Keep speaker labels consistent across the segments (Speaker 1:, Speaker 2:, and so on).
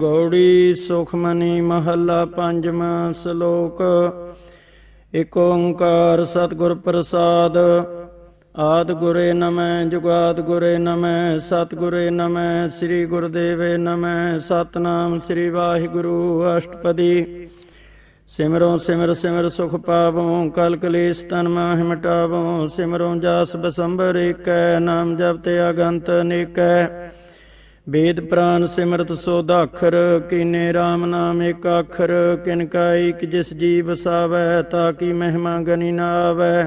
Speaker 1: ਗੌੜੀ ਸੁਖਮਨੀ ਮਹੱਲਾ ਪੰਜਵਾਂ ਸ਼ਲੋਕ ਏਕ ਓੰਕਾਰ ਸਤਿਗੁਰ ਪ੍ਰਸਾਦ ਆਦ ਗੁਰੇ ਨਮੈ ਜੁਗਾਦ ਗੁਰੇ ਨਮੈ ਸਤਿਗੁਰੇ ਨਮੈ ਸ੍ਰੀ ਗੁਰਦੇਵੇ ਨਮੈ ਸਤਨਾਮ ਸ੍ਰੀ ਵਾਹਿਗੁਰੂ ਅਸ਼ਟਪਦੀ ਸਿਮਰੋ ਸਿਮਰ ਸਿਮਰ ਸੁਖ ਪਾਵੋ ਕਲ ਕਲੇਸ਼ ਤਨ ਮਾਹਿ ਮਟਾਵੋ ਸਿਮਰੋ ਜਾਸ ਬਸੰਬਰ ਏਕੈ ਨਾਮ ਜਪ ਅਗੰਤ ਨੇਕੈ ਵੇਦ ਪ੍ਰਾਨ ਸਿਮਰਤ ਸੋਧਾ ਅਖਰ ਕੀਨੇ RAM ਨਾਮ ਏਕ ਅਖਰ ਕਿਨ ਕਾ ਇਕ ਜਿਸ ਜੀਵ ਸਾਵੈ ਤਾ ਕੀ ਮਹਿਮਾ ਗਨੀ ਆਵੈ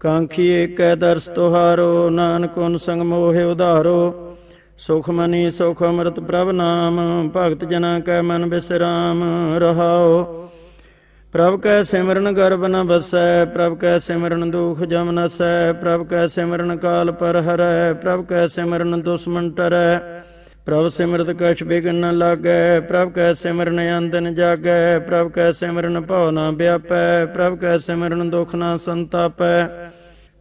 Speaker 1: ਕਾਂਖੀ ਏਕੈ ਦਰਸ ਤੁਹਾਰੋ ਨਾਨਕ ਹੁਨ ਸੰਗ ਮੋਹਿ ਉਧਾਰੋ ਸੁਖ ਮਨੀ ਸੁਖ ਅਮਰਤ ਪ੍ਰਭ ਨਾਮ ਭਗਤ ਜਨਾ ਕੈ ਮਨ ਬਿਸਰਾਮ ਰਹਾਓ ਪ੍ਰਭ ਕੈ ਸਿਮਰਨ ਗਰਬ ਨ ਬਸੈ ਪ੍ਰਭ ਕੈ ਸਿਮਰਨ ਦੁਖ ਜਮ ਨਸੈ ਪ੍ਰਭ ਕੈ ਸਿਮਰਨ ਕਾਲ ਪਰ ਹਰੈ ਪ੍ਰਭ ਕੈ ਸਿਮਰਨ ਦੁਸ਼ਮਨ ਟਰੈ ਪ੍ਰਭ ਸਿਮਰਤ ਕਛ ਬਿਗਨ ਨ ਲਾਗੈ ਪ੍ਰਭ ਕੈ ਸਿਮਰਨ ਅੰਦਨ ਜਾਗੈ ਪ੍ਰਭ ਕੈ ਸਿਮਰਨ ਭਉ ਨ ਵਿਆਪੈ ਪ੍ਰਭ ਕੈ ਸਿਮਰਨ ਦੁਖ ਨ ਸੰਤਾਪੈ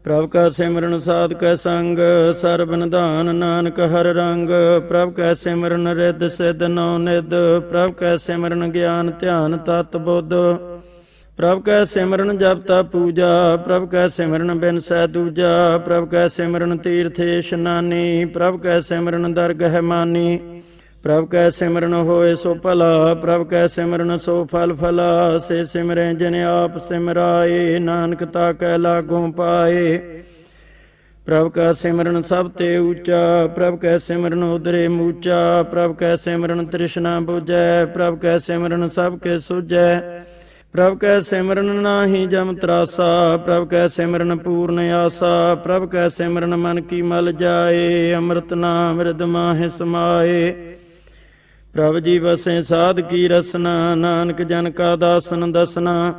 Speaker 1: ਪ੍ਰਭ ਕਾ ਸਿਮਰਨ ਸਾਧ ਕੈ ਸੰਗ ਸਰਬ ਨਿਧਾਨ ਨਾਨਕ ਹਰ ਰੰਗ ਪ੍ਰਭ ਕੈ ਸਿਮਰਨ ਰਿੱਧ ਸਿਧ ਨਉ ਨਿਦ ਪ੍ਰਭ ਕੈ ਸਿਮਰਨ ਗਿਆਨ ਧਿਆਨ ਤਤ ਬੁੱਧ ਪ੍ਰਭ ਕੈ ਸਿਮਰਨ ਜਪ ਪੂਜਾ ਪ੍ਰਭ ਕੈ ਸਿਮਰਨ ਬਿਨ ਸਹਿ ਦੂਜਾ ਪ੍ਰਭ ਕੈ ਸਿਮਰਨ ਤੀਰਥੇ ਇਸ਼ਨਾਨੀ ਪ੍ਰਭ ਕੈ ਸਿਮਰਨ ਦਰਗਹਿ ਮਾਨੀ ਪ੍ਰਭ ਕੈ ਸਿਮਰਨ ਹੋਏ ਸੋ ਭਲਾ ਪ੍ਰਭ ਕੈ ਸਿਮਰਨ ਸੋ ਫਲ ਫਲਾ ਸੇ ਸਿਮਰੈ ਜਿਨ ਆਪ ਸਿਮਰਾਏ ਨਾਨਕ ਤਾ ਕੈ ਲਾਗੋਂ ਪਾਏ ਪ੍ਰਭ ਕਾ ਸਿਮਰਨ ਸਭ ਤੇ ਉੱਚਾ ਪ੍ਰਭ ਕੈ ਸਿਮਰਨ ਉਦਰੇ ਮੂਚਾ ਪ੍ਰਭ ਕੈ ਸਿਮਰਨ ਤ੍ਰਿਸ਼ਨਾ ਬੁਝੈ ਪ੍ਰਭ ਕੈ ਸਿਮਰਨ ਸਭ ਕੇ ਸੁਝੈ ਪ੍ਰਭ ਕੈ ਸਿਮਰਨ ਨਾਹੀ ਜਮ ਤਰਾਸਾ ਪ੍ਰਭ ਕੈ ਸਿਮਰਨ ਪੂਰਨ ਆਸਾ ਪ੍ਰਭ ਕੈ ਸਿਮਰਨ ਮਨ ਕੀ ਮਲ ਜਾਏ ਅੰਮ੍ਰਿਤ ਨਾਮ ਹਿਰਦ ਮਾਹਿ ਸਮਾਏ ਪ੍ਰਭ ਜੀ ਵਸੇ ਸਾਧ ਕੀ ਰਸਨਾ ਨਾਨਕ ਜਨ ਕਾ ਦਾਸਨ ਦਸਨਾ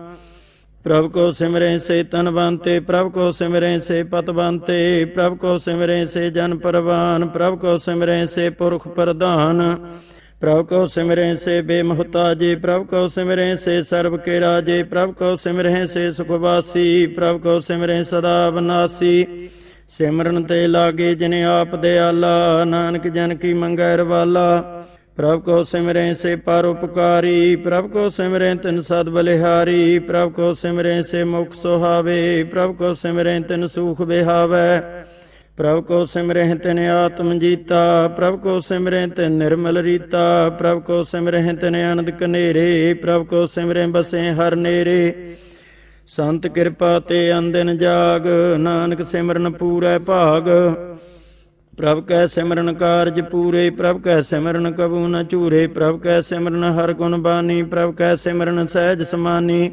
Speaker 1: ਪ੍ਰਭ ਕੋ ਸਿਮਰੇ ਸੇ ਤਨ ਬੰਤੇ ਪ੍ਰਭ ਕੋ ਸਿਮਰੇ ਸੇ ਪਤ ਬੰਤੇ ਪ੍ਰਭ ਕੋ ਸਿਮਰੇ ਸੇ ਜਨ ਪਰਵਾਨ ਪ੍ਰਭ ਕੋ ਸਿਮਰੇ ਸੇ ਪੁਰਖ ਪ੍ਰਧਾਨ ਪ੍ਰਭ ਕੋ ਸਿਮਰੈ ਸੇ ਜੀ ਪ੍ਰਭ ਕੋ ਸਿਮਰੈ ਸੇ ਸਰਬ ਕੇ ਰਾਜੇ ਪ੍ਰਭ ਕੋ ਸਿਮਰੈ ਸੇ ਸੁਖਵਾਸੀ ਪ੍ਰਭ ਕੋ ਸਿਮਰੈ ਸਦਾ ਬਨਾਸੀ ਸਿਮਰਨ ਤੇ ਲਾਗੇ ਜਿਨ ਆਪ ਦੇ ਆਲਾ ਨਾਨਕ ਜਨ ਕੀ ਮੰਗੈ ਰਵਾਲਾ ਪ੍ਰਭ ਕੋ ਸਿਮਰੈ ਸੇ ਪਰ ਉਪਕਾਰੀ ਪ੍ਰਭ ਕੋ ਸਿਮਰੈ ਤਿਨ ਸਦ ਬਲਿਹਾਰੀ ਪ੍ਰਭ ਕੋ ਸਿਮਰੈ ਸੇ ਮੁਖ ਸੁਹਾਵੇ ਪ੍ਰਭ ਕੋ ਸਿਮਰੈ ਤਿਨ ਸੂਖ ਬਿਹਾਵੇ ਪ੍ਰਭ ਕੋ ਸਿਮਰਹਿ ਤਿਨ ਆਤਮ ਜੀਤਾ ਪ੍ਰਭ ਕੋ ਸਿਮਰਹਿ ਤਿਨ ਨਿਰਮਲ ਰੀਤਾ ਪ੍ਰਭ ਕੋ ਸਿਮਰਹਿ ਤਿਨ ਆਨੰਦ ਕਨੇਰੇ ਪ੍ਰਭ ਕੋ ਸਿਮਰਹਿ ਬਸੇ ਹਰ ਨੇਰੇ ਸੰਤ ਕਿਰਪਾ ਤੇ ਅੰਦਨ ਜਾਗ ਨਾਨਕ ਸਿਮਰਨ ਪੂਰੈ ਭਾਗ ਪ੍ਰਭ ਕੈ ਸਿਮਰਨ ਕਾਰਜ ਪੂਰੇ ਪ੍ਰਭ ਕੈ ਸਿਮਰਨ ਕਬੂ ਨ ਝੂਰੇ ਪ੍ਰਭ ਕੈ ਸਿਮਰਨ ਹਰ ਗੁਣ ਬਾਣੀ ਪ੍ਰਭ ਕੈ ਸਿਮਰਨ ਸਹਿਜ ਸਮਾਨੀ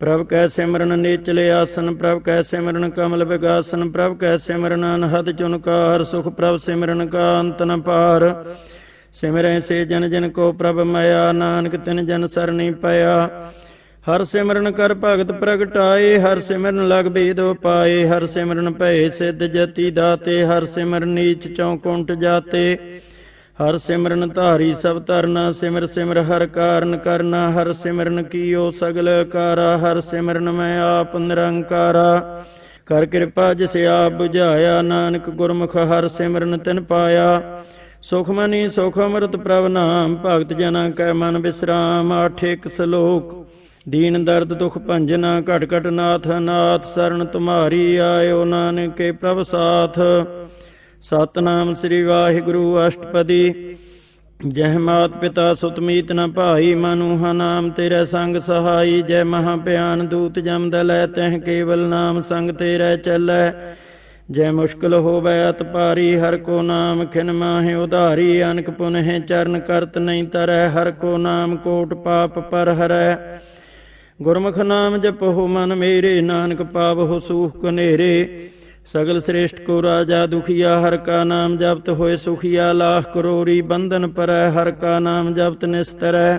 Speaker 1: ਪ੍ਰਭ ਕੈ ਸਿਮਰਨ ਨੀਚਲੇ ਆਸਨ ਪ੍ਰਭ ਕੈ ਸਿਮਰਨ ਕਮਲ ਵਿਗਾਸਨ ਪ੍ਰਭ ਕੈ ਸਿਮਰਨ ਅਨਹਦ ਚੁਨਕਾਰ ਸੁਖ ਪ੍ਰਭ ਸਿਮਰਨ ਕਾ ਅੰਤ ਨ ਪਾਰ ਸਿਮਰੈ ਸੇ ਜਨ ਜਨ ਕੋ ਪ੍ਰਭ ਮਇਆ ਨਾਨਕ ਤਿਨ ਜਨ ਸਰਣੀ ਪਇਆ ਹਰ ਸਿਮਰਨ ਕਰ ਭਗਤ ਪ੍ਰਗਟਾਏ ਹਰ ਸਿਮਰਨ ਲਗ ਬੀਦ ਉਪਾਏ ਹਰ ਸਿਮਰਨ ਭਏ ਸਿੱਧ ਜਤੀ ਦਾਤੇ ਹਰ ਸਿਮਰਨ ਨੀਚ ਚੌਕੁੰਟ ਕੁੰਟ ਜਾਤੇ ਹਰ ਸਿਮਰਨ ਧਾਰੀ ਸਭ ਤਰਨਾ ਸਿਮਰ ਸਿਮਰ ਹਰ ਕਾਰਨ ਕਰਨਾ ਹਰ ਸਿਮਰਨ ਕੀਓ ਸਗਲ ਕਾਰਾ ਹਰ ਸਿਮਰਨ ਮੈਂ ਆਪ ਨਿਰੰਕਾਰਾ ਕਰ ਕਿਰਪਾ ਜਿਸ ਆਪ 부ਝਾਇਆ ਨਾਨਕ ਗੁਰਮੁਖ ਹਰ ਸਿਮਰਨ ਤਿਨ ਪਾਇਆ ਸੁਖਮਨੀ ਸੁਖ ਅਮਰਤ ਪ੍ਰਭ ਨਾਮ ਭਗਤ ਜਨਾ ਕੈ ਮਨ ਬਿਸਰਾਮ ਆਠ ਇੱਕ ਸ਼ਲੋਕ ਦੀਨ ਦਰਦ ਦੁਖ ਭੰਜਨਾ ਘਟ ਘਟ ਨਾਥ ਨਾਥ ਸਰਣ ਤੁਮਾਰੀ ਆਇਓ ਨਾਨਕੇ ਪ੍ਰਭ ਸਾਥ ਸਤਨਾਮ ਸ੍ਰੀ ਵਾਹਿਗੁਰੂ ਅਸ਼ਟਪਦੀ ਜੈ ਮਾਤ ਪਿਤਾ ਸੁਤ ਮੀਤ ਨ ਭਾਈ ਹਾ ਨਾਮ ਤੇਰਾ ਸੰਗ ਸਹਾਈ ਜੈ ਮਹਾ ਭਿਆਨ ਦੂਤ ਜਮ ਦਲੈ ਤਹਿ ਕੇਵਲ ਨਾਮ ਸੰਗ ਤੇਰਾ ਚੱਲੈ ਜੈ ਮੁਸ਼ਕਲ ਹੋਵੇ ਅਤ ਪਾਰੀ ਹਰ ਕੋ ਨਾਮ ਖਿਨ ਮਾਹੇ ਉਧਾਰੀ ਅਨਕ ਪੁਨਹਿ ਚਰਨ ਕਰਤ ਨਹੀਂ ਤਰੈ ਹਰ ਕੋ ਨਾਮ ਕੋਟ ਪਾਪ ਪਰ ਹਰੈ ਗੁਰਮੁਖ ਨਾਮ ਜਪਹੁ ਮਨ ਮੇਰੇ ਨਾਨਕ ਪਾਵਹੁ ਸੂਖ ਕਨੇਰੇ ਸਗਲ ਸ੍ਰੇਸ਼ਟ ਕੋ ਰਾਜਾ ਦੁਖੀਆ ਹਰ ਕਾ ਨਾਮ ਜਪਤ ਹੋਏ ਸੁਖੀਆ ਲਾਖ ਕਰੋਰੀ ਬੰਧਨ ਪਰੈ ਹਰ ਕਾ ਨਾਮ ਜਪਤ ਨਿਸਤਰੈ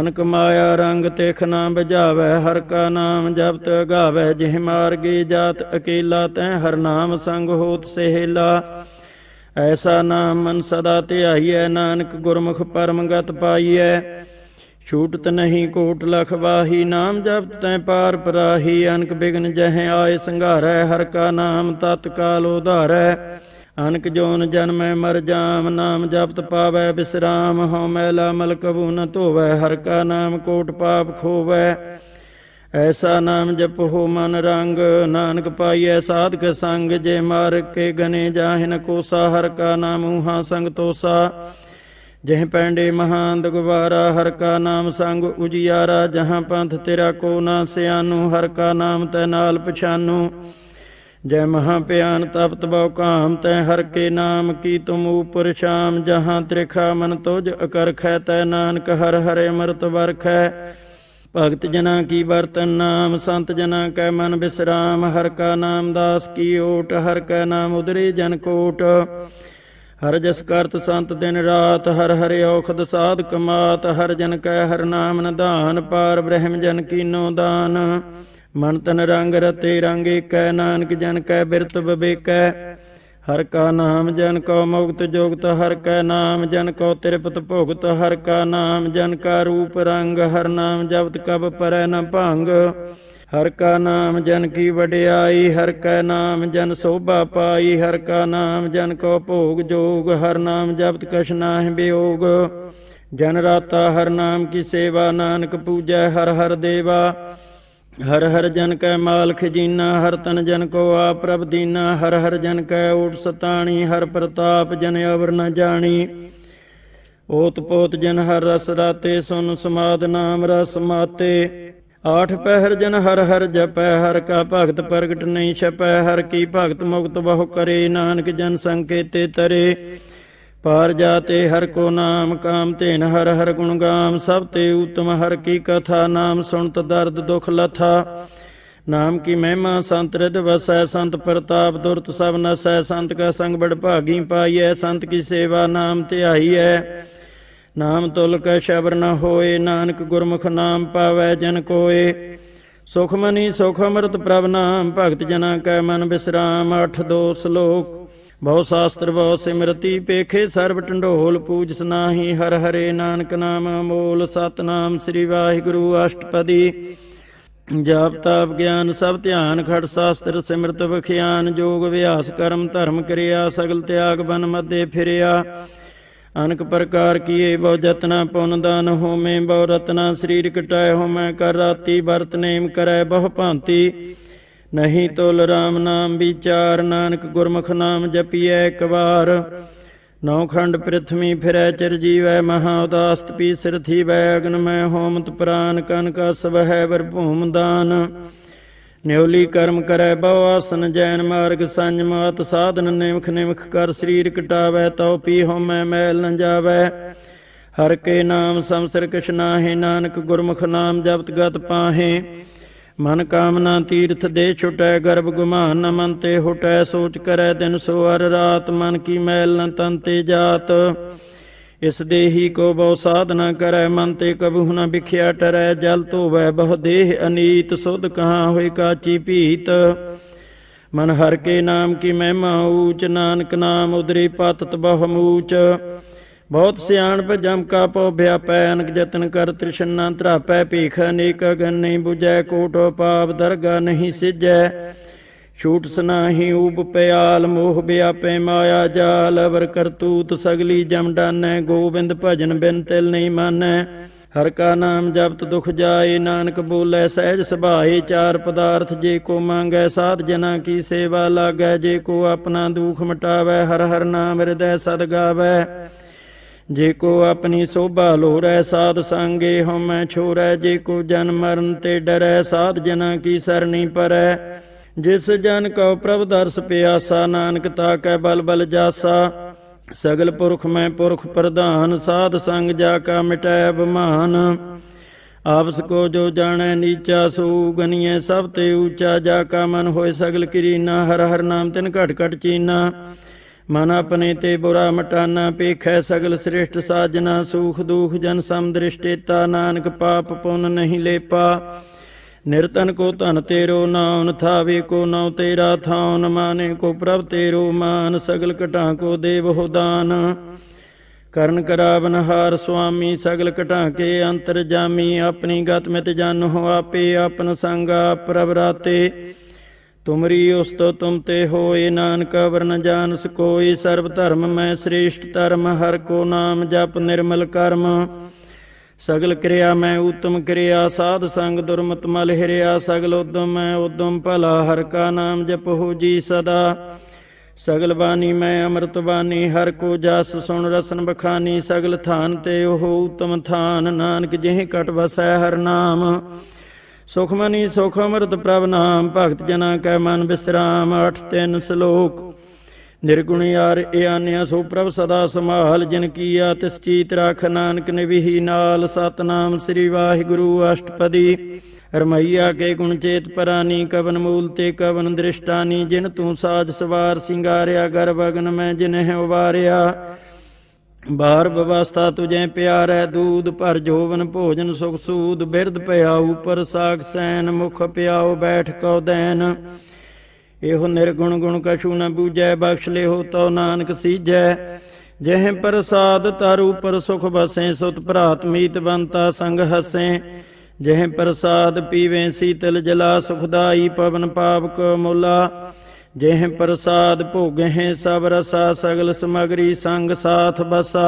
Speaker 1: ਅਨਕ ਮਾਇਆ ਰੰਗ ਤਿਖ ਨਾ ਬਜਾਵੇ ਹਰ ਕਾ ਨਾਮ ਜਪਤ ਅਗਾਵੇ ਜਿਹ ਮਾਰਗੇ ਜਾਤ ਅਕੇਲਾ ਤੈ ਹਰ ਨਾਮ ਸੰਗ ਹੋਤ ਸਹਿਲਾ ਐਸਾ ਨਾਮ ਮਨ ਸਦਾ ਧਿਆਈਐ ਨਾਨਕ ਗੁਰਮੁਖ ਪਰਮਗਤ ਪਾਈਐ ਛੂਟਤ ਨਹੀਂ ਕੋਟ ਲਖ ਵਾਹੀ ਨਾਮ ਜਪ ਤੈ ਪਾਰ ਪਰਾਹੀ ਅਨਕ ਬਿਗਨ ਜਹ ਆਏ ਸੰਘਾਰੈ ਹਰ ਕਾ ਨਾਮ ਤਤਕਾਲ ਉਧਾਰੈ ਅਨਕ ਜੋਨ ਜਨਮੈ ਮਰ ਜਾਮ ਨਾਮ ਜਪਤ ਪਾਵੈ ਬਿਸਰਾਮ ਹਉ ਮੈਲਾ ਮਲ ਕਬੂ ਨ ਧੋਵੈ ਹਰ ਕਾ ਨਾਮ ਕੋਟ ਪਾਪ ਖੋਵੈ ਐਸਾ ਨਾਮ ਜਪ ਹੋ ਮਨ ਰੰਗ ਨਾਨਕ ਪਾਈਐ ਸਾਧਕ ਸੰਗ ਜੇ ਮਾਰ ਕੇ ਗਨੇ ਜਾਹਿਨ ਕੋਸਾ ਹਰ ਕਾ ਨਾਮ ਹਾਂ ਸੰਗ ਤੋਸਾ ਜਿਹ ਪੈਂਡੇ ਮਹਾਨ ਦਗਵਾਰਾ ਹਰ ਕਾ ਨਾਮ ਸੰਗ ਉਜਿਆਰਾ ਜਹਾਂ ਪੰਥ ਤੇਰਾ ਕੋ ਨਾ ਸਿਆਨੂ ਹਰ ਕਾ ਨਾਮ ਤੈ ਨਾਲ ਪਛਾਨੂ ਜੈ ਮਹਾ ਪਿਆਨ ਤਪਤ ਬਉ ਕਾਮ ਤੈ ਹਰ ਕੇ ਨਾਮ ਕੀ ਤੁਮ ਉਪਰ ਸ਼ਾਮ ਜਹਾਂ ਤ੍ਰਿਖਾ ਮਨ ਤੁਜ ਅਕਰਖੈ ਤੈ ਨਾਨਕ ਹਰ ਹਰੇ ਅਮਰਤ ਵਰਖੈ ਭਗਤ ਜਨਾ ਕੀ ਵਰਤਨ ਨਾਮ ਸੰਤ ਜਨਾ ਕੈ ਮਨ ਬਿਸਰਾਮ ਹਰ ਕਾ ਨਾਮ ਦਾਸ ਕੀ ਓਟ ਹਰ ਕੈ ਨਾਮ ਉਦਰੇ ਜਨ ਕੋਟ ਹਰ ਜਸ ਕਰਤ ਸੰਤ ਦਿਨ ਰਾਤ ਹਰ ਹਰਿ ਔਖਦ ਸਾਧ ਕਮਾਤ ਹਰ ਜਨ ਕੈ ਹਰ ਨਾਮ ਨਿਧਾਨ ਪਾਰ ਬ੍ਰਹਮ ਜਨ ਕੀਨੋ ਦਾਨ ਮਨ ਤਨ ਰੰਗ ਰਤੇ ਰੰਗ ਏਕੈ ਨਾਨਕ ਜਨ ਕੈ ਬਿਰਤ ਵਿਵੇਕੈ ਹਰ ਕਾ ਨਾਮ ਜਨ ਕੋ ਮੁਕਤ ਜੋਗਤ ਹਰ ਕਾ ਨਾਮ ਜਨ ਕੋ ਤਿਰਪਤ ਭੋਗਤ ਹਰ ਕਾ ਨਾਮ ਜਨ ਕਾ ਰੂਪ ਰੰਗ ਹਰ ਨਾਮ ਜਪਤ ਕਬ ਪਰੈ ਨ ਭੰਗ ਹਰ ਕਾ ਨਾਮ ਜਨ ਕੀ ਵਡਿਆਈ ਹਰ ਕਾ ਨਾਮ ਜਨ ਸੋਭਾ ਪਾਈ ਹਰ ਕਾ ਨਾਮ ਜਨ ਕੋ ਭੋਗ ਜੋਗ ਹਰ ਨਾਮ ਜਪਤ ਕਛ ਨਾਹਿ ਬਿਯੋਗ ਜਨ ਰਾਤਾ ਹਰ ਨਾਮ ਕੀ ਸੇਵਾ ਨਾਨਕ ਪੂਜੈ ਹਰ ਹਰ ਦੇਵਾ ਹਰ ਹਰ ਜਨ ਕੈ ਮਾਲ ਖਜੀਨਾ ਹਰ ਤਨ ਜਨ ਕੋ ਆਪ ਪ੍ਰਭ ਦੀਨਾ ਹਰ ਹਰ ਜਨ ਕੈ ਓਟ ਸਤਾਣੀ ਹਰ ਪ੍ਰਤਾਪ ਜਨ ਅਵਰ ਨ ਜਾਣੀ ਓਤ ਪੋਤ ਜਨ ਹਰ ਰਸ ਰਾਤੇ ਸੁਨ ਸਮਾਦ ਨਾਮ ਰਸ ਮਾਤੇ ਆਠ ਪਹਿਰ ਜਨ ਹਰ ਹਰ ਜਪੈ ਹਰ ਕਾ ਭਗਤ ਪ੍ਰਗਟ ਨਹੀਂ ਛਪੈ ਹਰ ਕੀ ਭਗਤ ਮੁਕਤ ਬਹੁ ਕਰੇ ਨਾਨਕ ਜਨ ਸੰਕੇਤੇ ਤਰੇ ਪਾਰ ਜਾਤੇ ਹਰ ਕੋ ਨਾਮ ਕਾਮ ਤੇਨ ਹਰ ਹਰ ਗੁਣ ਗਾਮ ਸਭ ਤੇ ਉਤਮ ਹਰ ਕੀ ਕਥਾ ਨਾਮ ਸੁਣਤ ਦਰਦ ਦੁਖ ਲਥਾ ਨਾਮ ਕੀ ਮਹਿਮਾ ਸੰਤ ਰਿਦ ਵਸੈ ਸੰਤ ਪ੍ਰਤਾਪ ਦੁਰਤ ਸਭ ਨਸੈ ਸੰਤ ਕਾ ਸੰਗ ਬੜ ਭਾਗੀ ਪਾਈਐ ਸੰਤ ਕੀ ਸੇਵਾ ਨਾਮ ਧਿਆਈਐ ਨਾਮ ਤੁਲ ਕੈ ਸ਼ਬਰ ਨ ਹੋਏ ਨਾਨਕ ਗੁਰਮੁਖ ਨਾਮ ਪਾਵੈ ਜਨ ਕੋਏ ਸੁਖਮਨੀ ਸੁਖ ਅਮਰਤ ਪ੍ਰਭ ਨਾਮ ਭਗਤ ਜਨਾ ਕੈ ਮਨ ਬਿਸਰਾਮ ਅਠ ਦੋ ਸ਼ਲੋਕ ਬਹੁ ਸਾਸਤਰ ਬਹੁ ਸਿਮਰਤੀ ਪੇਖੇ ਸਰਬ ਟੰਡੋਲ ਪੂਜ ਸਨਾਹੀ ਹਰ ਹਰੇ ਨਾਨਕ ਨਾਮ ਅਮੋਲ ਸਤਨਾਮ ਸ੍ਰੀ ਵਾਹਿਗੁਰੂ ਅਸ਼ਟਪਦੀ ਜਾਪ ਤਾਪ ਗਿਆਨ ਸਭ ਧਿਆਨ ਖੜ ਸਾਸਤਰ ਸਿਮਰਤ ਵਖਿਆਨ ਜੋਗ ਅਭਿਆਸ ਕਰਮ ਧਰਮ ਕਿਰਿਆ ਸਗਲ ਤਿਆਗ ਬਨ ਮੱਦੇ ਫਿਰਿਆ ਅਨਕ ਪ੍ਰਕਾਰ ਕੀਏ ਬਹੁ ਜਤਨਾ ਪੁੰਨ ਦਾਨ ਹੋਮੇ ਬਹੁ ਰਤਨਾ ਸਰੀਰ ਕਟਾਇ ਹੋਮੈ ਕਰ ਰਾਤੀ ਵਰਤ ਨੇਮ ਕਰੈ ਬਹੁ ਭਾਂਤੀ ਨਹੀਂ ਤੋਲ ਰਾਮ ਨਾਮ ਵਿਚਾਰ ਨਾਨਕ ਗੁਰਮੁਖ ਨਾਮ ਜਪੀਐ ਇੱਕ ਵਾਰ ਨੌ ਖੰਡ ਪ੍ਰਿਥਵੀ ਫਿਰੈ ਚਿਰ ਜੀਵੈ ਮਹਾ ਉਦਾਸਤ ਪੀ ਸਿਰਥੀ ਵੈ ਅਗਨ ਮੈਂ ਹੋਮਤ ਪ੍ਰਾਨ ਕਨ ਕਾ ਸਭ ਹੈ ਵਰ ਭੂਮ ਦਾਨ ਨਿਉਲੀ ਕਰਮ ਕਰੈ ਬਉ ਆਸਨ ਜੈਨ ਮਾਰਗ ਸੰਜਮ ਅਤ ਸਾਧਨ ਨਿਮਖ ਨਿਮਖ ਕਰ ਸਰੀਰ ਕਟਾਵੈ ਤਉ ਪੀ ਮੈ ਮੈਲ ਨ ਜਾਵੈ ਹਰ ਕੇ ਨਾਮ ਸੰਸਰ ਕਿਸ਼ਨਾ ਹੈ ਨਾਨਕ ਗੁਰਮੁਖ ਨਾਮ ਜਪਤ ਗਤ ਪਾਹੇ ਮਨ ਕਾਮਨਾ ਤੀਰਥ ਦੇ ਛੁਟੈ ਗਰਭ ਗੁਮਾਨ ਨ ਮਨ ਤੇ ਹੁਟੈ ਸੋਚ ਕਰੈ ਦਿਨ ਸੋ ਅਰ ਰਾਤ ਮਨ ਕੀ ਮੈਲ ਨ ਤਨ ਤੇ ਜਾਤ ਇਸ ਦੇਹੀ ਕੋ ਬਹੁ ਸਾਧਨਾ ਕਰੈ ਮਨ ਤੇ ਕਬੂ ਨਾ ਵਿਖਿਆ ਟਰੈ ਜਲ ਧੋਵੈ ਬਹੁ ਦੇਹ ਅਨੀਤ ਸੁਧ ਕਹਾ ਹੋਇ ਕਾਚੀ ਭੀਤ ਮਨ ਹਰ ਕੇ ਨਾਮ ਕੀ ਮਹਿਮਾ ਊਚ ਨਾਨਕ ਨਾਮ ਉਦਰੀ ਪਤਤ ਬਹੁ ਮੂਚ ਬਹੁਤ ਸਿਆਣ ਜਮ ਕਾ ਪਉ ਭਿਆਪੈ ਅਨਕ ਜਤਨ ਕਰ ਤ੍ਰਿਸ਼ਨਾ ਤਰਾਪੈ ਭੀਖ ਅਨੇਕ ਅਗਨ ਨਹੀਂ ਬੁਝੈ ਕੋਟੋ ਪਾਪ ਦਰਗਾ ਨਹੀਂ ਸਿਜੈ ਛੂਟ ਸਨਾਹੀ ਊਬ ਪਿਆਲ ਮੋਹ ਬਿਆਪੇ ਮਾਇਆ ਜਾਲ ਅਵਰ ਕਰਤੂਤ ਸਗਲੀ ਜਮ ਡਾਨੈ ਗੋਬਿੰਦ ਭਜਨ ਬਿਨ ਤਿਲ ਨਹੀਂ ਮਾਨੈ ਹਰ ਕਾ ਨਾਮ ਜਪਤ ਦੁਖ ਜਾਏ ਨਾਨਕ ਬੋਲੇ ਸਹਿਜ ਸੁਭਾਏ ਚਾਰ ਪਦਾਰਥ ਜੇ ਕੋ ਮੰਗੈ ਸਾਧ ਜਨਾ ਕੀ ਸੇਵਾ ਲਾਗੈ ਜੇ ਕੋ ਆਪਣਾ ਦੁਖ ਮਟਾਵੇ ਹਰ ਹਰ ਨਾਮ ਹਿਰਦੈ ਸਦ ਗਾਵੇ ਜੇ ਕੋ ਆਪਣੀ ਸੋਭਾ ਲੋਰੈ ਸਾਧ ਸੰਗੇ ਮੈਂ ਛੋਰੈ ਜੇ ਕੋ ਜਨ ਮਰਨ ਤੇ ਡਰੈ ਸਾਧ ਜਨਾ ਕੀ ਸਰਣੀ ਪਰੈ ਜਿਸ ਜਨ ਕਉ ਪ੍ਰਭ ਦਰਸ ਪਿਆਸਾ ਨਾਨਕ ਤਾ ਕੈ ਬਲ ਬਲ ਜਾਸਾ ਸਗਲ ਪੁਰਖ ਮੈਂ ਪੁਰਖ ਪ੍ਰਧਾਨ ਸਾਧ ਸੰਗ ਜਾ ਕਾ ਮਿਟੈ ਬਮਾਨ ਆਪਸ ਕੋ ਜੋ ਜਾਣੈ ਨੀਚਾ ਸੂ ਗਨੀਐ ਸਭ ਤੇ ਉੱਚਾ ਜਾ ਕਾ ਮਨ ਹੋਏ ਸਗਲ ਨਾ ਹਰ ਹਰ ਨਾਮ ਤਿਨ ਘਟ ਘਟ ਚੀਨਾ ਮਨ ਆਪਣੇ ਤੇ ਬੁਰਾ ਮਟਾਨਾ ਪੇਖੈ ਸਗਲ ਸ੍ਰਿਸ਼ਟ ਸਾਜਨਾ ਸੂਖ ਦੂਖ ਜਨ ਸਮ ਦ੍ਰਿਸ਼ਟੇਤਾ ਨਾਨਕ ਪਾਪ ਪੁੰਨ ਨਹੀਂ ਲੇਪਾ ਨਿਰਤਨ ਕੋ ਧਨ ਤੇਰੋ ਨਾਉਨ ਥਾਵੇ ਕੋ ਨਾਉ ਤੇਰਾ ਥਾਉਨ ਮਾਨੇ ਕੋ ਪ੍ਰਭ ਤੇਰੋ ਮਾਨ ਸਗਲ ਕਟਾਂ ਕੋ ਦੇਵ ਹੋ ਦਾਨ ਕਰਨ ਕਰਾਵਨ ਹਾਰ ਸੁਆਮੀ ਸਗਲ ਕਟਾਂ ਕੇ ਅੰਤਰ ਜਾਮੀ ਆਪਣੀ ਗਤ ਮਿਤ ਜਨ ਹੋ ਆਪੇ ਆਪਨ ਸੰਗਾ ਪ੍ਰਭ ਰਾਤੇ ਤੁਮਰੀ ਉਸਤੋ ਤੁਮ ਤੇ ਹੋਏ ਨਾਨਕ ਵਰਨ ਜਾਨਸ ਕੋਈ ਸਰਬ ਧਰਮ ਮੈਂ ਸ੍ਰੇਸ਼ਟ ਧਰਮ ਹਰ ਕੋ ਨਾਮ ਜਪ ਨਿਰਮਲ ਕਰਮ ਸਗਲ ਕਿਰਿਆ ਮੈਂ ਉਤਮ ਕਿਰਿਆ ਸਾਧ ਸੰਗ ਦੁਰਮਤ ਮਲ ਹਿਰਿਆ ਸਗਲ ਉਦਮ ਮੈਂ ਉਦਮ ਭਲਾ ਹਰ ਕਾ ਨਾਮ ਜਪਹੁ ਜੀ ਸਦਾ ਸਗਲ ਬਾਣੀ ਮੈਂ ਅੰਮ੍ਰਿਤ ਬਾਣੀ ਹਰ ਕੋ ਜਸ ਸੁਣ ਰਸਨ ਬਖਾਨੀ ਸਗਲ ਥਾਨ ਤੇ ਉਹ ਉਤਮ ਥਾਨ ਨਾਨਕ ਜਿਹੇ ਕਟ ਵਸੈ ਹਰ ਨਾਮ ਸੁਖਮਨੀ ਸੁਖ ਅੰਮ੍ਰਿਤ ਪ੍ਰਭ ਨਾਮ ਭਗਤ ਜਨਾ ਕੈ ਮਨ ਬਿਸਰਾਮ 8 3 ਸ਼ਲੋਕ ਨਿਰਗੁਣ ਆਰ ਇਹ ਆਨਿਆ ਸੋ ਪ੍ਰਭ ਸਦਾ ਸਮਾਹਲ ਜਿਨ ਕੀਆ ਤਿਸ ਚੀਤ ਰਖ ਨਾਨਕ ਨਿਵਹੀ ਨਾਲ ਸਤਨਾਮ ਸ੍ਰੀ ਵਾਹਿਗੁਰੂ ਅਸ਼ਟਪਦੀ ਰਮਈਆ ਕੇ ਗੁਣ ਚੇਤ ਪਰਾਨੀ ਕਵਨ ਮੂਲ ਤੇ ਕਵਨ ਦ੍ਰਿਸ਼ਟਾਨੀ ਜਿਨ ਤੂੰ ਸਾਜ ਸਵਾਰ ਸਿੰਗਾਰਿਆ ਗਰ ਬਗਨ ਮੈਂ ਜਿਨਹਿ ਉਵਾਰਿਆ ਬਾਰ ਬਵਸਥਾ ਪਿਆਰ ਪਿਆਰੈ ਦੂਧ ਪਰ ਜੋਵਨ ਭੋਜਨ ਸੁਖ ਸੂਦ ਬਿਰਧ ਪਿਆਉ ਪਰ ਸਾਖ ਸੈਨ ਮੁਖ ਪਿਆਉ ਬੈਠ ਕਉ ਦੈਨ ਇਹੋ ਨਿਰਗੁਣ ਗੁਣ ਕਛੂ ਨ ਬੂਝੈ ਬਖਸ਼ ਲਿਓ ਤਉ ਨਾਨਕ ਸੀਜੈ ਜਹਿ ਪ੍ਰਸਾਦ ਤਾਰੂ ਉਪਰ ਸੁਖ ਬਸੈ ਸੁਤ ਭਰਾਤ ਮੀਤ ਬੰਤਾ ਸੰਗ ਹਸੈ ਜਹਿ ਪ੍ਰਸਾਦ ਪੀਵੇਂ ਸੀਤਲ ਜਲਾ ਸੁਖਦਾਈ ਪਵਨ ਪਾਪ ਕੋ ਮੋਲਾ ਜਹਿ ਪ੍ਰਸਾਦ ਭੋਗਹਿ ਸਭ ਰਸਾ ਸਗਲ ਸਮਗਰੀ ਸੰਗ ਸਾਥ ਬਸਾ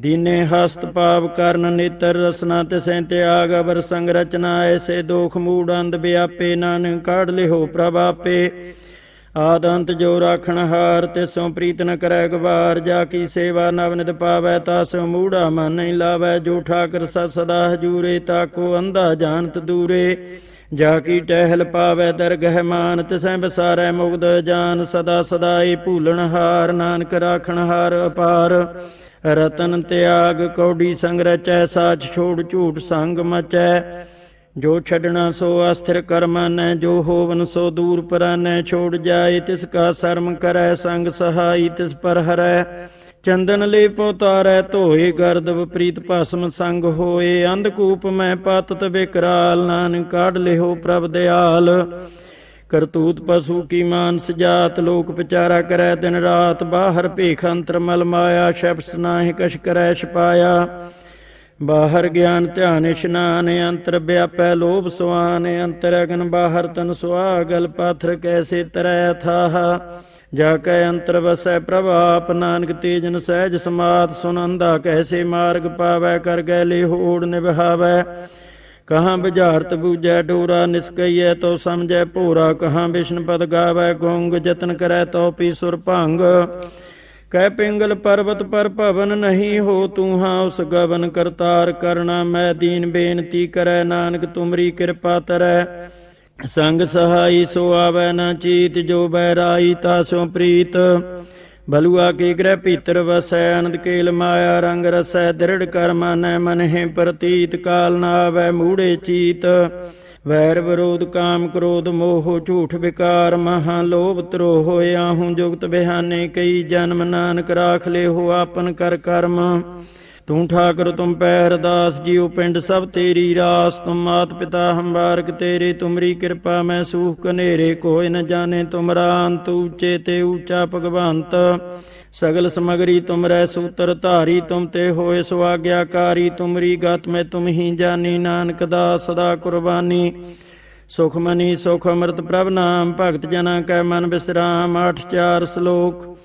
Speaker 1: ਦੀਨੇ ਹਸਤ ਪਾਪ ਕਰਨ ਨੇਤਰ ਰਸਨਾ ਤੇ ਤਿਸੈ ਤਿਆਗ ਅਵਰ ਸੰਗ ਰਚਨਾ ਐਸੇ ਦੋਖ ਮੂੜ ਅੰਧ ਵਿਆਪੇ ਨਾਨਕ ਕਾੜ ਲਿਹੋ ਪ੍ਰਭ ਆਪੇ ਆਦੰਤ ਜੋ ਰਾਖਣ ਹਾਰ ਤੇ ਸੋ ਪ੍ਰੀਤ ਨ ਕਰੈ ਗਵਾਰ ਜਾ ਕੀ ਸੇਵਾ ਨਵਨਿਤ ਪਾਵੈ ਤਾਸੋ ਮੂੜਾ ਮਨ ਨਹੀਂ ਲਾਵੈ ਜੋ ਠਾਕਰ ਸਤ ਸਦਾ ਹਜੂਰੇ ਤਾਕੋ ਅੰਧਾ ਜਾਣਤ ਦੂਰੇ ਜਾ ਕੀ ਟਹਿਲ ਪਾਵੈ ਦਰਗਹਿ ਮਾਨ ਤਿਸੈ ਬਸਾਰੈ ਮੁਗਦ ਜਾਨ ਸਦਾ ਸਦਾਈ ਭੂਲਣ ਹਾਰ ਨਾਨਕ ਰਾਖਣ ਹਾਰ ਅਪਾਰ ਰਤਨ ਤਿਆਗ ਕੌਡੀ ਸੰਗ ਰਚੈ ਸਾਚ ਛੋੜ ਝੂਠ ਸੰਗ ਮਚੈ ਜੋ ਛੱਡਣਾ ਸੋ ਅਸਥਿਰ ਕਰਮਾਨੈ ਜੋ ਹੋਵਨ ਸੋ ਦੂਰ ਪਰਾਨੈ ਛੋੜ ਜਾਏ ਤਿਸ ਕਾ ਸ਼ਰਮ ਕਰੈ ਸੰਗ ਸਹਾਈ ਤਿਸ ਪਰ ਹਰੈ ਚੰਦਨ ਲੇਪ ਉਤਾਰੈ ਧੋਏ ਗਰਦਵ ਪ੍ਰੀਤ ਭਸਮ ਸੰਗ ਹੋਏ ਅੰਧਕੂਪ ਮੈਂ ਪਤਤ ਬਿਕਰਾਲ ਨਾਨਕ ਕਾਢ ਲਿਓ ਪ੍ਰਭ ਦਿਆਲ ਕਰਤੂਤ ਪਸ਼ੂ ਕੀ ਮਾਨਸ ਜਾਤ ਲੋਕ ਵਿਚਾਰਾ ਕਰੈ ਦਿਨ ਰਾਤ ਬਾਹਰ ਭੇਖ ਅੰਤਰ ਮਲ ਮਾਇਆ ਸ਼ਬਸ ਨਾਹਿ ਕਛ ਕਰੈ ਛਪਾਇਆ ਬਾਹਰ ਗਿਆਨ ਧਿਆਨ ਇਸ਼ਨਾਨ ਅੰਤਰ ਵਿਆਪੈ ਲੋਭ ਸੁਆਨ ਅੰਤਰ ਅਗਨ ਬਾਹਰ ਤਨ ਸੁਆ ਗਲ ਪਾਥਰ ਕੈਸੇ ਤਰੈ ਥਾਹਾ ਜਾ ਕੈ ਅੰਤਰ ਵਸੈ ਪ੍ਰਭਾਪ ਨਾਨਕ ਤੇਜਨ ਸਹਿਜ ਸਮਾਤ ਸੁਨੰਦਾ ਕੈਸੇ ਮਾਰਗ ਪਾਵੈ ਕਰ ਗੈ ਲੇ ਹੋੜ ਨਿਭਾਵੈ ਕਹਾਂ ਬੁਝਾਰਤ ਬੂਜੈ ਡੋਰਾ ਨਿਸਕਈਐ ਤੋ ਸਮਝੈ ਭੋਰਾ ਕਹਾਂ ਵਿਸ਼ਨ ਪਦ ਗਾਵੈ ਗੋੰਗ ਜਤਨ ਕਰੈ ਤੋ ਪੀ ਸੁਰ ਭੰਗ ਕਹਿ ਪਿੰਗਲ ਪਰਬਤ ਪਰ ਭਵਨ ਨਹੀਂ ਹੋ ਤੂੰ ਹਾਂ ਉਸ ਗਵਨ ਕਰਤਾਰ ਕਰਣਾ ਮੈਂ ਦੀਨ ਬੇਨਤੀ ਕਰੈ ਨਾਨਕ ਤੁਮਰੀ ਕਿਰਪਾ ਤਰੈ ਸੰਗ ਸਹਾਈ ਸੋ ਆਵੈ ਨਾ ਚੀਤ ਜੋ ਬੈ ਰਾਈ ਤਾ ਸੋ ਪ੍ਰੀਤ ਬਲੂਆ ਕੇ ਗ੍ਰਹਿ ਭੀਤਰ ਵਸੈ ਅਨੰਦ ਕੇਲ ਮਾਇਆ ਰੰਗ ਰਸੈ ਦ੍ਰਿੜ ਕਰ ਮਾਨੈ ਮਨਹਿ ਪ੍ਰਤੀਤ ਕਾਲ ਨਾ ਆਵੈ ਮੂੜੇ ਚੀਤ ਵੈਰ ਵਿਰੋਧ ਕਾਮ ਕ੍ਰੋਧ ਮੋਹ ਝੂਠ ਵਿਕਾਰ ਮਹਾ ਲੋਭ ਤਰੋਹ ਆਹੂ ਜੁਗਤ ਬਿਹਾਨੇ ਕਈ ਜਨਮ ਨਾਨਕ ਰਾਖ ਲੇ ਹੋ ਆਪਨ ਕਰ ਕਰਮ ਤੂੰ ਠਾਕੁਰ ਤੁਮ ਪੈਰ ਹਰਦਾਸ ਜੀਉ ਪਿੰਡ ਸਭ ਤੇਰੀ ਰਾਸ ਤੁਮ ਮਾਤ ਪਿਤਾ ਹੰਬਾਰਕ ਤੇਰੇ ਤੁਮਰੀ ਕਿਰਪਾ ਮੈਂ ਸੂਖ ਕਨੇਰੇ ਕੋਇ ਨ ਜਾਣੇ ਤੁਮਰਾ ਅੰਤ ਉੱਚੇ ਤੇ ਉੱਚਾ ਭਗਵੰਤ ਸਗਲ ਸਮਗਰੀ ਤੁਮਰੈ ਸੂਤਰ ਧਾਰੀ ਤੁਮ ਤੇ ਹੋਏ ਸਵਾਗਿਆਕਾਰੀ ਤੁਮਰੀ ਗਤ ਮੈਂ ਤੁਮ ਹੀ ਜਾਣੀ ਨਾਨਕ ਦਾ ਸਦਾ ਕੁਰਬਾਨੀ ਸੁਖਮਨੀ ਸੁਖ ਅਮਰਤ ਪ੍ਰਭ ਨਾਮ ਭਗਤ ਜਨਾਂ ਕੈ ਮਨ ਬਿਸਰਾਮ 8 4 ਸ਼ਲੋਕ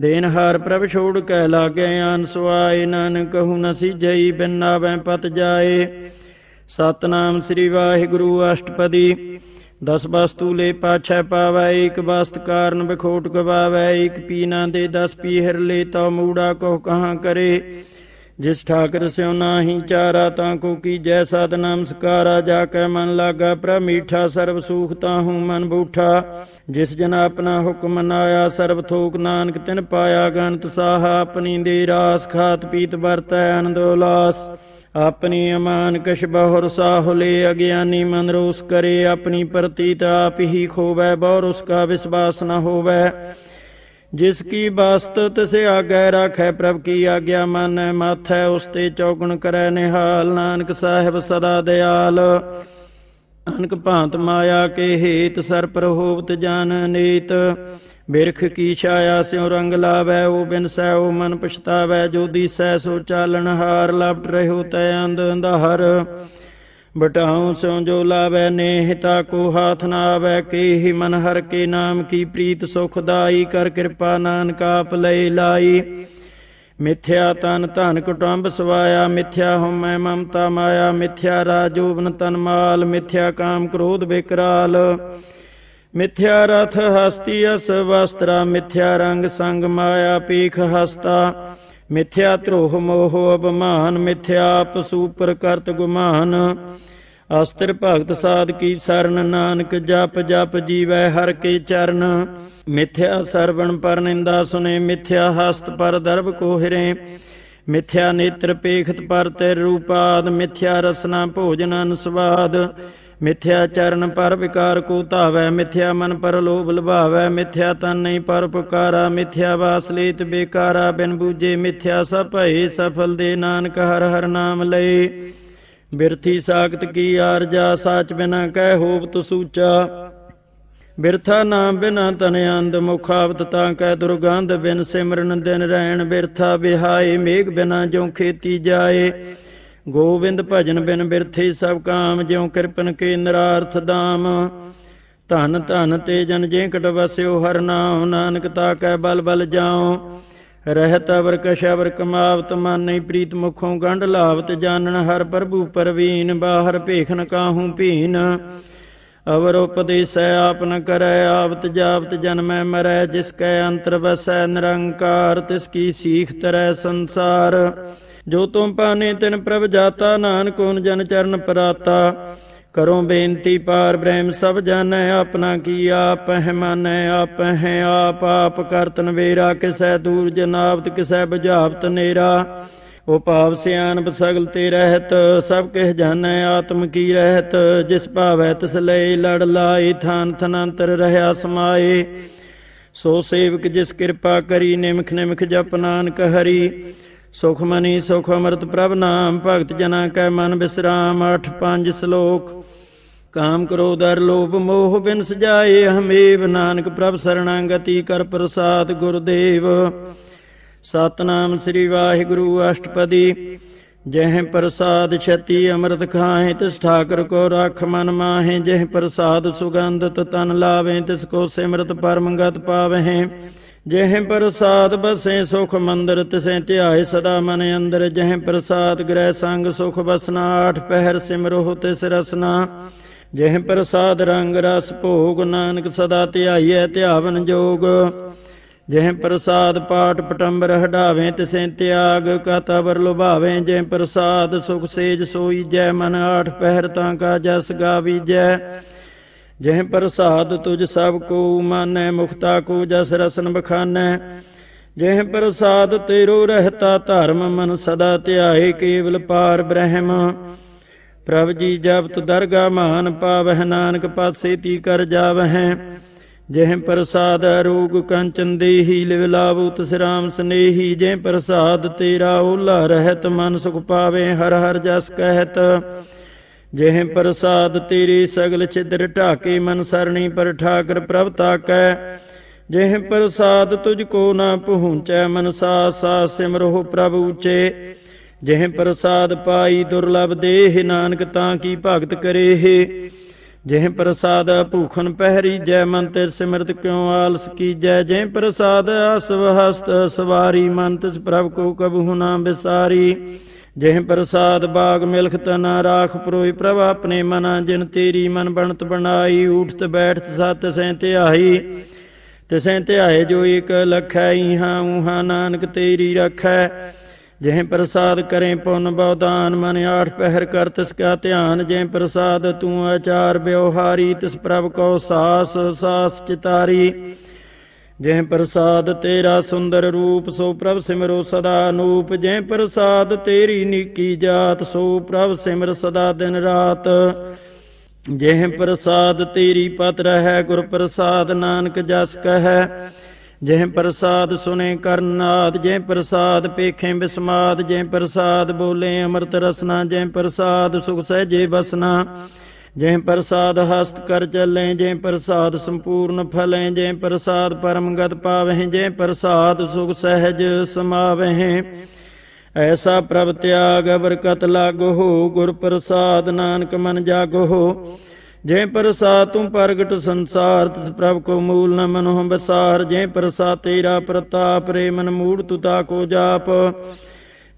Speaker 1: ਦੇਨ ਹਾਰ ਪ੍ਰਭ ਛੋੜ ਕੈ ਲਾਗੇ ਆਨ ਸੁਆਏ ਨਾਨਕ ਕਹੂ ਨਸੀ ਜਈ ਬਿਨ ਨਾਵੇਂ ਪਤ ਜਾਏ ਸਤਨਾਮ ਸ੍ਰੀ ਵਾਹਿਗੁਰੂ ਅਸ਼ਟਪਦੀ ਦਸ ਵਸਤੂ ਲੈ ਪਾਛੈ ਪਾਵੈ ਏਕ ਵਸਤ ਕਾਰਨ ਬਖੋਟ ਗਵਾਵੈ ਏਕ ਪੀਨਾ ਦੇ ਦਸ ਪੀਹਰ ਲੈ ਤਉ ਮੂੜਾ ਕੋ ਕਹਾ ਕਰੇ ਜਿਸ ਠਾਕਰ ਸਿਉ ਨਾਹੀ ਚਾਰਾ ਤਾਂ ਕੋ ਕੀ ਜੈ ਸਤ ਨਮਸਕਾਰਾ ਜਾ ਕੈ ਮਨ ਲਾਗਾ ਪ੍ਰਭ ਮੀਠਾ ਸਰਬ ਸੂਖ ਤਾਂ ਹੂੰ ਮਨ ਬੂਠਾ ਜਿਸ ਜਨ ਆਪਣਾ ਹੁਕਮ ਨਾਇਆ ਸਰਬ ਥੋਕ ਨਾਨਕ ਤਿਨ ਪਾਇਆ ਗਨਤ ਸਾਹਾ ਆਪਣੀ ਦੇ ਰਾਸ ਖਾਤ ਪੀਤ ਵਰਤੈ ਆਨੰਦ ਉਲਾਸ ਆਪਣੀ ਅਮਾਨ ਕਸ਼ ਬਹੁਰ ਸਾਹੁਲੇ ਅਗਿਆਨੀ ਮਨ ਰੋਸ ਕਰੇ ਆਪਣੀ ਪ੍ਰਤੀਤ ਆਪ ਹੀ ਖੋਵੈ ਬਹੁਰ ਕਾ ਵਿਸ਼ਵਾਸ ਨਾ ਹੋਵੈ ਜਿਸ ਕੀ ਬਸਤ ਤਿਸ ਆਗੈ ਰਾਖੈ ਪ੍ਰਭ ਕੀ ਆਗਿਆ ਮਾਨੈ ਮਾਥੈ ਉਸ ਤੇ ਚੌਗਣ ਕਰੈ ਨਿਹਾਲ ਨਾਨਕ ਸਾਹਿਬ ਸਦਾ ਦਿਆਲ ਅਨਕ ਭਾਂਤ ਮਾਇਆ ਕੇ ਹੀਤ ਸਰ ਪ੍ਰਹੋਵਤ ਜਾਨ ਨੀਤ ਬਿਰਖ ਕੀ ਛਾਇਆ ਸਿਉ ਰੰਗ ਲਾਵੈ ਉਹ ਬਿਨ ਸੈ ਉਹ ਮਨ ਪਛਤਾਵੈ ਜੋ ਦੀਸੈ ਸੋ ਚਾਲਣ ਹਾਰ ਲਪਟ ਰਹਿਉ ਤੈ ਅੰਧ ਅੰਧਾਰ ਬਟਾਉ ਸਿਉ ਜੋ ਲਾਵੇ ਨੇਹ ਤਾ ਕੋ ਹਾਥ ਨਾ ਆਵੇ ਕੀਹੀ ਮਨ ਹਰ ਕੇ ਨਾਮ ਕੀ ਪ੍ਰੀਤ ਸੁਖ ਦਾਈ ਕਰ ਕਿਰਪਾ ਨਾਨਕ ਆਪ ਲੈ ਲਾਈ ਮਿਥਿਆ ਤਨ ਧਨ ਕੁਟੰਬ ਸਵਾਇਆ ਮਿਥਿਆ ਹਉਮੈ ਮਮਤਾ ਮਾਇਆ ਮਿਥਿਆ ਰਾਜੋਬਨ ਤਨ ਮਾਲ ਮਿਥਿਆ ਕਾਮ ਕ੍ਰੋਧ ਬੇਕਰਾਲ ਮਿਥਿਆ ਰਥ ਹਸਤੀ ਅਸ ਵਸਤਰਾ ਮਿਥਿਆ ਰੰਗ ਸੰਗ ਮਾਇਆ ਪੀਖ ਹਸਤਾ ਮਿਥਿਆ ਧਰੋਹ ਮੋਹ ਅਭਮਾਨ ਮਿਥਿਆ ਪਸੂਪਰ ਕਰਤ ਗੁਮਾਨ ਅਸਤਿਰ ਭਗਤ ਸਾਧ ਕੀ ਸਰਨ ਨਾਨਕ ਜਪ ਜਪ ਜੀਵੈ ਹਰ ਕੇ ਚਰਨ ਮਿਥਿਆ ਸਰਵਣ ਪਰ ਨਿੰਦਾ ਸੁਨੇ ਮਿਥਿਆ ਹਸਤ ਪਰ ਦਰਬ ਕੋ ਹਿਰੇ ਮਿਥਿਆ ਨੇਤਰ ਪੇਖਤ ਪਰ ਤੇ ਰੂਪਾਦ ਮਿਥਿਆ ਰਸਨਾ ਭੋਜਨ ਅਨਸਵਾਦ ਮਿਥਿਆ ਚਰਨ ਪਰ ਵਿਕਾਰ ਕੋ ਧਾਵੈ ਮਿਥਿਆ ਮਨ ਪਰ ਲੋਭ ਲਭਾਵੈ ਮਿਥਿਆ ਤਨ ਨਹੀਂ ਪਰ ਪੁਕਾਰਾ ਮਿਥਿਆ ਵਾਸਲੀਤ ਬੇਕਾਰਾ ਬਿਨ ਬੂਝੇ ਮਿਥਿਆ ਸਭ ਭਈ ਸਫਲ ਦੇ ਨਾਨਕ ਹਰ ਹਰ ਨਾਮ ਲਏ ਬਿਰਥੀ ਸਾਖਤ ਕੀ ਆਰਜਾ ਸਾਚ ਬਿਨਾ ਕਹਿ ਹੋਵ ਤਸੂਚਾ ਬਿਰਥਾ ਨਾਮ ਬਿਨਾ ਤਨ ਅੰਦ ਮੁਖ ਆਵਤ ਤਾਂ ਕਹਿ ਦੁਰਗੰਧ ਬਿਨ ਸਿਮਰਨ ਦਿਨ ਰਹਿਣ ਬਿਰਥਾ ਵਿਹਾਈ ਮੇਘ ਬਿਨਾ ਜਿਉ ਖੇਤੀ ਜਾਏ ਗੋਬਿੰਦ ਭਜਨ ਬਿਨ ਬਿਰਥੀ ਸਭ ਕਾਮ ਜਿਉ ਕਿਰਪਨ ਕੇ ਨਰਾਰਥ ਦਾਮ ਧਨ ਧਨ ਤੇ ਜਨ ਜੇ ਕਟ ਵਸਿਓ ਹਰ ਨਾਮ ਨਾਨਕ ਤਾ ਕੈ ਬਲ ਬਲ ਜਾਉ ਰਹਿਤ ਅਵਰ ਕਸ਼ ਅਵਰ ਕਮਾਵਤ ਮਾਨੈ ਪ੍ਰੀਤ ਮੁਖੋਂ ਗੰਢ ਲਾਵਤ ਜਾਣਨ ਹਰ ਪ੍ਰਭੂ ਪਰਵੀਨ ਬਾਹਰ ਭੇਖਨ ਕਾਹੂ ਭੀਨ ਅਵਰ ਉਪਦੇਸੈ ਆਪ ਨ ਕਰੈ ਆਵਤ ਜਾਵਤ ਜਨਮੈ ਮਰੈ ਜਿਸ ਕੈ ਅੰਤਰ ਵਸੈ ਨਿਰੰਕਾਰ ਤਿਸ ਕੀ ਸੀਖ ਤਰੈ ਸੰਸਾਰ ਜੋ ਤੁਮ ਪਾਨੇ ਤਿਨ ਪ੍ਰਭ ਜਾਤਾ ਨਾਨਕ ਕੋਨ ਜਨ ਚਰਨ ਪਰਾਤਾ ਕਰੋ ਬੇਨਤੀ ਪਾਰ ਬ੍ਰਹਮ ਸਭ ਜਾਣੈ ਆਪਣਾ ਕੀ ਆਪ ਹੈ ਮਾਨੈ ਆਪ ਹੈ ਆਪ ਆਪ ਕਰਤਨ ਵੇਰਾ ਕਿਸੈ ਦੂਰ ਜਨਾਬਤ ਕਿਸੈ ਬੁਝਾਵਤ ਨੇਰਾ ਉਹ ਭਾਵ ਸਿਆਨ ਬਸਗਲ ਤੇ ਰਹਿਤ ਸਭ ਕਹਿ ਜਾਣੈ ਆਤਮ ਕੀ ਰਹਿਤ ਜਿਸ ਭਾਵੈ ਤਿਸ ਲਈ ਲੜ ਲਾਈ ਥਾਨ ਥਨੰਤਰ ਰਹਾ ਸਮਾਏ ਸੋ ਸੇਵਕ ਜਿਸ ਕਿਰਪਾ ਕਰੀ ਨਿਮਖ ਨਿਮਖ ਜਪ ਨਾਨਕ ਹਰੀ ਸੁਖਮਨੀ ਸੁਖ ਅਮਰਤ ਪ੍ਰਭ ਨਾਮ ਭਗਤ ਜਨਾ ਕੈ ਮਨ ਬਿਸਰਾਮ ਅਠ ਪੰਜ ਸ਼ਲੋਕ ਕਾਮ ਕ੍ਰੋਧ ਅਰ ਲੋਭ ਮੋਹ ਬਿਨ ਸਜਾਏ ਹਮੇਵ ਨਾਨਕ ਪ੍ਰਭ ਸਰਣਾਗਤੀ ਕਰ ਪ੍ਰਸਾਦ ਗੁਰਦੇਵ ਸਤਨਾਮ ਸ੍ਰੀ ਵਾਹਿਗੁਰੂ ਅਸ਼ਟਪਦੀ ਜਹ ਪ੍ਰਸਾਦ ਛਤੀ ਅੰਮ੍ਰਿਤ ਖਾਹੇ ਤਿਸ ਠਾਕਰ ਕੋ ਰਖ ਮਨ ਮਾਹੇ ਜਹ ਪ੍ਰਸਾਦ ਸੁਗੰਧਤ ਤਨ ਲਾਵੇ ਤਿਸ ਕੋ ਸਿਮਰਤ ਪਰਮਗਤ ਪਾਵਹਿ ਜਿਹ ਪ੍ਰਸਾਦ ਬਸੇ ਸੁਖ ਮੰਦਰ ਤਿਸੈ ਧਿਆਏ ਸਦਾ ਮਨ ਅੰਦਰ ਜਿਹ ਪ੍ਰਸਾਦ ਗ੍ਰਹਿ ਸੰਗ ਸੁਖ ਬਸਨਾ ਆਠ ਪਹਿਰ ਸਿਮਰੋ ਤਿਸ ਰਸਨਾ ਜਿਹ ਪ੍ਰਸਾਦ ਰੰਗ ਰਸ ਭੋਗ ਨਾਨਕ ਸਦਾ ਧਿਆਈਐ ਧਿਆਵਨ ਜੋਗ ਜਿਹ ਪ੍ਰਸਾਦ ਪਾਟ ਪਟੰਬਰ ਹਡਾਵੇਂ ਤਿਸੈ ਤਿਆਗ ਕਤਵਰ ਲੁਭਾਵੇਂ ਜਿਹ ਪ੍ਰਸਾਦ ਸੁਖ ਸੇਜ ਸੋਈ ਜੈ ਮਨ ਆਠ ਪਹਿਰ ਤਾਂ ਕਾ ਜਸ ਗਾਵੀ ਜੈ ਜਹ ਪ੍ਰਸਾਦ ਤੁਝ ਸਭ ਕੋ ਮਾਨੈ ਮੁਖਤਾ ਕੋ ਜਸ ਰਸਨ ਬਖਾਨੈ ਜਹ ਪ੍ਰਸਾਦ ਤੇਰੋ ਰਹਤਾ ਧਰਮ ਮਨ ਸਦਾ ਧਿਆਏ ਕੇਵਲ ਪਾਰ ਬ੍ਰਹਮ ਪ੍ਰਭ ਜੀ ਜਪਤ ਦਰਗਾ ਮਾਨ ਪਾਵਹਿ ਨਾਨਕ ਪਾਸੇ ਤੀ ਕਰ ਜਾਵਹਿ ਜਹ ਪ੍ਰਸਾਦ ਰੂਗ ਕੰਚਨ ਦੇਹੀ ਲਿਵ ਲਾਵੂ ਤਿਸ ਰਾਮ ਸਨੇਹੀ ਜਹ ਪ੍ਰਸਾਦ ਤੇਰਾ ਓਲਾ ਰਹਿਤ ਮਨ ਸੁਖ ਪਾਵੇ ਹਰ ਹਰ ਜਸ ਕਹਿਤ ਜਿਹੇ ਪ੍ਰਸਾਦ ਤੇਰੀ ਸਗਲ ਛਿਦਰ ਢਾਕੇ ਮਨ ਸਰਣੀ ਪਰ ਠਾਕਰ ਪ੍ਰਭ ਤਾਕੈ ਜਿਹੇ ਪ੍ਰਸਾਦ ਤੁਝ ਕੋ ਨਾ ਪਹੁੰਚੈ ਮਨ ਸਾ ਸਾ ਸਿਮਰਹੁ ਪ੍ਰਭ ਉਚੇ ਜਿਹੇ ਪ੍ਰਸਾਦ ਪਾਈ ਦੁਰਲਭ ਦੇਹ ਨਾਨਕ ਤਾਂ ਕੀ ਭਗਤ ਕਰੇ ਹੈ ਜਿਹੇ ਪ੍ਰਸਾਦ ਭੂਖਨ ਪਹਿਰੀ ਜੈ ਮਨ ਤੇ ਸਿਮਰਤ ਕਿਉ ਆਲਸ ਕੀਜੈ ਜਿਹੇ ਪ੍ਰਸਾਦ ਅਸਵ ਹਸਤ ਸਵਾਰੀ ਮਨ ਤਿਸ ਪ੍ਰਭ ਕੋ ਕਬਹੁ ਨਾ ਬਿਸਾਰੀ ਜਿਹ ਪ੍ਰਸਾਦ ਬਾਗ ਮਿਲਖ ਤਨ ਰਾਖ ਪ੍ਰੋਈ ਪ੍ਰਭ ਆਪਣੇ ਮਨ ਜਿਨ ਤੇਰੀ ਮਨ ਬਣਤ ਬਣਾਈ ਉਠਤ ਬੈਠਤ ਸਤ ਆਹੀ ਧਿਆਈ ਤਿਸੈ ਧਿਆਏ ਜੋ ਇਕ ਲਖੈ ਹਾਂ ਉਹਾ ਨਾਨਕ ਤੇਰੀ ਰਖੈ ਜਿਹ ਪ੍ਰਸਾਦ ਕਰੇ ਪੁੰਨ ਬਉਦਾਨ ਮਨ ਆਠ ਪਹਿਰ ਕਰ ਤਿਸ ਕਾ ਧਿਆਨ ਜਿਹ ਪ੍ਰਸਾਦ ਤੂੰ ਆਚਾਰ ਬਿਵਹਾਰੀ ਤਿਸ ਪ੍ਰਭ ਕੋ ਸਾਸ ਸਾਸ ਚਿਤਾਰੀ ਜਿਹ ਪ੍ਰਸਾਦ ਤੇਰਾ ਸੁੰਦਰ ਰੂਪ ਸੋ ਪ੍ਰਭ ਸਿਮਰੋ ਸਦਾ ਅਨੂਪ ਜਿਹ ਪ੍ਰਸਾਦ ਤੇਰੀ ਨੀਕੀ ਜਾਤ ਸੋ ਪ੍ਰਭ ਸਿਮਰ ਸਦਾ ਦਿਨ ਰਾਤ ਜਿਹ ਪ੍ਰਸਾਦ ਤੇਰੀ ਪਤ ਰਹਿ ਗੁਰ ਪ੍ਰਸਾਦ ਨਾਨਕ ਜਸ ਕਹੈ ਜਿਹ ਪ੍ਰਸਾਦ ਸੁਨੇ ਕਰਨਾਦ ਜਿਹ ਪ੍ਰਸਾਦ ਪੇਖੇ ਬਿਸਮਾਦ ਜਿਹ ਪ੍ਰਸਾਦ ਬੋਲੇ ਅਮਰਤ ਰਸਨਾ ਜਿਹ ਪ੍ਰਸਾਦ ਸੁਖ ਸਹਿਜੇ ਬਸਨਾ ਜੇ ਪ੍ਰਸਾਦ ਹਸਤ ਕਰ ਚੱਲੇ ਜੇ ਪ੍ਰਸਾਦ ਸੰਪੂਰਨ ਫਲੇ ਜੇ ਪ੍ਰਸਾਦ ਪਰਮਗਤ ਪਾਵਹਿ ਜੇ ਪ੍ਰਸਾਦ ਸੁਖ ਸਹਿਜ ਸਮਾਵਹਿ ਐਸਾ ਪ੍ਰਭ ਤਿਆਗ ਬਰਕਤ ਲਾਗੋ ਗੁਰ ਪ੍ਰਸਾਦ ਨਾਨਕ ਮਨ ਜਾਗੋ ਜੇ ਪ੍ਰਸਾਦ ਤੂੰ ਪ੍ਰਗਟ ਸੰਸਾਰ ਤਿਸ ਪ੍ਰਭ ਕੋ ਮੂਲ ਨ ਮਨੁ ਬਸਾਰ ਜੇ ਪ੍ਰਸਾਦ ਤੇਰਾ ਪ੍ਰਤਾਪ ਰੇ ਮਨ ਮੂੜ ਤੁ ਤਾ ਕੋ ਜਾਪ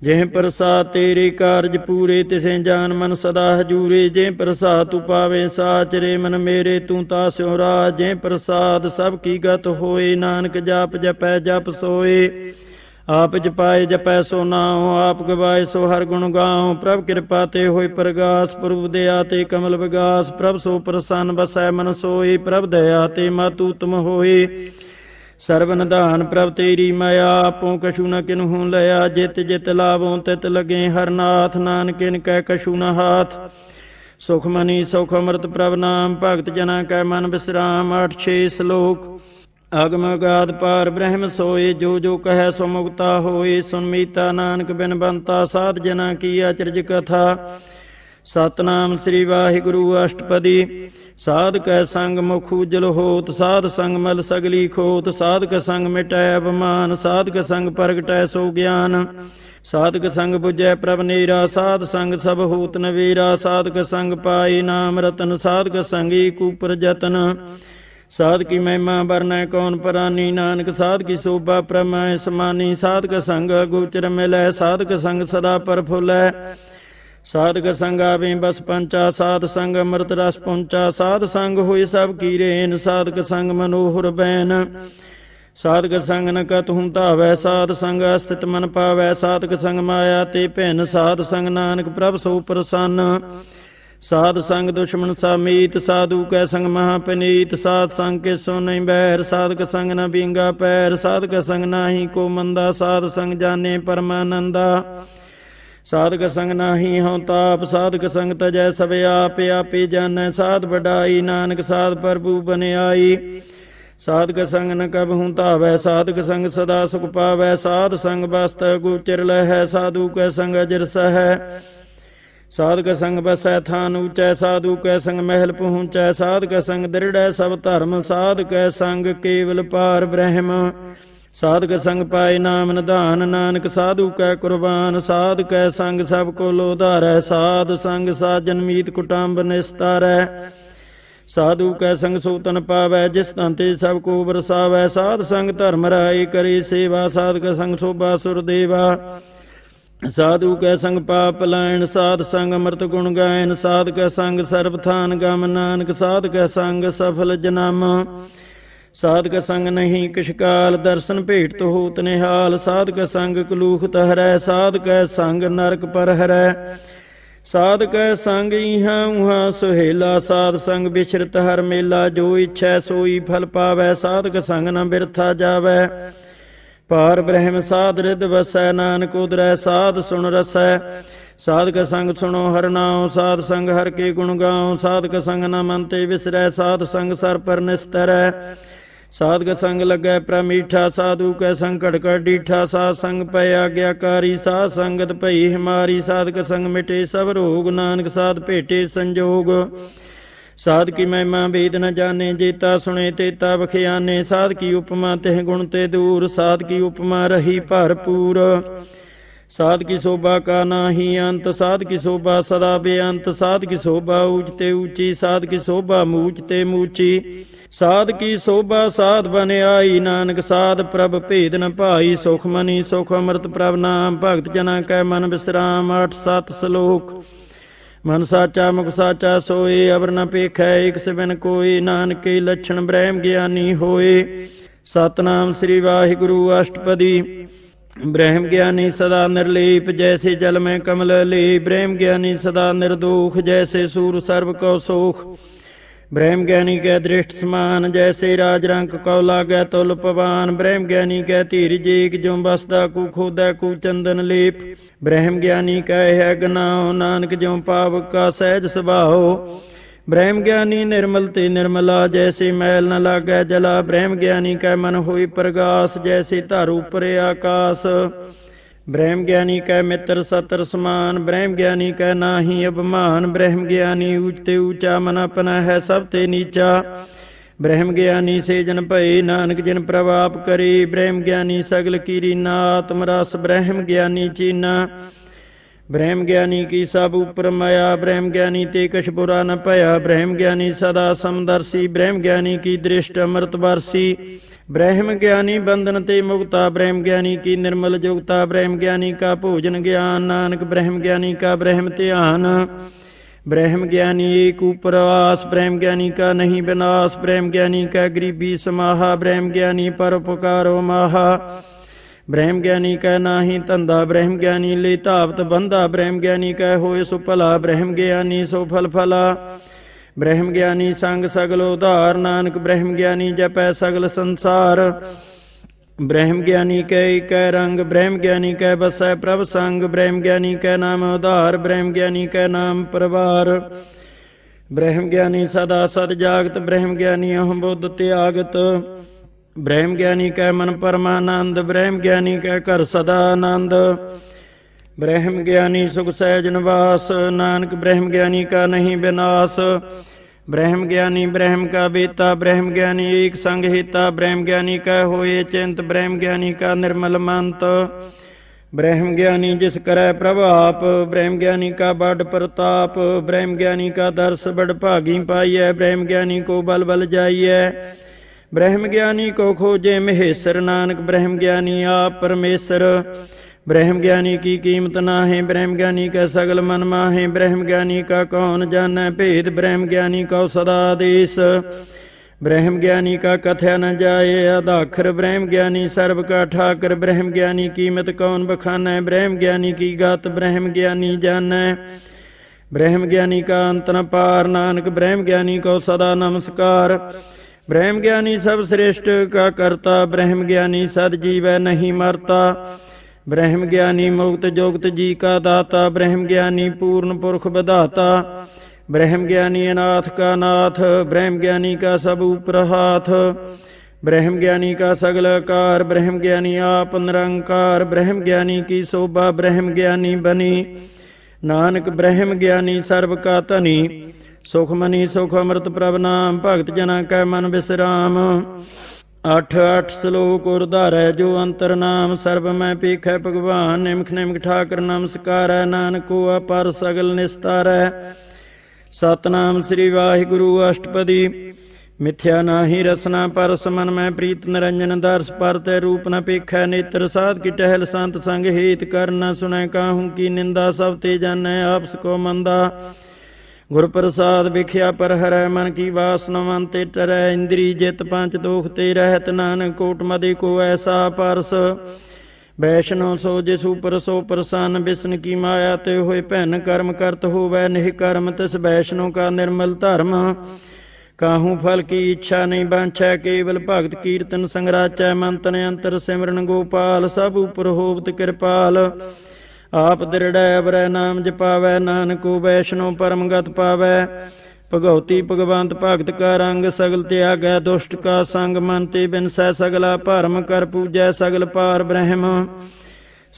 Speaker 1: ਜੇ ਪ੍ਰਸਾਦ ਤੇਰੇ ਕਾਰਜ ਪੂਰੇ ਤਿਸੈ ਜਾਨ ਮਨ ਸਦਾ ਹਜੂਰੇ ਜੇ ਪ੍ਰਸਾਦ ਤੂੰ ਪਾਵੇ ਸਾਚਰੇ ਮਨ ਮੇਰੇ ਤੂੰ ਸਿਉ ਰਾਜ ਜੇ ਪ੍ਰਸਾਦ ਸਭ ਕੀ ਗਤ ਹੋਏ ਨਾਨਕ ਜਾਪ ਜਪੈ ਜਪ ਸੋਏ ਆਪ ਜਪਾਏ ਜਪੈ ਸੋ ਨਾਉ ਆਪ ਗਵਾਏ ਸੋ ਹਰ ਗੁਣ ਗਾਉ ਪ੍ਰਭ ਕਿਰਪਾ ਤੇ ਹੋਏ ਪ੍ਰਗਾਸ ਪ੍ਰਭ ਦਇਆ ਤੇ ਕਮਲ ਵਿਗਾਸ ਪ੍ਰਭ ਸੋ ਪ੍ਰਸੰਨ ਬਸੈ ਮਨ ਸੋਈ ਪ੍ਰਭ ਦਇਆ ਤੇ ਮਾਤੂ ਤੁਮ ਹੋਏ ਸਰਬਨਧਾਨ ਪ੍ਰਭ ਤੇਰੀ ਮਾਇਆ ਆਪੋ ਕਛੂ ਨ ਕਿਨਹੁ ਲਿਆ ਜਿਤ ਜਿਤ ਲਾਵੋਂ ਤਿਤ ਲਗੇ ਹਰਨਾਥ ਨਾਨਕਿਨ ਕੈ ਕਛੂ ਨ ਹਾਥ ਸੁਖਮਨੀ ਸੁਖ ਅਮਰਤ ਪ੍ਰਭ ਨਾਮ ਭਗਤ ਜਨਾ ਕੈ ਮਨ ਬਿਸਰਾਮ 8-6 ਸ਼ਲੋਕ ਅਗਮ ਅਗਾਦ ਪਾਰ ਬ੍ਰਹਮ ਸੋਏ ਜੋ ਜੋ ਕਹੈ ਸੋ ਮੁਕਤਾ ਹੋਏ ਸੁਨ ਮੀਤਾ ਨਾਨਕ ਬਿਨ ਬੰਤਾ ਸਾਧ ਜਨਾ ਕੀ ਅਚਰਜ ਕਥਾ ਸਤਨਾਮ ਸ੍ਰੀ ਵਾਹਿਗੁਰੂ ਅਸ਼ਟਪਦੀ ਸਾਧ ਕੈ ਸੰਗ ਮੁਖ ਉਜਲ ਹੋਤ ਸਾਧ ਸੰਗ ਮਲ ਸਗਲੀ ਖੋਤ ਸਾਧ ਕੈ ਸੰਗ ਮਿਟੈ ਅਪਮਾਨ ਸਾਧ ਕੈ ਸੰਗ ਪ੍ਰਗਟੈ ਸੋ ਗਿਆਨ ਸਾਧਕ ਸੰਗ 부ਜੈ ਪ੍ਰਭ ਨੀਰਾ ਸਾਧ ਸੰਗ ਸਭ ਹੂਤ ਨਵੀਰਾ ਸਾਧਕ ਸੰਗ ਪਾਈ ਨਾਮ ਰਤਨ ਸਾਧਕ ਸੰਗੀ ਕੂਪਰ ਜਤਨ ਸਾਧ ਕੀ ਮਹਿਮਾ ਬਰਨੈ ਕੌਣ ਪਰਾਨੀ ਨਾਨਕ ਸਾਧ ਕੀ ਸੋਭਾ ਪ੍ਰਮੈ ਸਮਾਨੀ ਸਾਧਕ ਸੰਗ ਗੋਚਰ ਮਿਲੈ ਸਾਧਕ ਸੰਗ ਸਦਾ ਪਰਫੁਲੈ ਸਾਧਕ ਸੰਗਾ ਵੇ ਬਸ ਪੰਚਾ ਸਾਧ ਸੰਗ ਅਮਰਤ ਰਸ ਪਹੁੰਚਾ ਸਾਧ ਸੰਗ ਹੋਏ ਸਭ ਕੀ ਰੇਨ ਸਾਧਕ ਸੰਗ ਮਨੋਹਰ ਬੈਨ ਸਾਧਕ ਸੰਗ ਨ ਕਤ ਹੁੰ ਧਾਵੈ ਸਾਧ ਸੰਗ ਅਸਤਿਤ ਮਨ ਪਾਵੈ ਸਾਧਕ ਸੰਗ ਮਾਇਆ ਤੇ ਭਿੰਨ ਸਾਧ ਸੰਗ ਨਾਨਕ ਪ੍ਰਭ ਸੋ ਪ੍ਰਸੰਨ ਸਾਧ ਸੰਗ ਦੁਸ਼ਮਣ ਸਾਮੀਤ ਸਾਧੂ ਕੈ ਸੰਗ ਮਹਾ ਪਨੀਤ ਸਾਧ ਸੰਗ ਕੇ ਸੋ ਨਹੀਂ ਬੈਰ ਸਾਧਕ ਸੰਗ ਨ ਬੀਂਗਾ ਪੈਰ ਸਾਧਕ ਸੰਗ ਨਾਹੀ ਕੋ ਮੰਦਾ ਸਾਧ ਸੰਗ ਜਾਣੇ ਪਰਮਾਨੰਦਾ ਸਾਧਕ ਸੰਗ ਨਾਹੀ ਹਉ ਤਾਪ ਸਾਧਕ ਸੰਗ ਤਜੈ ਸਭ ਆਪ ਆਪੇ ਜਾਣੈ ਸਾਧ ਵਡਾਈ ਨਾਨਕ ਸਾਧ ਪ੍ਰਭੂ ਬਨਿਆਈ ਸਾਧਕ ਸੰਗ ਨ ਕਬ ਹਉ ਤਾਵੈ ਸਾਧਕ ਸੰਗ ਸਦਾ ਸੁਖ ਪਾਵੈ ਸਾਧ ਸੰਗ ਬਸਤ ਗੁਚਰ ਲਹੈ ਸਾਧੂ ਕੈ ਸੰਗ ਅਜਰ ਸਹੈ ਸਾਧਕ ਸੰਗ ਬਸੈ ਥਾਨ ਉਚੈ ਸਾਧੂ ਕੈ ਸੰਗ ਮਹਿਲ ਪਹੁੰਚੈ ਸਾਧਕ ਸੰਗ ਦ੍ਰਿੜੈ ਸਭ ਧਰਮ ਸਾਧਕ ਸੰਗ ਕੇਵਲ ਪਾਰ ਬ੍ਰਹਮ ਸਾਧਕ ਸੰਗ ਪਾਏ ਨਾਮ ਨਿਧਾਨ ਨਾਨਕ ਸਾਧੂ ਕੈ ਕੁਰਬਾਨ ਸਾਧ ਕੈ ਸੰਗ ਸਭ ਕੋ ਲੋਧਾਰੈ ਸਾਧ ਸੰਗ ਸਾਜਨ ਮੀਤ ਕੁਟੰਬ ਨਿਸਤਾਰੈ ਸਾਧੂ ਕੈ ਸੰਗ ਸੋ ਤਨ ਪਾਵੈ ਜਿਸ ਤਨ ਤੇ ਸਭ ਕੋ ਵਰਸਾਵੈ ਸਾਧ ਸੰਗ ਧਰਮ ਰਾਈ ਕਰੀ ਸੇਵਾ ਸਾਧਕ ਸੰਗ ਸੋਭਾ ਸੁਰ ਦੇਵਾ ਸਾਧੂ ਕੈ ਸੰਗ ਪਾਪ ਲੈਣ ਸਾਧ ਸੰਗ ਅਮਰਤ ਗੁਣ ਗਾਇਨ ਸਾਧ ਕੈ ਸੰਗ ਸਰਬ ਥਾਨ ਗਮ ਨਾਨਕ ਸਾਧ ਕੈ ਸੰਗ ਸਫਲ ਜਨਮ ਸਾਧਕ ਸੰਗ ਨਹੀਂ ਕਿਛ ਕਾਲ ਦਰਸ਼ਨ ਭੇਟ ਤੋ ਹਾਲ ਸਾਧਕ ਸੰਗ ਕਲੂਖ ਤਹਰੈ ਸਾਧਕੈ ਸੰਗ ਨਰਕ ਪਰ ਹਰੈ ਸਾਧਕੈ ਸੰਗ ਇਹਾਂ ਉਹਾਂ ਸੁਹੇਲਾ ਸਾਧ ਸੰਗ ਵਿਛਰਤ ਹਰ ਮੇਲਾ ਜੋ ਇਛੈ ਸੋਈ ਫਲ ਪਾਵੈ ਸਾਧਕ ਸੰਗ ਨ ਬਿਰਥਾ ਜਾਵੈ ਪਾਰ ਬ੍ਰਹਮ ਸਾਧ ਰਿਦ ਵਸੈ ਨਾਨਕ ਉਦਰੈ ਸਾਧ ਸੁਣ ਰਸੈ ਸਾਧਕ ਸੰਗ ਸੁਣੋ ਹਰ ਨਾਉ ਸਾਧ ਸੰਗ ਹਰ ਕੇ ਗੁਣ ਗਾਉ ਸਾਧਕ ਸੰਗ ਨ ਮੰਤੇ ਵਿਸਰੈ ਸਾਧ ਸੰਗ ਸਰ ਪਰ ਨਿਸਤਰੈ ਸਾਧਗ ਸੰਗ ਲੱਗੈ ਪ੍ਰਮੀਠਾ ਸਾਧੂ ਕੈ ਸੰਕਟ ਕਰ ਡੀਠਾ ਸਾਧ ਸੰਗ ਪੈ ਆਗਿਆਕਾਰੀ ਸਾਧ ਸੰਗਤ ਭਈ ਹਮਾਰੀ ਸਾਧਕ ਸੰਗ ਮਿਟੇ ਸਭ ਰੋਗ ਨਾਨਕ ਸਾਧ ਭੇਟੇ ਸੰਜੋਗ ਸਾਧ ਕੀ ਮਹਿਮਾ ਵੇਦ ਨ ਜਾਣੇ ਜੀਤਾ ਸੁਣੇ ਤੇਤਾ ਬਖਿਆਨੇ ਸਾਧ ਕੀ ਉਪਮਾ ਤਿਹ ਗੁਣ ਤੇ ਦੂਰ ਸਾਧ ਕੀ ਉਪਮਾ ਰਹੀ ਭਰਪੂਰ ਸਾਧ ਕੀ ਸੋਭਾ ਕਾ ਨਾਹੀ ਅੰਤ ਸਾਧ ਕੀ ਸੋਭਾ ਸਦਾ ਬੇਅੰਤ ਸਾਧ ਕੀ ਸੋਭਾ ਊਚ ਤੇ ਊਚੀ ਸਾਧ ਕੀ ਸੋਭਾ ਮੂਚ ਤੇ ਮੂਚੀ ਸਾਧ ਕੀ ਸੋਭਾ ਸਾਧ ਬਨਿਆਈ ਨਾਨਕ ਸਾਧ ਪ੍ਰਭ ਭੇਦ ਨ ਭਾਈ ਸੁਖ ਮਨੀ ਸੁਖ ਅਮਰਤ ਪ੍ਰਭ ਨਾਮ ਭਗਤ ਜਨਾਂ ਕੈ ਮਨ ਬਿਸਰਾਮ 8 ਸਤ ਸ਼ਲੋਕ ਮਨ ਸਾਚਾ ਮੁਖ ਸਾਚਾ ਸੋਏ ਅਵਰ ਨ ਪੇਖੈ ਇਕ ਸਿਵਨ ਕੋਈ ਨਾਨਕੇ ਲਛਣ ਬ੍ਰਹਮ ਗਿਆਨੀ ਹੋਏ ਸਤਨਾਮ ਸ੍ਰੀ ਵਾਹਿਗੁਰੂ ਅਸ਼ਟਪਦੀ ਬ੍ਰਹਮ ਗਿਆਨੀ ਸਦਾ ਨਿਰਲੀਪ ਜੈਸੇ ਜਲ ਮੈਂ ਕਮਲ ਲੇ ਬ੍ਰਹਮ ਗਿਆਨੀ ਸਦਾ ਨਿਰਦੋਖ ਜੈਸੇ ਸੂਰ ਸਰਬ ਕੋ ਸੋਖ ਬ੍ਰਹਮ ਗਿਆਨੀ ਕੈ ਦ੍ਰਿਸ਼ਟ ਸਮਾਨ ਜੈਸੇ ਰਾਜ ਰੰਗ ਕੋ ਲਾਗੈ ਤੁਲ ਪਵਾਨ ਬ੍ਰਹਮ ਗਿਆਨੀ ਕੈ ਧੀਰਜ ਏਕ ਜੋ ਬਸਦਾ ਕੂ ਖੋਦੈ ਕੂ ਚੰਦਨ ਲੀਪ ਬ੍ਰਹਮ ਗਿਆਨੀ ਕੈ ਹੈ ਗਨਾਉ ਨਾਨਕ ਜਿਉ ਪਾਵਕ ਕਾ ਸਹਿਜ ਸੁਭਾਓ ਬ੍ਰਹਮ ਗਿਆਨੀ ਨਿਰਮਲ ਤੇ ਨਿਰਮਲਾ ਜੈਸੀ ਮੈਲ ਨ ਲਾਗੈ ਜਲਾ ਬ੍ਰਹਮ ਗਿਆਨੀ ਕੈ ਮਨ ਹੋਈ ਪ੍ਰਗਾਸ ਜੈਸੀ ਧਰ ਉਪਰੇ ਆਕਾਸ ਬ੍ਰਹਮ ਗਿਆਨੀ ਕੈ ਮਿੱਤਰ ਸਤਰ ਸਮਾਨ ਬ੍ਰਹਮ ਗਿਆਨੀ ਕੈ ਨਾਹੀ ਅਭਮਾਨ ਬ੍ਰਹਮ ਗਿਆਨੀ ਉਚ ਤੇ ਉਚਾ ਮਨ ਆਪਣਾ ਹੈ ਸਭ ਤੇ ਨੀਚਾ ਬ੍ਰਹਮ ਗਿਆਨੀ ਸੇ ਜਨ ਭਏ ਨਾਨਕ ਜਿਨ ਪ੍ਰਵਾਪ ਕਰੇ ਬ੍ਰਹਮ ਗਿਆਨੀ ਸਗਲ ਕੀ ਰੀਨਾ ਆਤਮ ਰਸ ਬ੍ਰਹਮ ਗਿਆਨੀ ਚੀਨਾ ਬ੍ਰਹਮ ਗਿਆਨੀ ਕੀ ਸਭ ਉਪਰ ਮਾਇਆ ਬ੍ਰਹਮ ਗਿਆਨੀ ਤੇ ਕਛ ਬੁਰਾ ਨ ਭਇਆ ਬ੍ਰਹਮ ਗਿਆਨੀ ਸਦਾ ਸਮਦਰਸੀ ਬ੍ਰਹਮ ਗਿਆਨੀ ਕੀ ਦ੍ਰਿਸ਼ਟ ਅਮਰਤ ਵਰਸੀ ਬ੍ਰਹਮ ਗਿਆਨੀ ਬੰਧਨ ਤੇ ਮੁਕਤਾ ਬ੍ਰਹਮ ਗਿਆਨੀ ਕੀ ਨਿਰਮਲ ਜੁਗਤਾ ਬ੍ਰਹਮ ਗਿਆਨੀ ਕਾ ਭੋਜਨ ਗਿਆਨ ਨਾਨਕ ਬ੍ਰਹਮ ਗਿਆਨੀ ਕਾ ਬ੍ਰਹਮ ਧਿਆਨ ਬ੍ਰਹਮ ਗਿਆਨੀ ਏਕ ਉਪਰਵਾਸ ਬ੍ਰਹਮ ਗਿਆਨੀ ਕਾ ਨਹੀਂ ਬਿਨਾਸ਼ ਬ੍ਰਹਮ ਗਿਆਨੀ ਕਾ ਗਰੀਬੀ ਸਮਾਹਾ ਬ੍ਰਹਮ ਗਿਆਨੀ ਪਰਉਪਕਾਰੋ ਮਾਹਾ ਬ੍ਰਹਮ ਗਿਆਨੀ ਕਹਿ ਨਾਹੀ ਧੰਦਾ ਬ੍ਰਹਮ ਗਿਆਨੀ ਲਈ ਧਾਵਤ ਬੰਧਾ ਬ੍ਰਹਮ ਗਿਆਨੀ ਕਹਿ ਹੋਏ ਸੁਪਲਾ ਬ੍ਰਹਮ ਗਿਆਨੀ ਸੋ ਫਲ ਫਲਾ ਬ੍ਰਹਮ ਗਿਆਨੀ ਸੰਗ ਸਗਲ ਉਧਾਰ ਨਾਨਕ ਬ੍ਰਹਮ ਗਿਆਨੀ ਜਪੈ ਸਗਲ ਸੰਸਾਰ ਬ੍ਰਹਮ ਗਿਆਨੀ ਕੈ ਕੈ ਰੰਗ ਬ੍ਰਹਮ ਗਿਆਨੀ ਕੈ ਬਸੈ ਪ੍ਰਭ ਸੰਗ ਬ੍ਰਹਮ ਗਿਆਨੀ ਕੈ ਨਾਮ ਉਧਾਰ ਬ੍ਰਹਮ ਗਿਆਨੀ ਕੈ ਨਾਮ ਪਰਵਾਰ ਬ੍ਰਹਮ ਗਿਆਨੀ ਸਦਾ ਸਤ ਜਾਗਤ ਬ੍ਰਹਮ ਗਿਆਨੀ ਅਹੰ ਬੁੱਧ ਤਿਆਗਤ ਬ੍ਰਹਮ ਗਿਆਨੀ ਕਹਿ ਮਨ ਪਰਮਾਨੰਦ ਬ੍ਰਹਮ ਗਿਆਨੀ ਕਹਿ ਕਰ ਸਦਾ ਆਨੰਦ ਬ੍ਰਹਮ ਗਿਆਨੀ ਸੁਖ ਸਹਿਜ ਨਿਵਾਸ ਨਾਨਕ ਬ੍ਰਹਮ ਗਿਆਨੀ ਕਾ ਨਹੀਂ ਬਿਨਾਸ਼ ਬ੍ਰਹਮ ਗਿਆਨੀ ਬ੍ਰਹਮ ਕਾ ਬੀਤਾ ਬ੍ਰਹਮ ਗਿਆਨੀ ਏਕ ਸੰਗ ਹਿਤਾ ਬ੍ਰਹਮ ਗਿਆਨੀ ਕਾ ਹੋਏ ਚਿੰਤ ਬ੍ਰਹਮ ਗਿਆਨੀ ਕਾ ਨਿਰਮਲ ਮੰਤ ਬ੍ਰਹਮ ਗਿਆਨੀ ਜਿਸ ਕਰੈ ਪ੍ਰਭਾਪ ਬ੍ਰਹਮ ਗਿਆਨੀ ਕਾ ਬੜ ਪ੍ਰਤਾਪ ਬ੍ਰਹਮ ਗਿਆਨੀ ਕਾ ਦਰਸ ਬੜ ਭਾਗੀ ਪਾਈਐ ਬ੍ਰਹਮ ਗਿਆਨੀ ਕੋ ਬਲ ਬਲ ਜਾਈਐ ब्रह्म ज्ञानी को खोजे महेश्वर नानक ब्रह्म ज्ञानी आप परमेश्वर ब्रह्म ज्ञानी की कीमत ना है ब्रह्म ज्ञानी का सगल मन माहे ब्रह्म ज्ञानी का कौन जान भेद ब्रह्म ज्ञानी का सदादेश ब्रह्म ज्ञानी का कथया न जाए अदाखर ब्रह्म ज्ञानी सर्व का ठाकर ब्रह्म ज्ञानी कीमत कौन बखाना ब्रह्म ज्ञानी की गात ब्रह्म ज्ञानी जान ब्रह्म ज्ञानी का अंत न पार नानक ब्रह्म ज्ञानी को सदा नमस्कार ਬ੍ਰਹਮ ਗਿਆਨੀ ਸਭ ਸ੍ਰੇਸ਼ਟ ਕਾ ਕਰਤਾ ਬ੍ਰਹਮ ਗਿਆਨੀ ਸਦ ਜੀਵੈ ਨਹੀਂ ਮਰਤਾ ਬ੍ਰਹਮ ਗਿਆਨੀ ਮੁਕਤ ਜੋਗਤ ਜੀ ਕਾ ਦਾਤਾ ਬ੍ਰਹਮ ਗਿਆਨੀ ਪੂਰਨ ਪੁਰਖ ਵਿਧਾਤਾ ਬ੍ਰਹਮ ਗਿਆਨੀ ਅਨਾਥ ਕਾ ਨਾਥ ਬ੍ਰਹਮ ਗਿਆਨੀ ਕਾ ਸਭ ਉਪਰ ਹਾਥ ਬ੍ਰਹਮ ਗਿਆਨੀ ਕਾ ਸਗਲ ਆਕਾਰ ਬ੍ਰਹਮ ਗਿਆਨੀ ਆਪ ਨਿਰੰਕਾਰ ਬ੍ਰਹਮ ਗਿਆਨੀ ਕੀ ਸੋਭਾ ਬ੍ਰਹਮ ਗਿਆਨੀ ਬਣੀ ਨਾਨਕ ਬ੍ਰਹਮ ਗਿਆਨੀ ਸਰਬ ਕਾ ਧਨੀ ਸੁਖ ਮਨੀ ਸੁਖ ਅਮਰਤ ਪ੍ਰਭ ਨਾਮ ਭਗਤ ਜਨਾਂ ਕੈ ਮਨ ਬਿਸਰਾਮ ਅਠ ਅਠ ਸ਼ਲੋਕ ਉਰਧਾਰੈ ਜੋ ਅੰਤਰ ਨਾਮ ਸਰਬ ਮੈਂ ਪੀਖੈ ਭਗਵਾਨ ਨਿਮਖ ਨਿਮਖ ਠਾਕਰ ਨਮਸਕਾਰੈ ਨਾਨਕ ਅਪਰ ਸਗਲ ਨਿਸਤਾਰੈ ਸਤਨਾਮ ਸ੍ਰੀ ਵਾਹਿਗੁਰੂ ਅਸ਼ਟਪਦੀ ਮਿਥਿਆ ਨਾਹੀ ਰਸਨਾ ਪਰ ਸਮਨ ਮੈਂ ਪ੍ਰੀਤ ਨਰੰਜਨ ਦਰਸ ਪਰ ਤੇ ਰੂਪ ਨ ਪੀਖੈ ਨੇਤਰ ਸਾਧ ਕੀ ਟਹਿਲ ਸੰਤ ਸੰਗ ਹੀਤ ਕਰਨਾ ਸੁਣੈ ਕਾਹੂ ਕੀ ਨਿੰਦਾ ਸਭ ਤੇ ਜਾਣੈ ਆਪਸ ਕੋ ਮੰਦਾ ਗੁਰ ਪ੍ਰਸਾਦ ਵਿਖਿਆ ਪਰ ਹਰੈ ਮਨ ਕੀ ਵਾਸਨਾ ਤੇ ਟਰੈ ਇੰਦਰੀ ਜਿਤ ਪੰਜ ਦੋਖ ਤੇ ਰਹਿਤ ਨਾਨਕ ਕੋਟ ਮਦੇ ਕੋ ਐਸਾ ਪਰਸ ਵੈਸ਼ਨੋ ਸੋ ਜਿਸ ਉਪਰ ਸੋ ਪ੍ਰਸੰਨ ਬਿਸਨ ਕੀ ਮਾਇਆ ਤੇ ਹੋਏ ਭੈਨ ਕਰਮ ਕਰਤ ਹੋਵੇ ਨਿਹ ਕਰਮ ਤਿਸ ਵੈਸ਼ਨੋ ਕਾ ਨਿਰਮਲ ਧਰਮ ਕਾਹੂ ਫਲ ਕੀ ਇੱਛਾ ਨਹੀਂ ਬਾਂਛੈ ਕੇਵਲ ਭਗਤ ਕੀਰਤਨ ਸੰਗਰਾਚੈ ਮੰਤਨ ਅੰਤਰ ਸਿਮਰਨ ਗੋਪਾਲ ਸਭ ਉਪਰ ਹੋਵਤ ਕਿਰਪਾਲ ਆਪ ਦਿਰੜੈ ਬਰੈ ਨਾਮ ਜਪਾਵੈ ਨਾਨਕੂ ਵੈਸ਼ਨੋ ਪਰਮਗਤ ਪਾਵੈ ਭਗਉਤੀ ਭਗਵੰਤ ਭਗਤ ਕਾ ਰੰਗ ਸਗਲ ਤਿਆਗੈ ਦੁਸ਼ਟ ਕਾ ਸੰਗ ਮਨ ਤੇ ਬਿਨਸੈ ਸਗਲਾ ਭਰਮ ਕਰ ਪੂਜੈ ਸਗਲ ਪਾਰ ਬ੍ਰਹਮ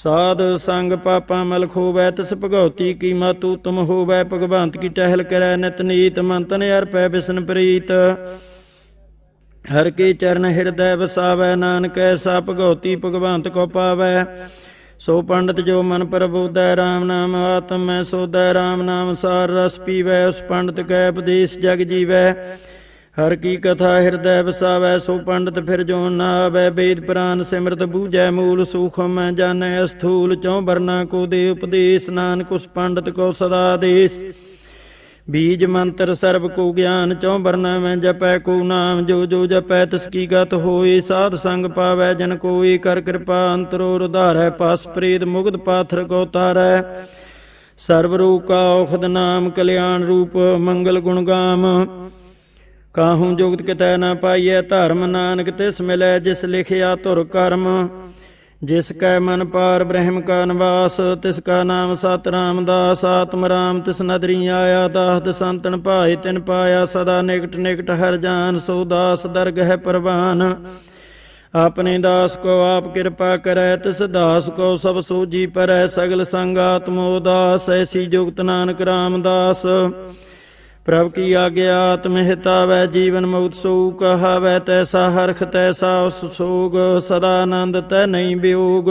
Speaker 1: ਸਾਧ ਸੰਗ ਪਾਪਾ ਮਲ ਖੋਵੈ ਤਿਸ ਭਗਉਤੀ ਕੀ ਮਾਤੂ ਤੁਮ ਹੋਵੈ ਭਗਵੰਤ ਕੀ ਟਹਿਲ ਕਰੈ ਨਿਤ ਨੀਤ ਮੰਤਨ ਅਰਪੈ ਬਿਸਨ ਪ੍ਰੀਤ ਹਰ ਕੇ ਚਰਨ ਹਿਰਦੈ ਵਸਾਵੈ ਨਾਨਕ ਐਸਾ ਭਗਉਤੀ ਭਗਵੰਤ ਕੋ ਪਾਵੈ ਸੋ ਪੰਡਤ ਜੋ ਮਨ ਪ੍ਰਬੋਧੈ ਰਾਮ ਨਾਮ ਆਤਮੈ ਸੋ ਸੋਧੈ ਰਾਮ ਨਾਮ ਸਾਰ ਰਸ ਪੀਵੈ ਉਸ ਪੰਡਤ ਕੈ ਉਪਦੇਸ਼ ਜਗ ਜੀਵੈ ਹਰ ਕੀ ਕਥਾ ਹਿਰਦੈ ਵਸਾਵੈ ਸੋ ਪੰਡਤ ਫਿਰ ਜੋ ਨਾ ਆਵੈ ਵੇਦ ਪ੍ਰਾਨ ਸਿਮਰਤ ਬੂਝੈ ਮੂਲ ਸੂਖਮੈ ਜਾਣੈ ਸਥੂਲ ਚੋਂ ਵਰਨਾ ਕੋ ਦੇ ਉਪਦੇਸ਼ ਨਾਨਕ ਉਸ ਪੰਡਤ ਕੋ ਸਦਾ ਦੇਸ਼ ਬੀਜ ਮੰਤਰ ਸਰਬ ਕੋ ਗਿਆਨ ਚੋਂ ਬਰਨਾ ਜਪੈ ਕੋ ਨਾਮ ਜੋ ਜੋ ਜਪੈ ਤਿਸ ਕੀ ਗਤ ਹੋਈ ਸਾਧ ਸੰਗ ਪਾਵੈ ਜਨ ਕੋਈ ਕਰ ਕਿਰਪਾ ਅੰਤਰੋ ਰੁਧਾਰੈ ਪਾਸ ਪ੍ਰੀਤ ਮੁਗਦ ਪਾਥਰ ਕੋ ਤਾਰੈ ਸਰਬ ਰੂਪ ਕਾ ਔਖਦ ਨਾਮ ਕਲਿਆਣ ਰੂਪ ਮੰਗਲ ਗੁਣ ਗਾਮ ਕਾਹੂ ਜੁਗਤ ਕਿਤੈ ਨਾ ਪਾਈਐ ਧਰਮ ਨਾਨਕ ਤਿਸ ਮਿਲੈ ਜਿਸ ਲਿਖਿਆ ਤੁਰ ਕਰਮ ਜਿਸ ਕੈ ਮਨ ਪਾਰ ਬ੍ਰਹਮ ਕਾ ਨਿਵਾਸ ਤਿਸ ਕਾ ਨਾਮ ਸਤ ਦਾਸ ਆਤਮ ਰਾਮ ਤਿਸ ਨਦਰੀ ਆਇਆ ਦਾਸ ਸੰਤਨ ਭਾਇ ਤਿਨ ਪਾਇਆ ਸਦਾ ਨਿਕਟ ਨਿਕਟ ਹਰ ਜਾਨ ਸੋ ਦਾਸ ਦਰਗ ਹੈ ਪਰਵਾਨ ਆਪਣੇ ਦਾਸ ਕੋ ਆਪ ਕਿਰਪਾ ਕਰੈ ਤਿਸ ਦਾਸ ਕੋ ਸਭ ਸੂਜੀ ਪਰੈ ਸਗਲ ਸੰਗ ਆਤਮੋ ਦਾਸ ਐਸੀ ਜੁਗਤ ਨਾਨਕ ਦਾਸ ਪ੍ਰਭ ਕੀ ਆਗਿਆ ਆਤਮ ਹਿਤਾਵੈ ਜੀਵਨ ਮੁਕਤ ਸੋ ਕਹਾਵੈ ਤੈਸਾ ਹਰਖ ਤੈਸਾ ਉਸ ਸੋਗ ਸਦਾ ਆਨੰਦ ਤੈ ਨਹੀਂ ਬਿਯੋਗ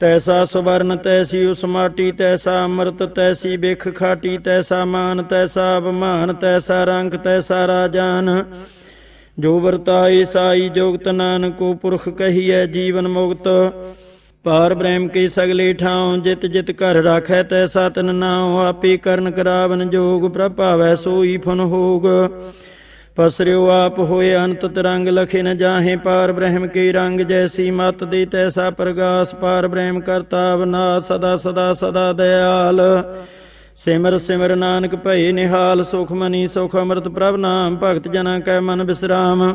Speaker 1: ਤੈਸਾ ਸਵਰਨ ਤੈਸੀ ਉਸ ਮਾਟੀ ਤੈਸਾ ਅੰਮ੍ਰਿਤ ਤੈਸੀ ਵਿਖ ਖਾਟੀ ਤੈਸਾ ਮਾਨ ਤੈਸਾ ਅਪਮਾਨ ਤੈਸਾ ਰੰਗ ਤੈਸਾ ਰਾਜਾਨ ਜੋ ਵਰਤਾਈ ਸਾਈ ਜੋਗਤ ਨਾਨਕੋ ਪੁਰਖ ਕਹੀਐ ਜੀਵਨ ਮੁਕਤ ਪਾਰ ਬ੍ਰਹਮ ਕੀ ਸਗਲੀ ਠਾਉ ਜਿਤ ਜਿਤ ਘਰ ਰਾਖੈ ਤੈ ਸਤਨ ਨਾਉ ਆਪੀ ਕਰਨ ਕਰਾਵਨ ਜੋਗ ਪ੍ਰਭਾਵੈ ਸੋਈ ਫਨ ਹੋਗ ਪਸਰਿਉ ਆਪ ਹੋਏ ਅੰਤ ਤਰੰਗ ਲਖੇ ਨ ਜਾਹੇ ਪਾਰ ਬ੍ਰਹਮ ਕੀ ਰੰਗ ਜੈਸੀ ਮਤ ਦੇ ਤੈਸਾ ਪ੍ਰਗਾਸ ਪਾਰ ਬ੍ਰਹਮ ਕਰਤਾ ਬਨਾ ਸਦਾ ਸਦਾ ਸਦਾ ਦਇਆਲ ਸਿਮਰ ਸਿਮਰ ਨਾਨਕ ਭਈ ਨਿਹਾਲ ਸੁਖ ਮਨੀ ਸੁਖ ਅਮਰਤ ਪ੍ਰਭ ਨਾਮ ਭਗਤ ਜਨਾਂ ਕੈ ਮਨ ਬਿਸਰਾਮ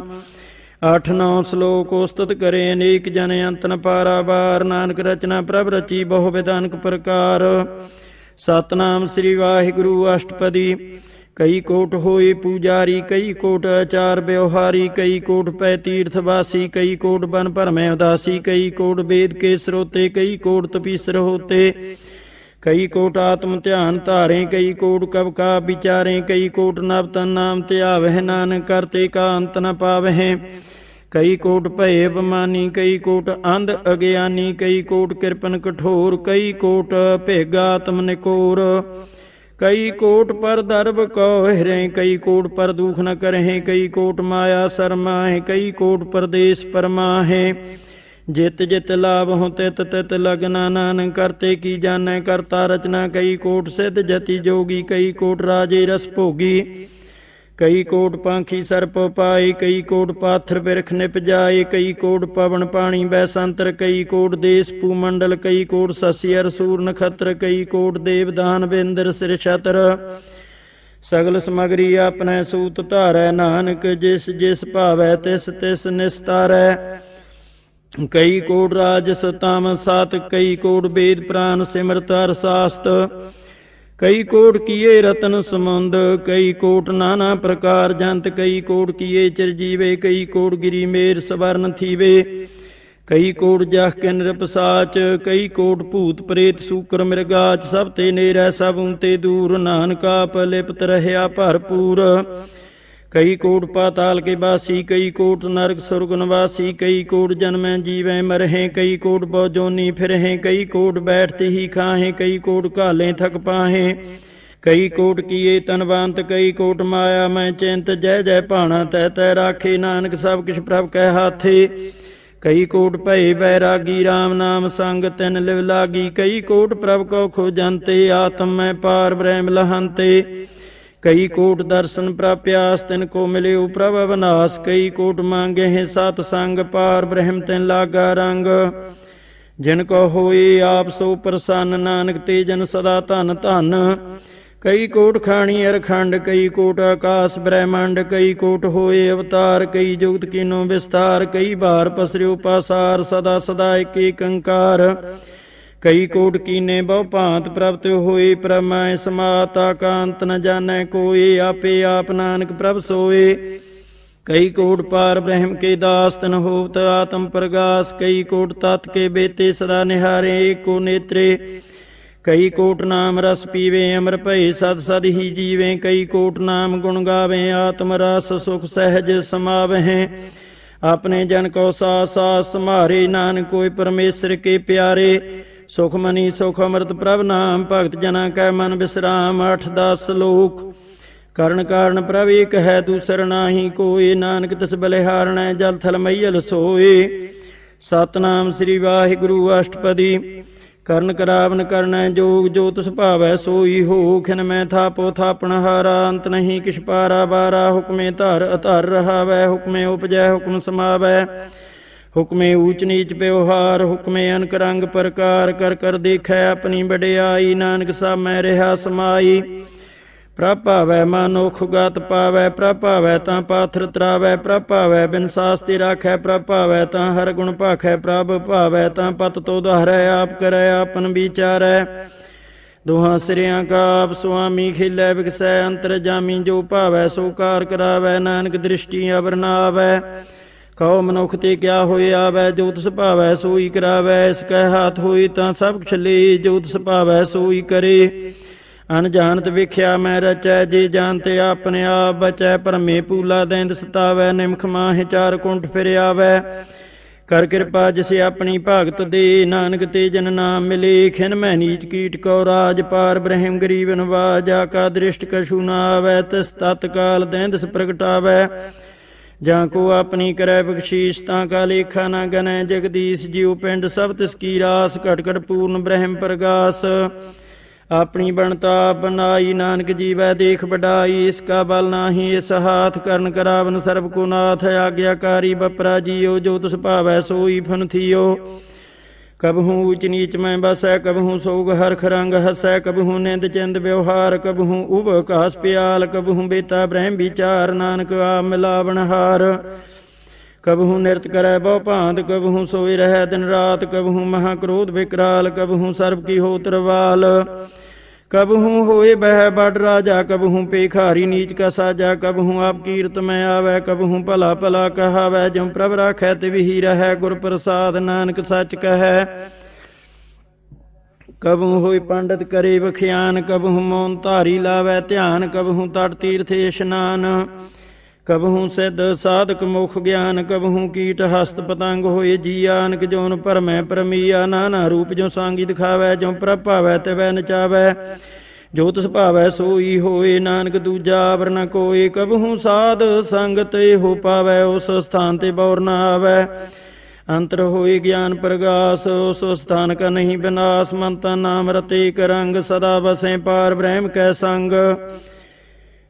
Speaker 1: ਅਠ ਨੌ ਸ਼ਲੋਕ ਉਸਤਤ ਕਰੇ ਅਨੇਕ ਜਨ ਅੰਤਨ ਪਾਰਾ ਬਾਰ ਨਾਨਕ ਰਚਨਾ ਪ੍ਰਭ ਰਚੀ ਬਹੁ ਵਿਦਾਨਕ ਪ੍ਰਕਾਰ ਸਤਨਾਮ ਸ੍ਰੀ ਵਾਹਿਗੁਰੂ ਅਸ਼ਟਪਦੀ ਕਈ ਕੋਟ ਹੋਏ ਪੂਜਾਰੀ ਕਈ ਕੋਟ ਆਚਾਰ ਬਿਵਹਾਰੀ ਕਈ ਕੋਟ ਪੈ ਤੀਰਥ ਵਾਸੀ ਕਈ ਕੋਟ ਬਨ ਭਰਮੈ ਉਦਾਸੀ ਕਈ ਕੋਟ ਵੇਦ ਕੇ ਸਰੋਤੇ ਕਈ ਕੋਟ ਤਪੀਸਰ ਹੋਤੇ ਕਈ ਕੋਟ ਆਤਮ ਧਿਆਨ ਧਾਰੇ ਕਈ ਕੋਟ ਕਬ ਕਾ ਵਿਚਾਰੇ ਕਈ ਕੋਟ ਨਭ ਤਨ ਨਾਮ ਧਿਆਵਹਿ ਨਾਨਕ ਕਰਤੇ ਕਾ ਅੰਤ ਨ ਪਾਵਹਿ ਕਈ ਕੋਟ ਭਏ ਬਮਾਨੀ ਕਈ ਕੋਟ ਅੰਧ ਅਗਿਆਨੀ ਕਈ ਕੋਟ ਕਿਰਪਨ ਕਠੋਰ ਕਈ ਕੋਟ ਭੇਗਾ ਆਤਮ ਨਿਕੋਰ ਕਈ ਕੋਟ ਪਰ ਦਰਬ ਕੋ ਹਿਰੇ ਕਈ ਕੋਟ ਪਰ ਦੁਖ ਨ ਕਰਹਿ ਕਈ ਕੋਟ ਮਾਇਆ ਸਰਮਾ ਹੈ ਕਈ ਕੋਟ ਪਰਦੇਸ ਪਰਮਾ ਹੈ ਜਿਤ ਜਿਤ ਲਾਭਹੁ ਤਿਤ ਤਿਤ ਲਗਨਾ ਨਾਨ ਕਰਤੇ ਕੀ ਜਾਣੈ ਕਰਤਾ ਰਚਨਾ ਕਈ ਕੋਟ ਸਿਧ ਜਤੀ ਜੋਗੀ ਕਈ ਕੋਟ ਰਾਜੇ ਰਸ ਭੋਗੀ ਕਈ ਕੋਟ ਪੰਖੀ ਸਰਪ ਪਾਈ ਕਈ ਕੋਟ ਪਾਥਰ ਬਿਰਖ ਨਿਪਜਾਏ ਕਈ ਕੋਟ ਪਵਨ ਪਾਣੀ ਬੈਸੰਤਰ ਕਈ ਕੋਟ ਦੇਸ ਪੂ ਮੰਡਲ ਕਈ ਕੋਟ ਸਸਿਅਰ ਸੂਰ ਨਖਤਰ ਕਈ ਕੋਟ ਦੇਵ ਦਾਨ ਬਿੰਦਰ ਸਿਰ ਛਤਰ ਸਗਲ ਸਮਗਰੀ ਆਪਣੇ ਸੂਤ ਧਾਰੈ ਨਾਨਕ ਜਿਸ ਜਿਸ ਭਾਵੈ ਤਿਸ ਤਿਸ ਨਿਸਤਾਰੈ ਕਈ ਕੋੜ ਰਾਜ ਸਤਮ ਸਤ ਕਈ ਕੋੜ ਵੇਦ ਪ੍ਰਾਨ ਸਿਮਰਤ ਅਰ ਸਾਸਤ ਕਈ ਕੋਟ ਕੀਏ ਰਤਨ ਸਮੁੰਦ ਕਈ ਕੋਟ ਨਾਨਾ ਪ੍ਰਕਾਰ ਜੰਤ ਕਈ ਕੋਟ ਕੀਏ ਚਿਰ ਜੀਵੇ ਕਈ ਕੋਟ ਗਿਰੀ ਮੇਰ ਸਵਰਨ ਥੀਵੇ ਕਈ ਕੋਟ ਜਹ ਕੇ ਨਿਰਪਸਾਚ ਕਈ ਕੋਟ ਭੂਤ ਪ੍ਰੇਤ ਸੂਕਰ ਮਿਰਗਾਚ ਸਭ ਤੇ ਨੇਰੇ ਸਭ ਉਨ ਤੇ ਦੂਰ ਨਾਨਕਾ ਪਲਿਪਤ ਰਹਿਆ ਭਰਪੂਰ ਕਈ ਕੋਟ ਪਾਤਾਲ ਕੇ ਬਾਸੀ ਕਈ ਕੋਟ ਨਰਕ ਸੁਰਗ ਨਿਵਾਸੀ ਕਈ ਕੋਟ ਜਨਮੈ ਜੀਵੈ ਮਰਹੇ ਕਈ ਕੋਟ ਬਉ ਜੋਨੀ ਫਿਰਹੇ ਕਈ ਕੋਟ ਬੈਠਤੇ ਹੀ ਖਾਹੇ ਕਈ ਕੋਟ ਘਾਲੇ ਥਕ ਪਾਹੇ ਕਈ ਕੋਟ ਕੀਏ ਤਨਵੰਤ ਕਈ ਕੋਟ ਮਾਇਆ ਮੈਂ ਚਿੰਤ ਜੈ ਜੈ ਭਾਣਾ ਤੈ ਤੈ ਰਾਖੇ ਨਾਨਕ ਸਭ ਕਿਛ ਪ੍ਰਭ ਕਹਿ ਹਾਥੇ ਕਈ ਕੋਟ ਭਏ ਬੈਰਾਗੀ RAM ਨਾਮ ਸੰਗ ਤਿਨ ਲਿਵ ਲਾਗੀ ਕਈ ਕੋਟ ਪ੍ਰਭ ਕੋ ਖੋਜੰਤੇ ਆਤਮੈ ਪਾਰ ਬ੍ਰਹਮ ਲਹੰਤੇ ਕਈ ਕੋਟ ਦਰਸ਼ਨ ਪ੍ਰਾਪਿਆਸ ਤਿਨ ਕੋ ਮਿਲਿਓ ਪ੍ਰਭ ਅਵਨਾਸ ਕਈ ਕੋਟ ਮੰਗੇ ਹੈ ਸਤ ਸੰਗ ਪਾਰ ਬ੍ਰਹਮ ਤਿਨ ਲਾਗਾ ਰੰਗ ਜਿਨ ਕੋ ਹੋਈ ਆਪ ਸੋ ਪ੍ਰਸੰਨ ਨਾਨਕ ਤੇ ਜਨ ਸਦਾ ਧਨ ਧਨ ਕਈ ਕੋਟ ਖਾਣੀ ਅਰਖੰਡ ਕਈ ਕੋਟ ਆਕਾਸ ਬ੍ਰਹਮੰਡ ਕਈ ਕੋਟ ਹੋਏ ਅਵਤਾਰ ਕਈ ਜੁਗਤ ਕੀਨੋ ਵਿਸਤਾਰ ਕਈ ਬਾਰ ਪਸਰਿਓ ਪਾਸਾਰ ਸਦਾ ਸਦਾ ਏਕ ਏਕ ਅੰਕਾਰ ਕਈ ਕੋਟ ਕੀਨੇ ਬਹੁ ਭਾਂਤ ਪ੍ਰਭਤ ਹੋਏ ਪ੍ਰਮੈ ਸਮਾਤ ਆਕਾਂਤ ਨ ਜਾਣੈ ਕੋਈ ਆਪੇ ਆਪ ਨਾਨਕ ਪ੍ਰਭ ਸੋਏ ਕਈ ਕੋਟ ਪਾਰ ਬ੍ਰਹਮ ਕੇ ਦਾਸ ਤਨ ਹੋਵਤ ਆਤਮ ਪ੍ਰਗਾਸ ਕਈ ਕੋਟ ਤਤ ਕੇ ਬੇਤੇ ਸਦਾ ਨਿਹਾਰੇ ਏਕੋ ਨੇਤਰੇ ਕਈ ਕੋਟ ਨਾਮ ਰਸ ਪੀਵੇ ਅਮਰ ਭਈ ਸਦ ਸਦ ਹੀ ਜੀਵੇ ਕਈ ਕੋਟ ਨਾਮ ਗੁਣ ਗਾਵੇ ਆਤਮ ਰਸ ਸੁਖ ਸਹਿਜ ਸਮਾਵਹਿ ਆਪਣੇ ਜਨ ਕੋ ਸਾ ਸਾ ਸਮਾਰੇ ਨਾਨਕ ਕੋਈ ਪਰਮੇਸ਼ਰ ਕੇ ਪਿਆਰੇ ਸੁਖਮਨੀ ਸੁਖ ਅਮਰਤ ਪ੍ਰਭ ਨਾਮ ਭਗਤ ਜਨਾ ਕੈ ਮਨ ਬਿਸਰਾਮ 8-10 ਸ਼ਲੋਕ ਕਰਨ ਕਾਰਨ ਪ੍ਰਭ ਏਕ ਹੈ ਤੂ ਸਰਣਾਹੀ ਕੋਈ ਨਾਨਕ ਤਿਸ ਬਲਿਹਾਰਣੈ ਜਲ ਥਲ ਮਈਲ ਸੋਏ ਸਤਨਾਮ ਸ੍ਰੀ ਵਾਹਿਗੁਰੂ ਅਸ਼ਟਪਦੀ ਕਰਨ ਕਰਾਵਨ ਕਰਨੈ ਜੋਗ ਜੋ ਤਿਸ ਭਾਵੈ ਸੋਈ ਹੋ ਖਿਨ ਮੈਂ ਥਾਪੋ ਥਾਪਣ ਹਾਰਾ ਅੰਤ ਨਹੀਂ ਕਿਛ ਪਾਰਾ ਬਾਰਾ ਹੁਕਮੇ ਧਰ ਅਧਰ ਰਹਾਵੈ ਹੁਕਮੇ ਉਪਜੈ ਹੁਕਮ ਸਮਾਵੈ ਹੁਕਮੇ ਊਚ ਨੀਚ ਪਿਉਹਾਰ ਹੁਕਮੇ ਅਨਕ ਰੰਗ ਪ੍ਰਕਾਰ ਕਰ ਕਰ ਦੇਖੈ ਆਪਣੀ ਬੜਿਆਈ ਨਾਨਕ ਸਭ ਮੈਂ ਰਹਾ ਸਮਾਈ ਪ੍ਰਭਾਵੈ ਮਨੁਖ ਗਤ ਪਾਵੈ ਪ੍ਰਭਾਵੈ ਤਾਂ ਪਾਥਰ ਤਰਾਵੈ ਪ੍ਰਭਾਵੈ ਬਿਨ ਸਾਸਤੀ ਤੇ ਰਾਖੈ ਪ੍ਰਭਾਵੈ ਤਾਂ ਹਰ ਗੁਣ ਭਾਖੈ ਪ੍ਰਭ ਭਾਵੈ ਤਾਂ ਪਤ ਤੋ ਦਹਰੈ ਆਪ ਕਰੈ ਆਪਨ ਵਿਚਾਰੈ ਦੋਹਾਂ ਸਿਰਿਆਂ ਕਾ ਆਪ ਸੁਆਮੀ ਖਿਲੈ ਵਿਕਸੈ ਅੰਤਰ ਜਾਮੀ ਜੋ ਭਾਵੈ ਸੋ ਕਾਰ ਕਰਾਵੈ ਨਾਨਕ ਦ੍ਰਿਸ਼ਟੀ ਅਵਰ ਨਾ ਆਵੈ ਕਉ ਮਨੁਖ ਤੇ ਕਿਆ ਹੋਇ ਆਵੈ ਜੋਤ ਸੁਭਾਵੈ ਸੋਈ ਕਰਾਵੈ ਇਸ ਕਹਿ ਹਾਥ ਹੋਈ ਤਾਂ ਸਭ ਖਲੀ ਜੋ ਤਿਸ ਭਾਵੈ ਸੋਈ ਕਰੇ ਅਨਜਾਨਤ ਵਿਖਿਆ ਮੈਂ ਰਚੈ ਜੀ ਜਾਣਤੇ ਆਪਣੇ ਆਪ ਬਚੈ ਪਰਮੇ ਪੂਲਾ ਦੇਂਦ ਸਤਾਵੈ ਨਿਮਖ ਮਾਹਿ ਚਾਰ ਕੁੰਟ ਫਿਰ ਆਵੈ ਕਰ ਕਿਰਪਾ ਜਿਸ ਆਪਣੀ ਭਗਤ ਦੇ ਨਾਨਕ ਤੇ ਜਨ ਨਾਮ ਮਿਲੇ ਖਿਨ ਮੈਂ ਨੀਚ ਕੀਟ ਕੋ ਰਾਜ ਪਾਰ ਬ੍ਰਹਮ ਗਰੀਬ ਵਾਜਾ ਕਾ ਦ੍ਰਿਸ਼ਟ ਕਸ਼ੂ ਨਾ ਆਵੈ ਤਿਸ ਤਤਕਾਲ ਕਾਲ ਦੈਂਦਸ ਪ੍ਰਗਟਾਵੈ ਜਾਂ ਕੋ ਆਪਣੀ ਕਰੈ ਬਖਸ਼ੀਸ਼ ਤਾਂ ਕਾ ਲੇਖਾ ਨਾ ਗਨੈ ਜਗਦੀਸ਼ ਜੀਉ ਪਿੰਡ ਸਭ ਤਿਸ ਕੀ ਰਾਸ ਘਟ ਘਟ ਪੂਰਨ ਬ੍ਰਹਮ ਪ੍ਰਗਾਸ ਆਪਣੀ ਬਣਤਾ ਬਨਾਈ ਨਾਨਕ ਜੀ ਵੈ ਦੇਖ ਵਡਾਈ ਇਸ ਕਾ ਬਲ ਨਾਹੀ ਇਸ ਹਾਥ ਕਰਨ ਕਰਾਵਨ ਸਰਬ ਕੋ ਨਾਥ ਆਗਿਆਕਾਰੀ ਬਪਰਾ ਜੀਓ ਜੋ ਤਿਸ ਭਾਵੈ ਸੋਈ ਫਨ ਥੀਓ ਕਬਹੂ ਉਚ ਨੀਚ ਮੈਂ ਬਸੈ ਕਬਹੂ ਸੋਗ ਹਰਖ ਰੰਗ ਹਸੈ ਕਬਹੂ ਨਿੰਦ ਚਿੰਦ ਵਿਵਹਾਰ ਕਬਹੂ ਉਭ ਕਾਸ ਪਿਆਲ ਕਬਹੂ ਬੇਤਾ ਬ੍ਰਹਮ ਵਿਚਾਰ ਨਾਨਕ ਆ ਮਿਲਾਵਣ ਹਾਰ ਕਬਹੂ ਨਿਰਤ ਕਰੈ ਬਹੁ ਭਾਂਤ ਕਬਹੂ ਸੋਈ ਰਹੈ ਦਿਨ ਰਾਤ ਕਬਹੂ ਮਹਾ ਕ੍ਰੋਧ ਵਿਕਰਾਲ ਕਬਹੂ ਸਰਬ ਕੀ ਹੋ ਤਰਵਾਲ कबहू होए बह बड राजा कबहू पेखारी नीच का साजा कबहू आप कीर्त में आवे कबहू भला भला कहावे जम प्रभ राखै तिवही रहै गुर प्रसाद नानक सच कहै ਕਬੂ ਹੋਈ ਪੰਡਤ ਕਰੇ ਬਖਿਆਨ ਕਬੂ ਮੌਨ ਧਾਰੀ ਲਾਵੇ ਧਿਆਨ ਕਬੂ ਤਟ ਤੀਰਥੇ ਇਸ਼ਨਾਨ ਕਬਹੂ ਸਿੱਧ ਸਾਧਕ ਮੁਖ ਗਿਆਨ ਕਬਹੂ ਕੀਟ ਹਸਤ ਪਤੰਗ ਹੋਏ ਜੀਆਨਕ ਜੋਨ ਪਰਮੈ ਪਰਮੀਆ ਨਾਨਾ ਰੂਪ ਜੋ ਸਾਂਗੀ ਦਿਖਾਵੇ ਜੋ ਪ੍ਰਭਾਵੈ ਤਵੈ ਨਚਾਵੇ ਜੋ ਤਿਸ ਭਾਵੈ ਸੋਈ ਹੋਏ ਨਾਨਕ ਦੂਜਾ ਆਵਰ ਨ ਕੋਏ ਕਬਹੂ ਸਾਧ ਸੰਗਤ ਇਹੋ ਪਾਵੇ ਉਸ ਸਥਾਨ ਤੇ ਬੌਰ ਨ ਆਵੈ ਅੰਤਰ ਹੋਏ ਗਿਆਨ ਪ੍ਰਗਾਸ ਉਸ ਸਥਾਨ ਕਾ ਨਹੀਂ ਬਿਨਾਸ ਮੰਤਨ ਨਾਮ ਰਤੇ ਕਰੰਗ ਸਦਾ ਬਸੇ ਪਾਰ ਬ੍ਰਹਮ ਕੈ ਸੰਗ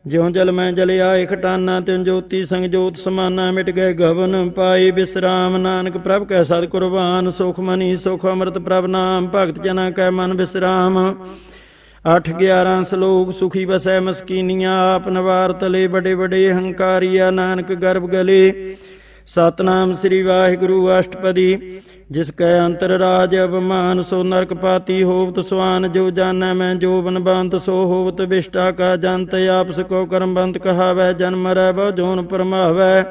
Speaker 1: ਜਿਉ ਜਲ ਮੈਂ ਜਲਿਆ ਟਾਨਾ ਤਿਉ ਜੋਤੀ ਸੰਗ ਜੋਤ ਸਮਾਨਾ ਮਿਟ ਗਏ ਗਵਨ ਪਾਈ ਬਿਸਰਾਮ ਨਾਨਕ ਪ੍ਰਭ ਕੈ ਸਤ ਕੁਰਬਾਨ ਸੁਖ ਮਨੀ ਸੁਖ ਅਮਰਤ ਪ੍ਰਭ ਨਾਮ ਭਗਤ ਜਨਾ ਕੈ ਮਨ ਬਿਸਰਾਮ 8 11 ਸ਼ਲੋਕ ਸੁਖੀ ਵਸੈ ਮਸਕੀਨੀਆਂ ਆਪ ਨਵਾਰ ਤਲੇ ਬੜੇ ਬੜੇ ਹੰਕਾਰੀਆ ਨਾਨਕ ਗਰਬ ਗਲੇ ਸਤਨਾਮ ਸ੍ਰੀ ਵਾਹਿਗੁਰੂ ਅਸ਼ਟਪਦੀ ਜਿਸ ਕੈ ਅੰਤਰ ਰਾਜ ਅਪਮਾਨ ਸੋ ਨਰਕ ਪਾਤੀ ਹੋਵਤ ਸੁਆਨ ਜੋ ਜਾਣੈ ਮੈਂ ਜੋ ਬੰਤ ਸੋ ਹੋਵਤ ਵਿਸ਼ਟਾ ਕਾ ਜੰਤ ਆਪਸ ਕੋ ਕਰਮ ਬੰਤ ਕਹਾਵੇ ਜਨਮ ਰਹਿ ਬੋ ਜੋਨ ਪਰਮਾਵੇ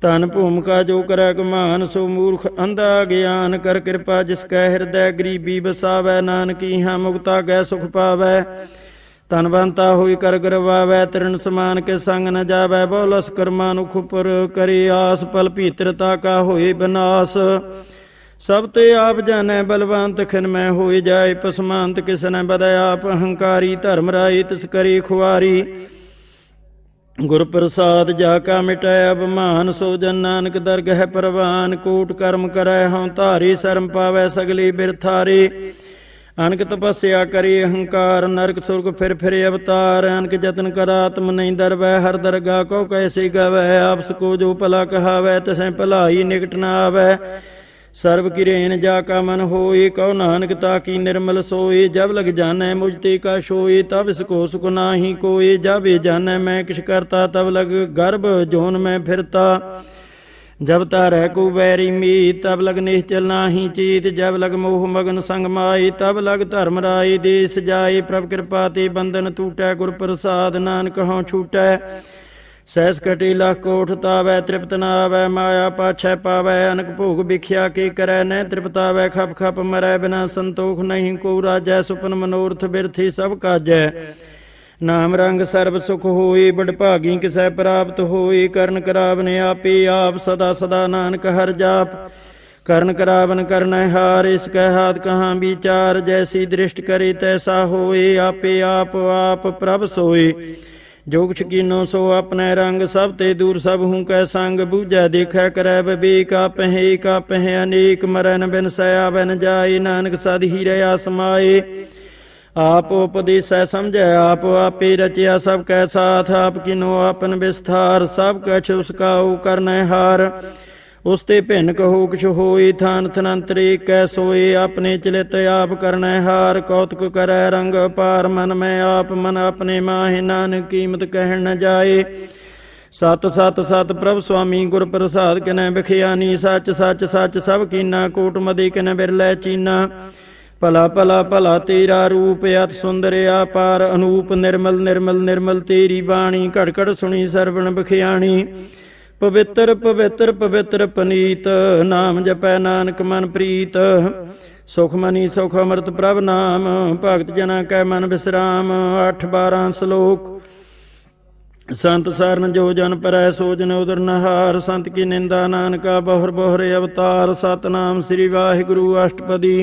Speaker 1: ਤਨ ਭੂਮਿਕਾ ਜੋ ਕਰੈ ਕਮਾਨ ਸੋ ਮੂਰਖ ਅੰਧਾ ਗਿਆਨ ਕਰ ਕਿਰਪਾ ਜਿਸ ਕੈ ਹਿਰਦੈ ਗਰੀਬੀ ਬਸਾਵੈ ਨਾਨਕੀ ਹਾਂ ਮੁਕਤਾ ਗੈ ਸੁਖ ਪਾਵੈ ਤਨਵੰਤਾ ਹੋਈ ਕਰ ਗਰਵਾਵੈ ਤਰਨ ਸਮਾਨ ਕੇ ਸੰਗ ਨ ਜਾਵੈ ਬੋਲਸ ਕਰਮਾਨੁਖ ਖੁਪਰ ਕਰੀ ਆਸ ਪਲ ਭੀਤਰਤਾ ਕਾ ਹੋਏ ਬਨਾਸ ਸਭ ਤੇ ਆਪ ਜਾਣੈ ਬਲਵੰਤ ਖਿਨ ਮੈਂ ਹੋਈ ਜਾਏ ਪਸਮਾਨਤ ਕਿਸਨੈ ਬਦੈ ਆਪ ਹੰਕਾਰੀ ਧਰਮ ਰਾਈ ਤਿਸ ਕਰੀ ਖੁਆਰੀ ਗੁਰ ਪ੍ਰਸਾਦ ਜਾ ਕਾ ਮਿਟੈ ਅਭਮਾਨ ਸੋ ਜਨ ਨਾਨਕ ਦਰਗ ਹੈ ਪਰਵਾਨ ਕੋਟ ਕਰਮ ਕਰੈ ਹਉ ਧਾਰੀ ਸ਼ਰਮ ਪਾਵੈ ਸਗਲੀ ਬਿਰਥਾਰੀ ਅਨਕ ਤਪੱਸਿਆ ਕਰੀ ਅਹੰਕਾਰ ਨਰਕ ਸੁਰਗ ਫਿਰ ਫਿਰੇ ਅਵਤਾਰ ਅਨਕ ਯਤਨ ਕਰ ਆਤਮ ਨਹੀਂ ਦਰਵੈ ਹਰ ਦਰਗਾ ਕੋ ਕੈਸੀ ਗਵੈ ਆਪਸ ਕੋ ਜੋ ਭਲਾ ਕਹਾਵੈ ਤਸੈ ਭਲਾਈ ਨਿਕਟ ਨਾ ਆਵੈ ਸਰਬ ਕਿਰੇਨ ਜਾ ਕਾ ਮਨ ਹੋਏ ਕਉ ਨਾਨਕ ਤਾ ਕੀ ਨਿਰਮਲ ਸੋਏ ਜਬ ਲਗ ਜਾਣੈ ਮੁਝ ਤੇ ਕਾ ਸ਼ੋਏ ਤਬ ਇਸ ਕੋ ਸੁਖ ਨਾਹੀ ਕੋਏ ਜਾਵੇ ਜਾਣੈ ਮੈਂ ਕਿਛ ਕਰਤਾ ਤਬ ਲਗ ਗਰਭ ਜੋਨ ਮੈਂ ਫਿਰਤਾ ਜਬ ਤਾ ਰਹਿ ਕੋ ਬੈਰੀ ਮੀ ਤਬ ਲਗ ਨਿਸ਼ਚਲ ਨਾਹੀ ਚੀਤ ਜਬ ਲਗ ਮੋਹ ਮਗਨ ਸੰਗ ਮਾਈ ਤਬ ਲਗ ਧਰਮ ਰਾਈ ਦੇਸ ਜਾਏ ਪ੍ਰਭ ਕਿਰਪਾ ਤੇ ਬੰਧਨ ਟੂਟੈ ਗੁਰ ਪ੍ਰਸਾਦ ਨਾਨਕ ਹਉ ਛੂਟੈ ਸਹਿਸ ਕਟੀ ਲਖ ਕੋਠ ਤਾਵੈ ਤ੍ਰਿਪਤ ਨਾ ਆਵੈ ਮਾਇਆ ਪਾਛੈ ਪਾਵੈ ਅਨਕ ਭੂਖ ਵਿਖਿਆ ਕੀ ਕਰੈ ਨੈ ਤ੍ਰਿਪਤਾਵੈ ਖਪ ਖਪ ਮਰੈ ਬਿਨਾ ਸੰਤੋਖ ਨਹੀਂ ਕੋ ਰਾਜੈ ਸੁਪਨ ਮਨੋਰਥ ਬਿਰਥੀ ਸਭ ਕਾਜੈ ਨਾਮ ਰੰਗ ਸਰਬ ਸੁਖ ਹੋਈ ਬੜ ਭਾਗੀ ਕਿਸੈ ਪ੍ਰਾਪਤ ਹੋਈ ਕਰਨ ਕਰਾਵਨ ਆਪੀ ਆਪ ਸਦਾ ਸਦਾ ਨਾਨਕ ਹਰ ਜਾਪ ਕਰਨ ਕਰਾਵਨ ਕਰਨੈ ਹਾਰ ਇਸ ਕਹਿ ਹਾਤ ਕਹਾਂ ਵਿਚਾਰ ਜੈਸੀ ਦ੍ਰਿਸ਼ਟ ਕਰੇ ਤੈਸਾ ਹੋਈ ਆਪੇ ਆਪ ਆਪ ਪ੍ਰਭ ਸੋਈ ਜੋਗ ਸ਼ਕੀਨੋ ਸੋ ਆਪਣੇ ਰੰਗ ਸਭ ਤੇ ਦੂਰ ਸਭ ਹੂੰ ਕੈ ਸੰਗ ਬੂਝੈ ਦੇਖੈ ਕਰੈ ਬਵੇਕ ਆਪਹਿ ਏਕ ਆਪਹਿ ਅਨੇਕ ਮਰਨ ਬਿਨ ਸੈ ਬਿਨ ਜਾਈ ਨਾਨਕ ਸਦ ਹੀ ਰਿਆ ਸਮਾਏ ਆਪ ਉਪਦੇਸੈ ਸਮਝੈ ਆਪ ਆਪੇ ਰਚਿਆ ਸਭ ਕੈ ਸਾਥ ਆਪ ਕਿਨੋ ਆਪਨ ਵਿਸਥਾਰ ਸਭ ਕਛ ਕਾਉ ਕਰਨੈ ਹਾਰ ਉਸ ਤੇ ਭਿੰਨ ਕਹੋ ਕਿਛ ਹੋਏ ਥਾਨ ਥਨੰਤਰੇ ਕੈ ਸੋਏ ਆਪਣੇ ਚਲਿਤ ਆਪ ਕਰਨੈ ਹਾਰ ਕੌਤਕ ਕਰੈ ਰੰਗ ਪਾਰ ਮਨ ਮੈਂ ਆਪ ਮਨ ਆਪਣੇ ਮਾਹਿ ਨਾਨਕ ਕੀਮਤ ਕਹਿਣ ਨ ਜਾਏ ਸਤ ਸਤ ਸਤ ਪ੍ਰਭ ਸੁਆਮੀ ਗੁਰ ਪ੍ਰਸਾਦ ਕਿਨੈ ਬਖਿਆਨੀ ਸੱਚ ਸੱਚ ਸੱਚ ਸਭ ਕੀਨਾ ਕੋਟ ਮਦੇ ਕਿਨੈ ਬਿਰਲੇ ਚੀਨਾ ਭਲਾ ਭਲਾ ਭਲਾ ਤੇਰਾ ਰੂਪ ਅਤ ਸੁੰਦਰ ਆਪਾਰ ਅਨੂਪ ਨਿਰਮਲ ਨਿਰਮਲ ਨਿਰਮਲ ਤੇਰੀ ਬਾਣੀ ਘੜ ਘੜ ਸੁਣੀ ਸਰਵਣ ਬਖਿਆਣੀ ਪਵਿੱਤਰ ਪਵਿੱਤਰ ਪਵਿੱਤਰ ਪਨੀਤ ਨਾਮ ਜਪੈ ਨਾਨਕ ਮਨ ਪ੍ਰੀਤ ਸੁਖ ਮਨੀ ਸੁਖ ਅਮਰਤ ਪ੍ਰਭ ਨਾਮ ਭਗਤ ਜਨਾਂ ਕੈ ਮਨ ਬਿਸਰਾਮ 8 12 ਸ਼ਲੋਕ ਸੰਤ ਸਰਨ ਜੋ ਜਨ ਪਰੈ ਸੋਜਨ ਉਦਰ ਨਹਾਰ ਸੰਤ ਕੀ ਨਿੰਦਾ ਨਾਨਕਾ ਬਹੁਰ ਬਹੁਰੇ ਅਵਤਾਰ ਸਤਨਾਮ ਸ੍ਰੀ ਵਾਹਿਗੁਰੂ ਅਸ਼ਟਪਦੀ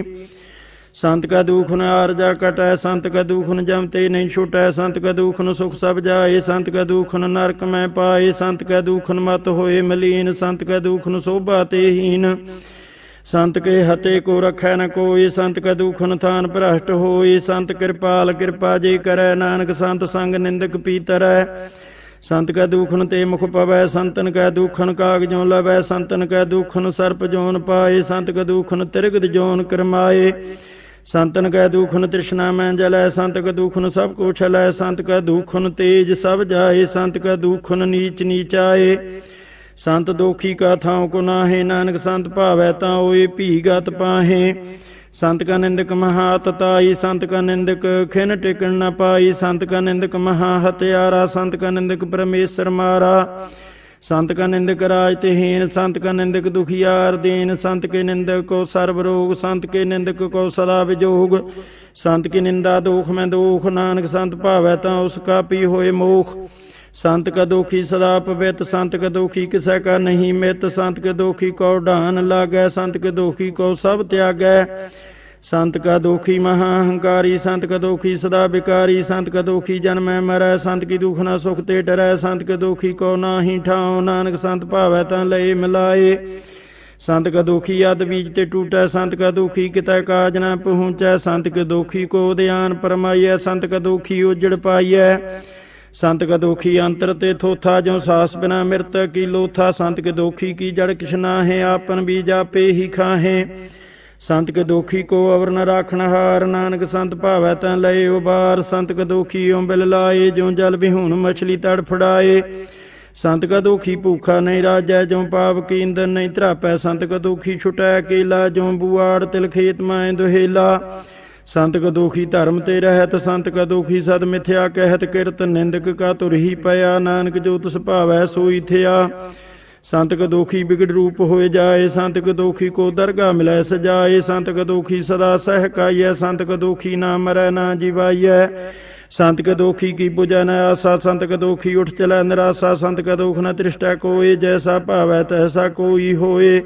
Speaker 1: ਸੰਤ ਕਾ ਦੁਖ ਨ ਆਰਜਾ ਕਟੈ ਸੰਤ ਕਾ ਦੁਖ ਨ ਜਮਤੇ ਨਹੀਂ ਛੁਟੈ ਸੰਤ ਕਾ ਦੁਖ ਨ ਸੁਖ ਸਭ ਜਾਏ ਸੰਤ ਕਾ ਦੁਖ ਨ ਨਰਕ ਮੈਂ ਪਾਏ ਸੰਤ ਕਾ ਦੁਖ ਨ ਮਤ ਹੋਏ ਮਲੀਨ ਸੰਤ ਕਾ ਦੁਖ ਨ ਸੋਭਾ ਤੇ ਹੀਨ ਸੰਤ ਕੇ ਹਤੇ ਕੋ ਰਖੈ ਨ ਕੋਈ ਸੰਤ ਕਾ ਦੁਖਨ ਥਾਨ ਭ੍ਰਸ਼ਟ ਹੋਈ ਸੰਤ ਕਿਰਪਾਲ ਕਿਰਪਾ ਜੀ ਕਰੈ ਨਾਨਕ ਸੰਤ ਸੰਗ ਨਿੰਦਕ ਪੀਤਰੈ ਸੰਤ ਕਾ ਦੁਖਨ ਤੇ ਮੁਖ ਪਵੈ ਸੰਤਨ ਕਾ ਦੁਖਨ ਕਾਗਜੋਂ ਲਵੈ ਸੰਤਨ ਕਾ ਦੁਖਨ ਸਰਪ ਜੋਨ ਪਾਏ ਸੰਤ ਕਾ ਦੁਖਨ ਤਿਰਗਤ ਜੋਨ ਕਰਮਾਏ ਸੰਤਨ ਕੈ ਦੂਖਨ ਤ੍ਰਿਸ਼ਨਾ ਮੈਂ ਜਲੈ ਸੰਤ ਕੈ ਦੂਖਨ ਸਭ ਕੋ ਛਲੈ ਸੰਤ ਕੈ ਦੂਖਨ ਤੇਜ ਸਭ ਜਾਏ ਸੰਤ ਕੈ ਦੂਖਨ ਨੀਚ ਨੀਚਾਏ ਸੰਤ ਦੋਖੀ ਕਾ ਥਾਉ ਕੋ ਨਾਹੇ ਨਾਨਕ ਸੰਤ ਭਾਵੈ ਤਾਂ ਓਏ ਭੀ ਗਤ ਪਾਹੇ ਸੰਤ ਕਾ ਨਿੰਦਕ ਮਹਾ ਤਤਾਈ ਸੰਤ ਕਾ ਨਿੰਦਕ ਖਿਨ ਟਿਕਣ ਨਾ ਪਾਈ ਸੰਤ ਕਾ ਨਿੰਦਕ ਮਹਾ ਹਤਿਆਰਾ ਸੰਤ ਕਾ ਨਿੰਦਕ ਪਰਮੇਸ਼ਰ ਮਾਰਾ ਸੰਤ ਕਾ ਨਿੰਦਕ ਰਾਜ ਤੇ ਹੀਨ ਸੰਤ ਕਾ ਨਿੰਦਕ ਦੁਖੀਆਰ ਦੀਨ ਸੰਤ ਕੇ ਨਿੰਦਕ ਕੋ ਸਰਬ ਰੋਗ ਸੰਤ ਕੇ ਨਿੰਦਕ ਕੋ ਸਦਾ ਵਿਜੋਗ ਸੰਤ ਕੀ ਨਿੰਦਾ ਦੋਖ ਮੈਂ ਦੋਖ ਨਾਨਕ ਸੰਤ ਭਾਵੈ ਤਾਂ ਉਸ ਕਾ ਪੀ ਹੋਏ ਮੋਖ ਸੰਤ ਕਾ ਦੋਖੀ ਸਦਾ ਪਵਿੱਤ ਸੰਤ ਕਾ ਦੋਖੀ ਕਿਸੈ ਕਾ ਨਹੀਂ ਮਿਤ ਸੰਤ ਕਾ ਦੋਖੀ ਕੋ ਢਾਨ ਲਾਗੈ ਸੰਤ ਕਾ ਦੋਖੀ ਕੋ ਸਭ ਤਿਆਗੈ ਸੰਤ ਕਾ ਦੋਖੀ ਮਹਾ ਹੰਕਾਰੀ ਸੰਤ ਕਾ ਦੋਖੀ ਸਦਾ ਬਿਕਾਰੀ ਸੰਤ ਕਾ ਦੋਖੀ ਜਨਮੈ ਮਰੈ ਸੰਤ ਕੀ ਦੁਖ ਨਾ ਸੁਖ ਤੇ ਡਰੈ ਸੰਤ ਕਾ ਦੋਖੀ ਕੋ ਨਾਹੀ ਠਾਉ ਨਾਨਕ ਸੰਤ ਭਾਵੈ ਤਾਂ ਲਏ ਮਿਲਾਏ ਸੰਤ ਕਾ ਦੋਖੀ ਅਦ ਬੀਜ ਤੇ ਟੂਟੈ ਸੰਤ ਕਾ ਦੋਖੀ ਕਿਤੈ ਕਾਜ ਨਾ ਪਹੁੰਚੈ ਸੰਤ ਕਾ ਦੋਖੀ ਕੋ ਉਦਿਆਨ ਪਰਮਾਈਐ ਸੰਤ ਕਾ ਦੋਖੀ ਉਜੜ ਪਾਈਐ ਸੰਤ ਕਾ ਦੋਖੀ ਅੰਤਰ ਤੇ ਥੋਥਾ ਜੋ ਸਾਸ ਬਿਨਾ ਮਿਰਤ ਕੀ ਲੋਥਾ ਸੰਤ ਕਾ ਦੋਖੀ ਕੀ ਜੜ ਕਿਛ ਨਾ ਹੈ ਆਪਨ ਬੀਜ ਆਪੇ ਹੀ ਖਾਹੇ ਸੰਤ ਕੇ ਦੋਖੀ ਕੋ ਅਵਰ ਨ ਰਾਖਣ ਹਾਰ ਨਾਨਕ ਸੰਤ ਭਾਵੈ ਤੈ ਲਏ ਉਬਾਰ ਸੰਤ ਕੇ ਦੋਖੀ ਬਿਲ ਲਾਏ ਜਿਉ ਜਲ ਬਿਹੂਣ ਮਛਲੀ ਤੜ ਫੜਾਏ ਸੰਤ ਕਾ ਦੁਖੀ ਭੂਖਾ ਨਹੀਂ ਰਾਜੈ ਜਿਉ ਪਾਪ ਕੀ ਨਹੀਂ ਧਰਾਪੈ ਸੰਤ ਕਾ ਦੁਖੀ ਛੁਟੈ ਕੇਲਾ ਜਿਉ ਬੁਆੜ ਤਿਲ ਖੇਤ ਮੈਂ ਦੁਹੇਲਾ ਸੰਤ ਕਾ ਦੁਖੀ ਧਰਮ ਤੇ ਰਹਿਤ ਸੰਤ ਕਾ ਦੁਖੀ ਸਦ ਮਿਥਿਆ ਕਹਿਤ ਕਿਰਤ ਨਿੰਦਕ ਕਾ ਤੁਰਹੀ ਪਿਆ ਨਾਨਕ ਜੋ ਤਿਸ ਭਾਵੈ ਸੋਈ ਥਿਆ ਸੰਤ ਕਦੋਖੀ ਵਿਗੜ ਰੂਪ ਹੋਏ ਜਾਏ ਸੰਤ ਕਦੋਖੀ ਕੋ ਦਰਗਾ ਮਿਲੈ ਸਜਾਏ ਸੰਤ ਕਦੋਖੀ ਸਦਾ ਸਹਿ ਕਾਈਏ ਸੰਤ ਕਦੋਖੀ ਨਾ ਮਰੈ ਨਾ ਜਿਵਾਈਏ ਸੰਤ ਕਦੋਖੀ ਕੀ ਪੂਜਾ ਨਾ ਆਸਾ ਸੰਤ ਕਦੋਖੀ ਉਠ ਚਲੈ ਨਿਰਾਸਾ ਸੰਤ ਕਦੋਖ ਨਾ ਤ੍ਰਿਸ਼ਟਾ ਕੋਏ ਜੈਸਾ ਭਾਵੈ ਤੈਸਾ ਕੋਈ ਹੋਏ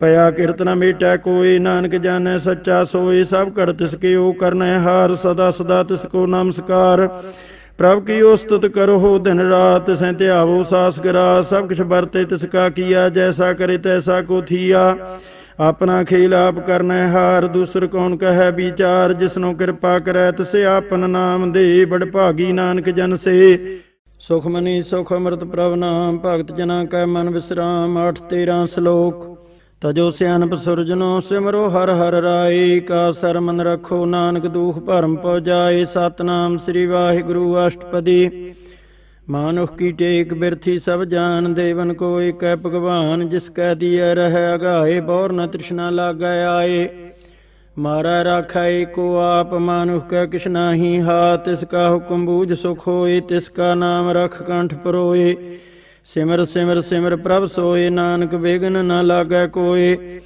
Speaker 1: ਪਿਆ ਕੀਰਤਨ ਮੀਟੈ ਕੋਏ ਨਾਨਕ ਜਾਣੈ ਸੱਚਾ ਸੋਏ ਸਭ ਘੜ ਤਿਸ ਕੇ ਉਹ ਕਰਨੈ ਹਾਰ ਸਦਾ ਸਦਾ ਤਿਸ ਕੋ ਨਮਸਕਾਰ ਪ੍ਰਭ ਕੀ ਉਸਤਤ ਕਰੋ ਦਿਨ ਰਾਤ ਸੈ ਧਿਆਵੋ ਸਾਸ ਗਰਾ ਸਭ ਕੁਛ ਵਰਤੇ ਤਿਸ ਕਾ ਕੀਆ ਜੈਸਾ ਕਰੇ ਤੈਸਾ ਕੋ ਥੀਆ ਆਪਣਾ ਖੇਲ ਆਪ ਕਰਨਾ ਹਾਰ ਦੂਸਰ ਕੌਣ ਕਹੈ ਵਿਚਾਰ ਜਿਸਨੂੰ ਕਿਰਪਾ ਕਰੈ ਤਿਸ ਆਪਨ ਨਾਮ ਦੇ ਬੜ ਭਾਗੀ ਨਾਨਕ ਜਨ ਸੇ ਸੁਖਮਨੀ ਸੁਖ ਅਮਰਤ ਪ੍ਰਭ ਨਾਮ ਭਗਤ ਜਨਾ ਕੈ ਮਨ ਵਿਸਰਾਮ 8 13 ਸ਼ਲੋਕ ਤਜੋ ਸਿਆਨਪ ਸੁਰਜਨੋ ਸਿਮਰੋ ਹਰ ਹਰ ਰਾਈ ਕਾ ਸਰਮਨ ਰਖੋ ਨਾਨਕ ਦੂਖ ਭਰਮ ਪਉ ਜਾਏ ਸਤਨਾਮ ਸ੍ਰੀ ਵਾਹਿਗੁਰੂ ਅਸ਼ਟਪਦੀ ਮਾਨੁਖ ਕੀ ਟੇਕ ਬਿਰਥੀ ਸਭ ਜਾਨ ਦੇਵਨ ਕੋ ਏਕੈ ਭਗਵਾਨ ਜਿਸ ਕੈ ਦੀਐ ਰਹਿ ਅਗਾਏ ਬੌਰ ਨ ਤ੍ਰਿਸ਼ਨਾ ਲਾਗੈ ਆਏ ਮਾਰਾ ਰਖੈ ਕੋ ਆਪ ਮਾਨੁਖ ਕੈ ਕਿਛ ਨਾਹੀ ਹਾ ਤਿਸ ਕਾ ਹੁਕਮ ਬੂਝ ਸੁਖ ਹੋਏ ਤਿਸ ਕਾ ਨਾਮ ਰਖ ਕੰਠ ਪਰੋਏ ਸਿਮਰ ਸਿਮਰ ਸਿਮਰ ਪ੍ਰਭ ਸੋਏ ਨਾਨਕ ਬੇਗਨ ਨਾ ਲਾਗੈ ਕੋਏ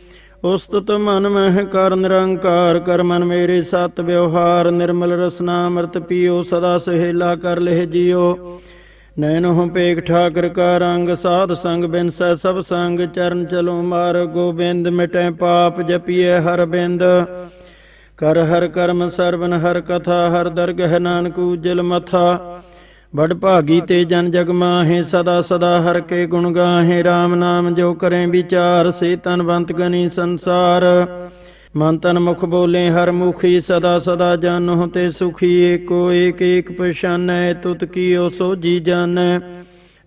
Speaker 1: ਉਸਤਤ ਮਨ ਮਹਿ ਕਰ ਨਿਰੰਕਾਰ ਕਰ ਮਨ ਮੇਰੇ ਸਤ ਵਿਵਹਾਰ ਨਿਰਮਲ ਰਸਨਾ ਅਮਰਤ ਪੀਓ ਸਦਾ ਸੁਹੇਲਾ ਕਰ ਲਹਿ ਜਿਓ ਨੈਨਹੁ ਪੇਖ ਠਾਕਰ ਕਾ ਰੰਗ ਸਾਧ ਸੰਗ ਬਿਨ ਸਹਿ ਸਭ ਸੰਗ ਚਰਨ ਚਲੋ ਮਾਰ ਗੋਬਿੰਦ ਮਿਟੈ ਪਾਪ ਜਪੀਏ ਹਰ ਬਿੰਦ ਕਰ ਹਰ ਕਰਮ ਸਰਬਨ ਹਰ ਕਥਾ ਹਰ ਦਰਗਹਿ ਨਾਨਕੂ ਜਲ ਮਥਾ ਬੜ ਭਾਗੀ ਤੇ ਜਨ ਜਗ ਮਾਹੇ ਸਦਾ ਸਦਾ ਹਰ ਕੇ ਗੁਣ ਗਾਹੇ RAM ਨਾਮ ਜੋ ਕਰੇ ਵਿਚਾਰ ਸੇ ਤਨਵੰਤ ਗਨੀ ਸੰਸਾਰ ਮਨ ਤਨ ਮੁਖ ਬੋਲੇ ਹਰ ਮੁਖੀ ਸਦਾ ਸਦਾ ਜਨਹੁ ਤੇ ਸੁਖੀ ਏਕੋ ਏਕ ਏਕ ਪਛਾਨੈ ਤੁਤ ਕੀਓ ਸੋਜੀ ਜਾਣੈ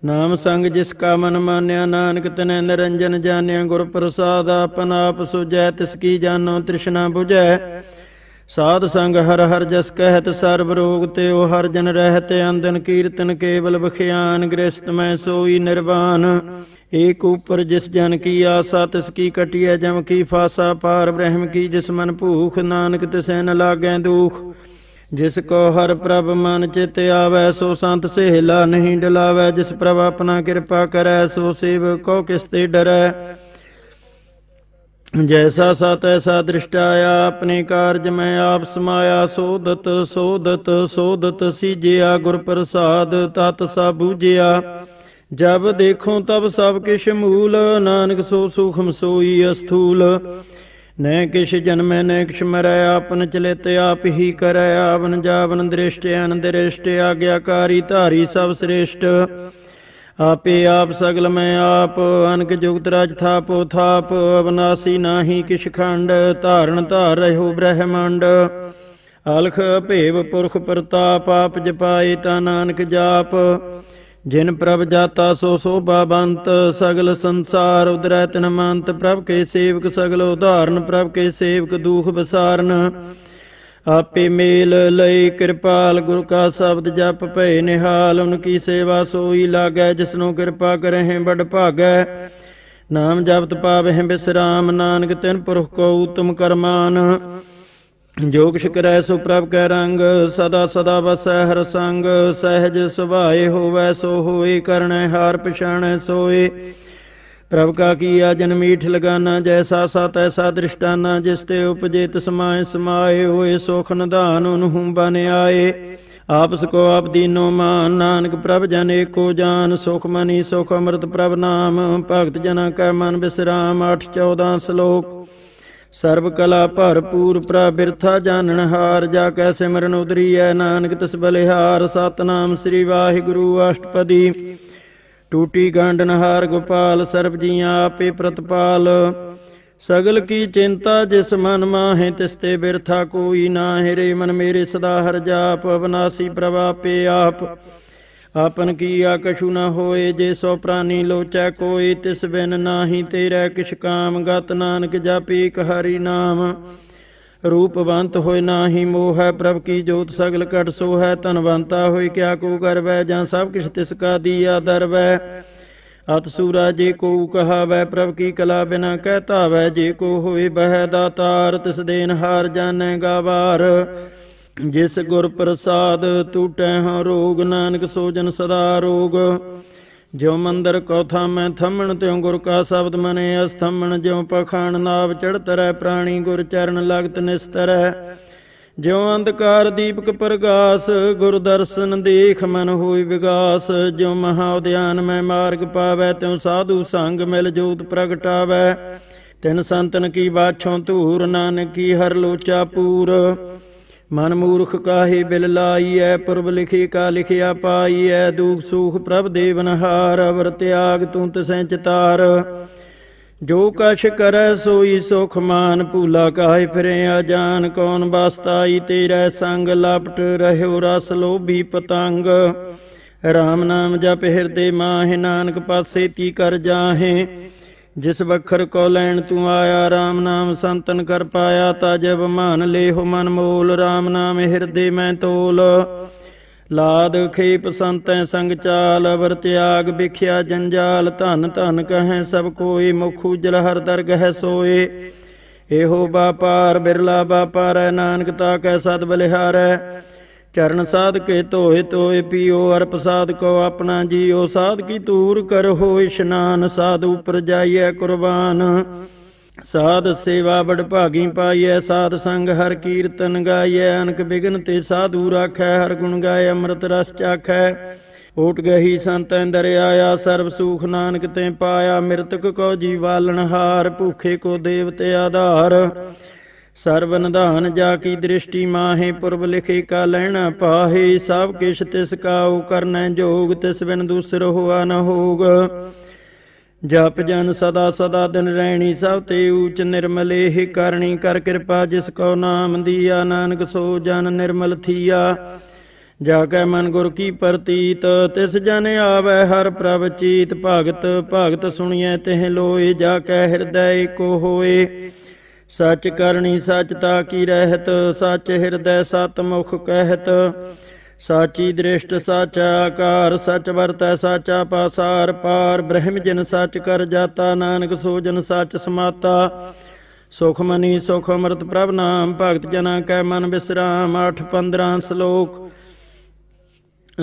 Speaker 1: ਨਾਮ ਸੰਗ ਜਿਸ ਕਾ ਮਨ ਮਾਨਿਆ ਨਾਨਕ ਤਨੈ ਨਿਰੰਜਨ ਜਾਣਿਆ ਗੁਰ ਪ੍ਰਸਾਦ ਆਪਨ ਆਪ ਸੁਜੈ ਤਿਸ ਕੀ ਜਾਨੋ ਤ੍ਰਿਸ਼ਨਾ 부ਜੈ ਸਾਧ ਸੰਗ ਹਰ ਹਰ ਜਸ ਕਹਿਤ ਸਰਬ ਰੋਗ ਤੇ ਉਹ ਹਰ ਜਨ ਰਹਿਤ ਅੰਦਨ ਕੀਰਤਨ ਕੇਵਲ ਬਖਿਆਨ ਗ੍ਰਸਤ ਮੈਂ ਸੋਈ ਨਿਰਵਾਨ ਏਕ ਉਪਰ ਜਿਸ ਜਨ ਕੀ ਆਸਾ ਤਿਸ ਕੀ ਕਟਿਐ ਜਮ ਕੀ ਫਾਸਾ ਪਾਰ ਬ੍ਰਹਮ ਕੀ ਜਿਸ ਮਨ ਭੂਖ ਨਾਨਕ ਤਿਸੈ ਨ ਲਾਗੈ ਦੂਖ ਜਿਸ ਕੋ ਹਰ ਪ੍ਰਭ ਮਨ ਚਿਤ ਆਵੈ ਸੋ ਸੰਤ ਸਹਿਲਾ ਨਹੀਂ ਡਲਾਵੈ ਜਿਸ ਪ੍ਰਭ ਆਪਣਾ ਕਿਰਪਾ ਕਰੈ ਸੋ ਸੇਵ ਕੋ ਕਿਸ ਤੇ ਡਰੈ ਜੈਸਾ ਸਤ ਐਸਾ ਦ੍ਰਿਸ਼ਟਾਇਆ ਆਪਣੇ ਕਾਰਜ ਮੈਂ ਆਪ ਸਮਾਇਆ ਸੋਦਤ ਸੋਦਤ ਸੋਧਤ ਸੀਜਿਆ ਗੁਰ ਪ੍ਰਸਾਦ ਤਤ ਸਭ ਜਬ ਦੇਖੋ ਤਬ ਸਭ ਕਿਛ ਮੂਲ ਨਾਨਕ ਸੋ ਸੁਖਮ ਸੋਈ ਅਸਥੂਲ ਨੈ ਕਿਛ ਜਨਮੈ ਨੈ ਕਿਛ ਮਰੈ ਆਪਨ ਚਲਿਤ ਆਪ ਹੀ ਕਰੈ ਆਵਨ ਜਾਵਨ ਦ੍ਰਿਸ਼ਟ ਅਨ ਦ੍ਰਿਸ਼ਟ ਆਗਿਆਕਾਰੀ ਧਾਰੀ ਸਭ ਸ੍ਰੇਸ਼ਟ ਆਪੇ ਆਪ ਸਗਲ ਮੈਂ ਆਪ ਅਨਕ ਜੁਗਤ ਰਾਜ ਥਾਪੋ ਥਾਪ ਅਬਨਾਸੀ ਨਾਹੀ ਕਿਛ ਖੰਡ ਧਾਰਨ ਧਾਰ ਰਹਿਓ ਬ੍ਰਹਮੰਡ ਅਲਖ ਭੇਵ ਪੁਰਖ ਪ੍ਰਤਾਪ ਆਪ ਜਪਾਏ ਤਾ ਨਾਨਕ ਜਾਪ ਜਿਨ ਪ੍ਰਭ ਜਾਤਾ ਸੋ ਸੋਭਾ ਬੰਤ ਸਗਲ ਸੰਸਾਰ ਉਦਰੈ ਤਨ ਮੰਤ ਪ੍ਰਭ ਕੇ ਸੇਵਕ ਸਗਲ ਉਧਾਰਨ ਪ੍ਰਭ ਕੇ ਸੇਵਕ ਦੂਖ ਬਸਾਰਨ ਆਪੇ ਮੇਲ ਲਈ ਕਿਰਪਾਲ ਗੁਰ ਕਾ ਸ਼ਬਦ ਜਪ ਭੈ ਨਿਹਾਲ ਉਨ ਕੀ ਸੇਵਾ ਸੋਈ ਲਾਗੈ ਜਿਸਨੂੰ ਕਿਰਪਾ ਕਰਹਿ ਬੜ ਭਾਗੈ ਨਾਮ ਜਪਤ ਪਾਵਹਿ ਬਿਸਰਾਮ ਨਾਨਕ ਤਿਨ ਪੁਰਖ ਕੋ ਉਤਮ ਕਰਮਾਨ ਕਿਛ ਕਰੈ ਸੋ ਪ੍ਰਭ ਕੈ ਰੰਗ ਸਦਾ ਸਦਾ ਵਸੈ ਹਰ ਸੰਗ ਸਹਿਜ ਸੁਭਾਏ ਹੋਵੈ ਸੋ ਹੋਈ ਕਰਨੈ ਹਾਰ ਪਛਾਣੈ ਸੋਏ ਰਬ ਕਾ ਕੀਆ ਮੀਠ ਲਗਾਨਾ ਜੈਸਾ ਸਾ ਤੈਸਾ ਦ੍ਰਿਸ਼ਟਾਨਾ ਜਿਸ ਤੇ ਉਪਜੇ ਤਸਮਾਇ ਸਮਾਏ ਹੋਏ ਸੋਖ ਨਿਧਾਨ ਹੂੰ ਬਨ ਆਏ ਆਪਸ ਕੋ ਆਪ ਦੀਨੋ ਮਾਨ ਨਾਨਕ ਪ੍ਰਭ ਜਨ ਏਕੋ ਜਾਨ ਸੁਖ ਮਨੀ ਸੁਖ ਅਮਰਤ ਪ੍ਰਭ ਨਾਮ ਭਗਤ ਜਨਾਂ ਕਾ ਮਨ ਬਿਸਰਾਮ 8 14 ਸ਼ਲੋਕ ਸਰਬ ਕਲਾ ਭਰਪੂਰ ਬਿਰਥਾ ਜਾਣਨ ਹਾਰ ਜਾ ਕੈ ਸਿਮਰਨ ਉਦਰੀਐ ਨਾਨਕ ਤਿਸ ਬਲਿਹਾਰ ਸਤਨਾਮ ਸ੍ਰੀ ਵਾਹਿਗੁਰੂ ਅਸ਼ਟਪਦੀ ਟੂਟੀ ਗੰਡਨ ਹਾਰ ਗੋਪਾਲ ਸਰਬ ਜੀਆਂ ਆਪੇ ਪ੍ਰਤਪਾਲ ਸਗਲ ਕੀ ਚਿੰਤਾ ਜਿਸ ਮਨ ਮਾਹੇ ਤਿਸ ਤੇ ਬਿਰਥਾ ਕੋਈ ਨਾ ਹਿਰੇ ਮਨ ਮੇਰੇ ਸਦਾ ਹਰ ਜਾਪ ਅਬਨਾਸੀ ਪ੍ਰਭਾ ਪੇ ਆਪ ਆਪਨ ਕੀਆ ਕਛੂ ਨਾ ਹੋਏ ਜੇ ਸੋ ਪ੍ਰਾਨੀ ਲੋਚੈ ਕੋਈ ਤਿਸ ਬਿਨ ਨਾਹੀ ਤੇਰਾ ਕਿਛ ਕਾਮ ਗਤ ਨਾਨਕ ਜਾਪੀ ਇੱਕ ਹਰੀ ਨਾਮ ਰੂਪਵੰਤ ਹੋਏ ਨਾਹੀ ਮੋਹ ਹੈ ਪ੍ਰਭ ਕੀ ਜੋਤ ਸਗਲ ਘਟ ਸੋ ਹੈ ਧਨਵੰਤਾ ਹੋਈ ਕਿਆ ਕੋ ਕਰਵੈ ਜਾਂ ਸਭ ਕਿਛ ਤਿਸ ਕਾ ਦੀਆ ਦਰਵੈ ਅਤ ਸੂਰਾ ਜੇ ਕੋ ਕਹਾਵੈ ਪ੍ਰਭ ਕੀ ਕਲਾ ਬਿਨਾ ਕਹਿ ਧਾਵੈ ਜੇ ਕੋ ਹੋਏ ਬਹਿ ਦਾਤਾਰ ਤਿਸ ਦੇਨ ਹਾਰ ਜਾਣੈ ਗਾਵਾਰ ਜਿਸ ਗੁਰ ਪ੍ਰਸਾਦ ਤੂਟੈ ਹਾਂ ਰੋਗ ਨਾਨਕ ਸੋਜਨ ਸਦਾ ਰੋਗ ਜਿਉ ਮੰਦਰ ਕੋ ਥਾਮੈ ਥੰਮਣ ਤਿਉ ਗੁਰ ਕਾ ਸ਼ਬਦ ਮਨੇ ਅਸਥੰਮਣ ਜਿਉ ਪਖਾਣ ਨਾਵ ਚੜਤਰੈ ਪ੍ਰਾਣੀ ਗੁਰ ਚਰਨ ਲਗਤ ਨਿਸਤਰੈ ਜਿਉ ਅੰਧਕਾਰ ਦੀਪਕ ਪ੍ਰਗਾਸ ਗੁਰ ਦਰਸ਼ਨ ਦੇਖ ਮਨ ਹੋਈ ਵਿਗਾਸ ਜਿਉ ਮਹਾ ਉਦਿਆਨ ਮੈਂ ਮਾਰਗ ਪਾਵੈ ਤਿਉ ਸਾਧੂ ਸੰਗ ਮਿਲ ਜੋਤ ਪ੍ਰਗਟਾਵੈ ਤਿਨ ਸੰਤਨ ਕੀ ਬਾਛੋਂ ਧੂਰ ਨਾਨਕੀ ਹਰ ਲੋਚਾ ਪੂਰ ਮਨ ਮੂਰਖ ਕਾਹੇ ਬਿਲ ਲਾਈਐ ਪੁਰਬ ਲਿਖੇ ਕਾ ਲਿਖਿਆ ਪਾਈਐ ਦੂਖ ਸੁਖ ਪ੍ਰਭ ਦੇਵਨਹਾਰ ਅਵਰ ਤਿਆਗ ਤੂੰ ਤਸੈ ਚਤਾਰ ਜੋ ਕਛ ਕਰੈ ਸੋਈ ਸੁਖ ਮਾਨ ਭੂਲਾ ਕਾਹੇ ਫਿਰੇ ਆਜਾਨ ਕੌਣ ਬਸਤਾਈ ਤੇਰੇ ਸੰਗ ਲਪਟ ਰਹਿਓ ਰਸ ਲੋਭੀ ਪਤੰਗ RAM ਨਾਮ ਜਪ ਹਿਰਦੇ ਮਾਹਿ ਨਾਨਕ ਪਾਸੇ ਤੀ ਕਰ ਜਾਹੇ ਜਿਸ ਵਖਰ ਕੋ ਲੈਣ ਤੂੰ ਆਇਆ RAM ਨਾਮ ਸੰਤਨ ਕਰ ਪਾਇਆ ਤਾ ਜਬ ਮਾਨ ਹੋ ਮਨ ਮੋਲ RAM ਨਾਮ ਹਿਰਦੇ ਮੈਂ ਤੋਲ ਲਾਦ ਖੇ ਸੰਤੈ ਸੰਗ ਚਾਲ ਅਵਰ ਤਿਆਗ ਵਿਖਿਆ ਜੰਜਾਲ ਧਨ ਧਨ ਕਹੈ ਸਭ ਕੋਈ ਮੁਖ ਉਜਲ ਹਰ ਦਰਗ ਹੈ ਸੋਏ ਇਹੋ ਬਾਪਾਰ ਬਿਰਲਾ ਬਾਪਾਰ ਨਾਨਕ ਤਾ ਕੈ ਸਤ ਬਲਿਹਾਰੈ ਚਰਨ ਸਾਧ ਕੇ ਧੋਏ ਤੋਏ ਪੀਓ ਅਰਪ ਪ੍ਰਸਾਦ ਕੋ ਆਪਣਾ ਜੀਓ ਸਾਧ ਕੀ ਤੂਰ ਕਰ ਹੋ ਇਸ਼ਨਾਨ ਸਾਧ ਉਪਰ ਜਾਈਐ ਕੁਰਬਾਨ ਸਾਧ ਸੇਵਾ ਬੜ ਭਾਗੀ ਪਾਈਐ ਸਾਧ ਸੰਗ ਹਰ ਕੀਰਤਨ ਗਾਈਐ ਅਨਕ ਬਿਗਨ ਤੇ ਸਾਧੂ ਰਾਖੈ ਹਰ ਗੁਣ ਗਾਏ ਅੰਮ੍ਰਿਤ ਰਸ ਚਾਖੈ ਓਟ ਗਹੀ ਸੰਤੈ ਦਰਿਆਇਆ ਸਰਬ ਸੂਖ ਨਾਨਕ ਤੇ ਪਾਇਆ ਮਿਰਤਕ ਕੋ ਜੀਵਾਲਨ ਹਾਰ ਭੁਖੇ ਕੋ ਦੇਵਤੇ ਆਧਾਰ ਸਰਬ ਨਿਧਾਨ ਜਾ ਕੀ ਦ੍ਰਿਸ਼ਟੀ ਮਾਹੇ ਪੁਰਬ ਲਿਖੇ ਕਾ ਲੈਣਾ ਪਾਹੇ ਸਭ ਕਿਛ ਤਿਸ ਕਾਉ ਕਰਨੈ ਜੋਗ ਤਿਸ ਬਿਨ ਦੂਸਰ ਹੋਆ ਨ ਹੋਗ ਜਪ ਜਨ ਸਦਾ ਸਦਾ ਦਿਨ ਰਹਿਣੀ ਸਭ ਤੇ ਊਚ ਨਿਰਮਲੇ ਹੀ ਕਰਨੀ ਕਰ ਕਿਰਪਾ ਜਿਸ ਕੋ ਨਾਮ ਦੀਆ ਨਾਨਕ ਸੋ ਜਨ ਨਿਰਮਲ ਥੀਆ ਜਾ ਕੈ ਮਨ ਗੁਰ ਕੀ ਪ੍ਰਤੀਤ ਤਿਸ ਜਨ ਆਵੇ ਹਰ ਪ੍ਰਭ ਚੀਤ ਭਗਤ ਭਗਤ ਸੁਣੀਐ ਤਹਿ ਲੋਏ ਜਾ ਕੈ ਹਿਰਦੈ ਏਕੋ ਹੋਏ ਸੱਚ ਕਰਨੀ ਸੱਚ ਤਾ ਕੀ ਰਹਿਤ ਸੱਚ ਹਿਰਦੈ ਸਤ ਮੁਖ ਕਹਿਤ ਸਾਚੀ ਦ੍ਰਿਸ਼ਟ ਸਾਚਾ ਆਕਾਰ ਸਚ ਵਰਤੈ ਸਾਚਾ ਪਾਸਾਰ ਪਾਰ ਬ੍ਰਹਮ ਜਨ ਸਚ ਕਰ ਜਾਤਾ ਨਾਨਕ ਸੋ ਜਨ ਸਚ ਸਮਾਤਾ ਸੁਖਮਨੀ ਸੁਖ ਅਮਰਤ ਪ੍ਰਭ ਨਾਮ ਭਗਤ ਜਨਾ ਕੈ ਮਨ ਬਿਸਰਾਮ 8 15 ਸ਼ਲੋਕ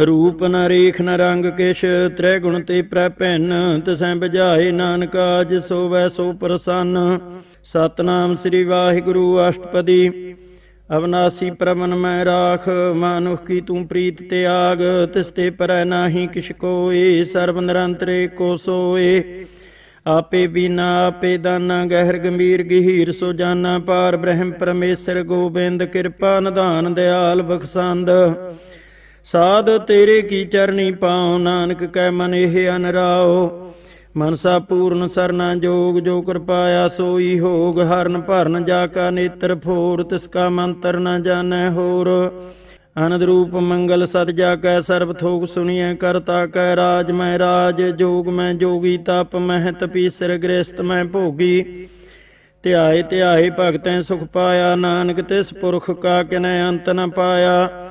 Speaker 1: ਰੂਪ ਨ ਰੇਖ ਨ ਰੰਗ ਕਿਛ ਤ੍ਰੈ ਗੁਣ ਤੇ ਪ੍ਰੈ ਭੈਨ ਤਸੈ ਬਜਾਏ ਨਾਨਕਾ ਜਿਸੋ ਵੈ ਸੋ ਪ੍ਰਸੰਨ ਸਤਨਾਮ ਸ੍ਰੀ ਵਾਹਿਗੁਰੂ ਅਸ਼ਟਪਦੀ ਅਵਨਾਸੀ ਪ੍ਰਮਨ ਮੈਂ ਰਾਖ ਮਾਨੁਖ ਕੀ ਤੂੰ ਪ੍ਰੀਤ ਤਿਆਗ ਤਿਸ ਤੇ ਪਰੈ ਨਾਹੀ ਕਿਛ ਕੋਈ ਸਰਬ ਨਿਰੰਤਰ ਕੋ ਸੋਏ ਆਪੇ ਬਿਨਾ ਆਪੇ ਦਾਨਾ ਗਹਿਰ ਗੰਭੀਰ ਗਹੀਰ ਸੋ ਜਾਨਾ ਪਾਰ ਬ੍ਰਹਮ ਪਰਮੇਸ਼ਰ ਗੋਬਿੰਦ ਕਿਰਪਾ ਨਿਧਾਨ ਦਿਆਲ ਬਖਸੰਦ ਸਾਧ ਤੇਰੇ ਕੀ ਚਰਨੀ ਪਾਉ ਨਾਨਕ ਕੈ ਮਨ ਇਹ ਅਨਰਾਉ ਮਨਸਾ ਪੂਰਨ ਸਰਨਾ ਜੋਗ ਜੋ ਕਿਰਪਾਇਆ ਸੋਈ ਹੋਗ ਹਰਨ ਭਰਨ ਜਾ ਕਾ ਨੇਤਰ ਫੋਰ ਤਿਸ ਕਾ ਮੰਤਰ ਨਾ ਜਾਣੈ ਹੋਰ ਅਨੰਦ ਰੂਪ ਮੰਗਲ ਸਤ ਜਾ ਕੈ ਸਰਬ ਥੋਕ ਸੁਣੀਐ ਕਰਤਾ ਕੈ ਰਾਜ ਮੈਂ ਰਾਜ ਜੋਗ ਮੈਂ ਜੋਗੀ ਤਪ ਮਹਿ ਤਪੀ ਸਿਰ ਗ੍ਰਸਤ ਮੈਂ ਭੋਗੀ ਧਿਆਏ ਧਿਆਏ ਭਗਤੈ ਸੁਖ ਪਾਇਆ ਨਾਨਕ ਤਿਸ ਪੁਰਖ ਕਾ ਕਿਨੈ ਅੰਤ ਨ ਪਾਇਆ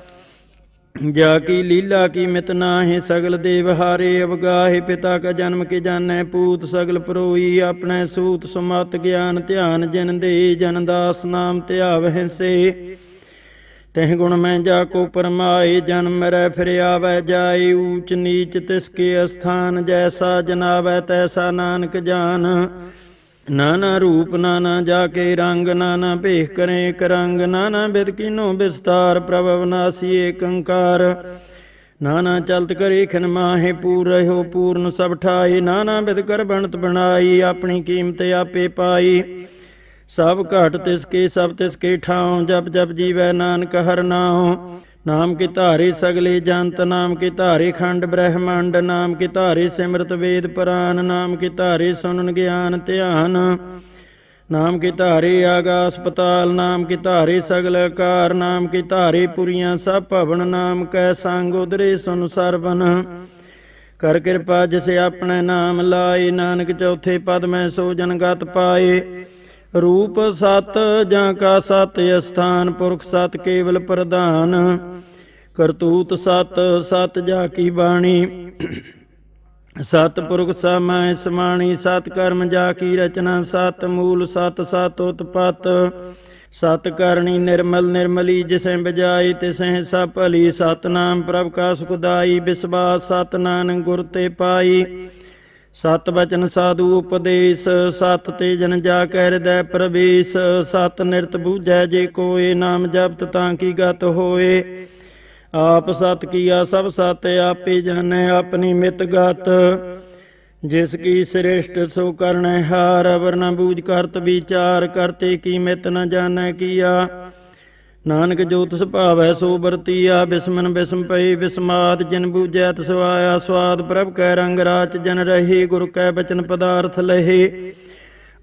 Speaker 1: ਜਾ ਕੀ ਲੀਲਾ ਕੀ ਮਿਤ ਨਾਹੀ ਸਗਲ ਦੇਵ ਹਾਰੇ ਅਵਗਾਹੇ ਪਿਤਾ ਕਾ ਜਨਮ ਕੇ ਜਾਣੈ ਪੂਤ ਸਗਲ ਪਰੋਈ ਆਪਣੇ ਸੂਤ ਸਮਤ ਗਿਆਨ ਧਿਆਨ ਜਨ ਦੇ ਜਨ ਦਾਸ ਨਾਮ ਧਿਆਵ ਸੇ ਤਹਿ ਗੁਣ ਮੈਂ ਜਾ ਕੋ ਪਰਮਾਏ ਜਨਮ ਮਰੈ ਫਿਰ ਆਵੈ ਜਾਈ ਊਚ ਨੀਚ ਤਿਸ ਕੇ ਅਸਥਾਨ ਜੈਸਾ ਜਨਾਵੈ ਤੈਸਾ ਨਾਨਕ ਜਾਨ ਨਾਨਾ ਰੂਪ ਨਾਨਾ ਜਾ ਕੇ ਰੰਗ ਨਾਨਾ ਭੇਖ ਕਰੇ ਇਕ ਰੰਗ ਨਾਨਾ ਬਿਦ ਕੀਨੋ ਵਿਸਤਾਰ ਪ੍ਰਭ ਵਿਨਾਸੀ ਏਕੰਕਾਰ ਨਾਨਾ ਚਲਤ ਕਰੇ ਖਨ ਮਾਹੇ ਪੂਰ ਰਹੋ ਪੂਰਨ ਸਭ ਠਾਈ ਨਾਨਾ ਬਿਦ ਕਰ ਬਣਤ ਬਣਾਈ ਆਪਣੀ ਕੀਮਤ ਆਪੇ ਪਾਈ ਸਭ ਘਟ ਤਿਸ ਕੇ ਸਭ ਤਿਸ ਕੇ ਠਾਉ ਜਪ ਜਪ ਜੀਵੈ ਨਾਨਕ ਹਰ ਨਾਉ ਨਾਮ ਕੀ ਧਾਰੇ ਸਗਲੇ ਜੰਤ ਨਾਮ ਕੀ ਧਾਰੇ ਖੰਡ ਬ੍ਰਹਿਮੰਡ ਨਾਮ ਕੀ ਧਾਰੇ ਸਿਮਰਤ ਵੇਦ ਪ੍ਰਾਨ ਨਾਮ ਕੀ ਧਾਰੇ ਸੁਣਨ ਗਿਆਨ ਧਿਆਨ ਨਾਮ ਕੀ ਧਾਰੇ ਆਗਾਸ ਪਤਾਲ ਨਾਮ ਕੀ ਧਾਰੇ ਸਗਲ ਆਕਾਰ ਨਾਮ ਕੀ ਧਾਰੇ ਪੁਰੀਆਂ ਸਭ ਭਵਨ ਨਾਮ ਕੈ ਸੰਗ ਉਦਰੇ ਸੁਨ ਸਰਵਨ ਕਰ ਕਿਰਪਾ ਜਿਸ ਆਪਣੇ ਨਾਮ ਲਾਏ ਨਾਨਕ ਚੌਥੇ ਪਦ ਮੈਂ ਸੋ ਜਨ ਗਤ ਪਾਏ ਰੂਪ ਸਤ ਜਾਂ ਕਾ ਸਤ ਅਸਥਾਨ ਪੁਰਖ ਸਤ ਕੇਵਲ ਪ੍ਰਧਾਨ ਕਰਤੂਤ ਸਤ ਸਤ ਜਾ ਕੀ ਬਾਣੀ ਸਤ ਪੁਰਖ ਸਮਾਇ ਸਮਾਣੀ ਸਤ ਕਰਮ ਜਾ ਕੀ ਰਚਨਾ ਸਤ ਮੂਲ ਸਤ ਸਤ ਉਤਪਤ ਸਤ ਕਰਣੀ ਨਿਰਮਲ ਨਿਰਮਲੀ ਜਿਸੈ ਬਜਾਈ ਤਿਸੈ ਸਭ ਭਲੀ ਨਾਮ ਪ੍ਰਭ ਕਾ ਸੁਖਦਾਈ ਵਿਸਵਾਸ ਸਤ ਨਾਨਕ ਗੁਰ ਤੇ ਪਾਈ ਸਤ ਬਚਨ ਸਾਧੂ ਉਪਦੇਸ਼ ਸਤ ਤੇ ਜਨ ਜਾ ਕਹਿ ਰਦੈ ਪ੍ਰਵੇਸ਼ ਸਤ ਨਿਰਤ ਬੂਝੈ ਜੇ ਕੋਈ ਨਾਮ ਜਪਤ ਤਾਂ ਕੀ ਗਤ ਹੋਏ ਆਪ ਸਤ ਕੀਆ ਸਭ ਸਤ ਆਪੇ ਜਾਣੈ ਆਪਣੀ ਮਿਤ ਗਤ ਜਿਸ ਕੀ ਸ੍ਰਿਸ਼ਟ ਸੋ ਕਰਨੈ ਹਾਰ ਵਰਨ ਬੂਝ ਕਰਤ ਵਿਚਾਰ ਕਰਤੇ ਕੀ ਮਿਤ ਨ ਜਾਣੈ ਕੀਆ ਨਾਨਕ ਜੋਤਿ ਸੁਭਾਵੈ ਸੋ ਵਰਤੀਆ ਬਿਸਮਨ ਬਿਸਮ ਪਈ ਬਿਸਮਾਤ ਜਿਨ ਬੂਜੈ ਤਿਸ ਆਇਆ ਸਵਾਦ ਪ੍ਰਭ ਕੈ ਰੰਗ ਰਾਚ ਜਨ ਰਹੀ ਗੁਰ ਕੈ ਬਚਨ ਪਦਾਰਥ ਲਹੇ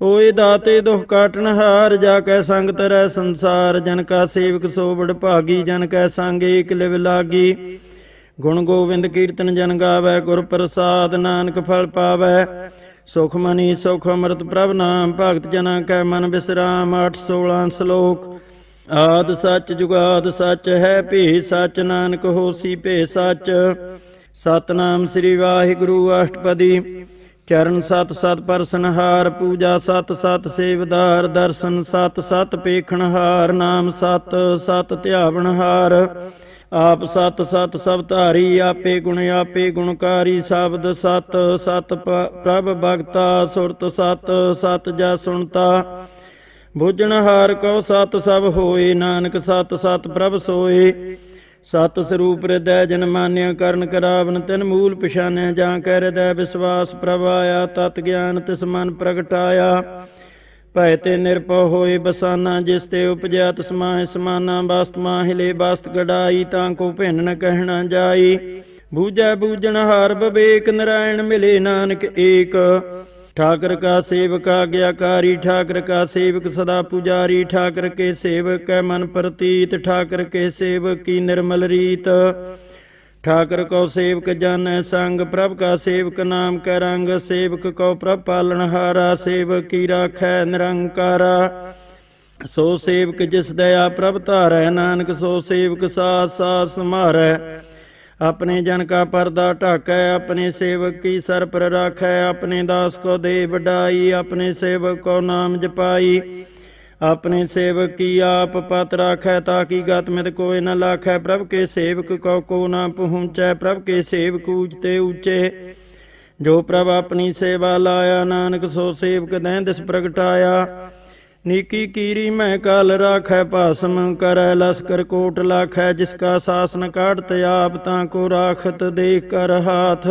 Speaker 1: ਓਏ ਦਾਤੇ ਦੁਖ ਕਾਟਨ ਹਾਰ ਜਾ ਕੈ ਸੰਗ ਤਰੈ ਸੰਸਾਰ ਜਨ ਕਾ ਸੇਵਕ ਸੋ ਬੜ ਭਾਗੀ ਜਨ ਕੈ ਸੰਗ ਏਕ ਲਿਵ ਲਾਗੀ ਗੁਣ ਗੋਬਿੰਦ ਕੀਰਤਨ ਜਨ ਗਾਵੇ ਗੁਰ ਪ੍ਰਸਾਦ ਨਾਨਕ ਫਲ ਪਾਵੇ ਸੁਖ ਮਨੀ ਸੁਖ ਅਮਰਤ ਪ੍ਰਭ ਨਾਮ ਭਗਤ ਜਨਾਂ ਕੈ ਮਨ ਬਿਸਰਾਮ 816 ਸ਼ਲੋਕ ਆਦ ਸੱਚ ਜੁਗਾਦ ਸੱਚ ਹੈ ਭੀ ਸੱਚ ਨਾਨਕ ਹੋਸੀ ਭੇ ਸੱਚ ਸਤਨਾਮ ਸ੍ਰੀ ਵਾਹਿਗੁਰੂ ਅਸ਼ਟਪਦੀ ਚਰਨ ਸਤ ਸਤ ਪਰਸਨਹਾਰ ਪੂਜਾ ਸਤ ਸਤ ਸੇਵਦਾਰ ਦਰਸ਼ਨ ਸਤ ਸਤ ਪੇਖਣਹਾਰ ਨਾਮ ਸਤ ਸਤ ਧਿਆਵਣਹਾਰ ਆਪ ਸਤ ਸਤ ਸਭ ਧਾਰੀ ਆਪੇ ਗੁਣ ਆਪੇ ਗੁਣਕਾਰੀ ਸ਼ਬਦ ਸਤ ਸਤ ਪ੍ਰਭ ਭਗਤਾ ਸੁਰਤ ਸਤ ਸਤ ਜਾ ਸੁਣਤਾ ਭੋਜਨ ਹਾਰ ਕਉ ਸਤ ਸਭ ਹੋਏ ਨਾਨਕ ਸਤ ਸਤ ਪ੍ਰਭ ਸੋਏ ਸਤ ਸਰੂਪ ਰਿਦੈ ਜਨ ਮਾਨਿਆ ਕਰਨ ਕਰਾਵਨ ਤਿਨ ਮੂਲ ਪਛਾਨਿਆ ਜਾਂ ਕਹਿ ਰਿਦੈ ਵਿਸਵਾਸ ਪ੍ਰਭ ਆਇਆ ਤਤ ਗਿਆਨ ਤਿਸ ਮਨ ਪ੍ਰਗਟਾਇਆ ਭੈ ਤੇ ਨਿਰਭਉ ਹੋਏ ਬਸਾਨਾ ਜਿਸ ਤੇ ਉਪਜਿਆ ਤਸਮਾਹਿ ਸਮਾਨਾ ਬਾਸਤਮਾ ਮਾਹਿਲੇ ਬਾਸਤ ਗੜਾਈ ਤਾਂ ਕੋ ਭਿੰਨ ਨ ਕਹਿਣਾ ਜਾਈ ਬੂਝੈ ਬੂਝਣ ਹਾਰ ਵਿਵੇਕ ਨਰਾਇਣ ਮਿਲੇ ਨਾਨਕ ਏਕ ਠਾਕਰ ਕਾ ਸੇਵਕ ਆਗਿਆਕਾਰੀ ਠਾਕਰ ਕਾ ਸੇਵਕ ਸਦਾ ਪੁਜਾਰੀ ਠਾਕਰ ਕੇ ਸੇਵਕ ਹੈ ਮਨ ਪ੍ਰਤੀਤ ਠਾਕਰ ਕੇ ਸੇਵਕ ਕੀ ਨਿਰਮਲ ਰੀਤ ਠਾਕਰ ਕੋ ਸੇਵਕ ਜਾਣੈ ਸੰਗ ਪ੍ਰਭ ਕਾ ਸੇਵਕ ਨਾਮ ਕੈ ਰੰਗ ਸੇਵਕ ਕੋ ਪ੍ਰਭ ਪਾਲਣ ਹਾਰਾ ਸੇਵਕ ਕੀ ਰਾਖੈ ਨਿਰੰਕਾਰਾ ਸੋ ਸੇਵਕ ਜਿਸ ਦਇਆ ਪ੍ਰਭ ਧਾਰੈ ਨਾਨਕ ਸੋ ਸੇਵਕ ਸਾ ਸਾ ਸਮਾਰੈ ਆਪਣੇ ਜਨ ਕਾ ਪਰਦਾ ਢਾਕੈ ਆਪਣੇ ਸੇਵਕ ਕੀ ਸਰ ਪਰ ਰਾਖੈ ਆਪਣੇ ਦਾਸ ਕੋ ਦੇ ਵਡਾਈ ਆਪਣੇ ਸੇਵਕ ਕੋ ਨਾਮ ਜਪਾਈ ਆਪਣੇ ਸੇਵਕ ਕੀ ਆਪ ਪਤ ਰਾਖੈ ਤਾਂ ਕੀ ਗਤ ਮਿਤ ਕੋਇ ਨ ਲਾਖੈ ਪ੍ਰਭ ਕੇ ਸੇਵਕ ਕੋ ਕੋ ਨਾ ਪਹੁੰਚੈ ਪ੍ਰਭ ਕੇ ਸੇਵਕ ਉਚਤੇ ਉਚੇ ਜੋ ਪ੍ਰਭ ਆਪਣੀ ਸੇਵਾ ਲਾਇਆ ਨਾਨਕ ਸੋ ਸੇਵਕ ਦੈਂ ਦਿਸ ਪ੍ਰਗਟਾਇਆ ਨੀਕੀ ਕੀਰੀ ਮੈਂ ਕਾਲ ਰਾਖੈ ਭਾਸਮ ਕਰੈ ਲਸਕਰ ਕੋਟ ਲਖੈ ਜਿਸ ਕਾ ਸਾਸਨ ਕਾਢਤ ਆਪ ਤਾਂ ਕੋ ਰਾਖਤ ਦੇ ਕਰ ਹਾਥ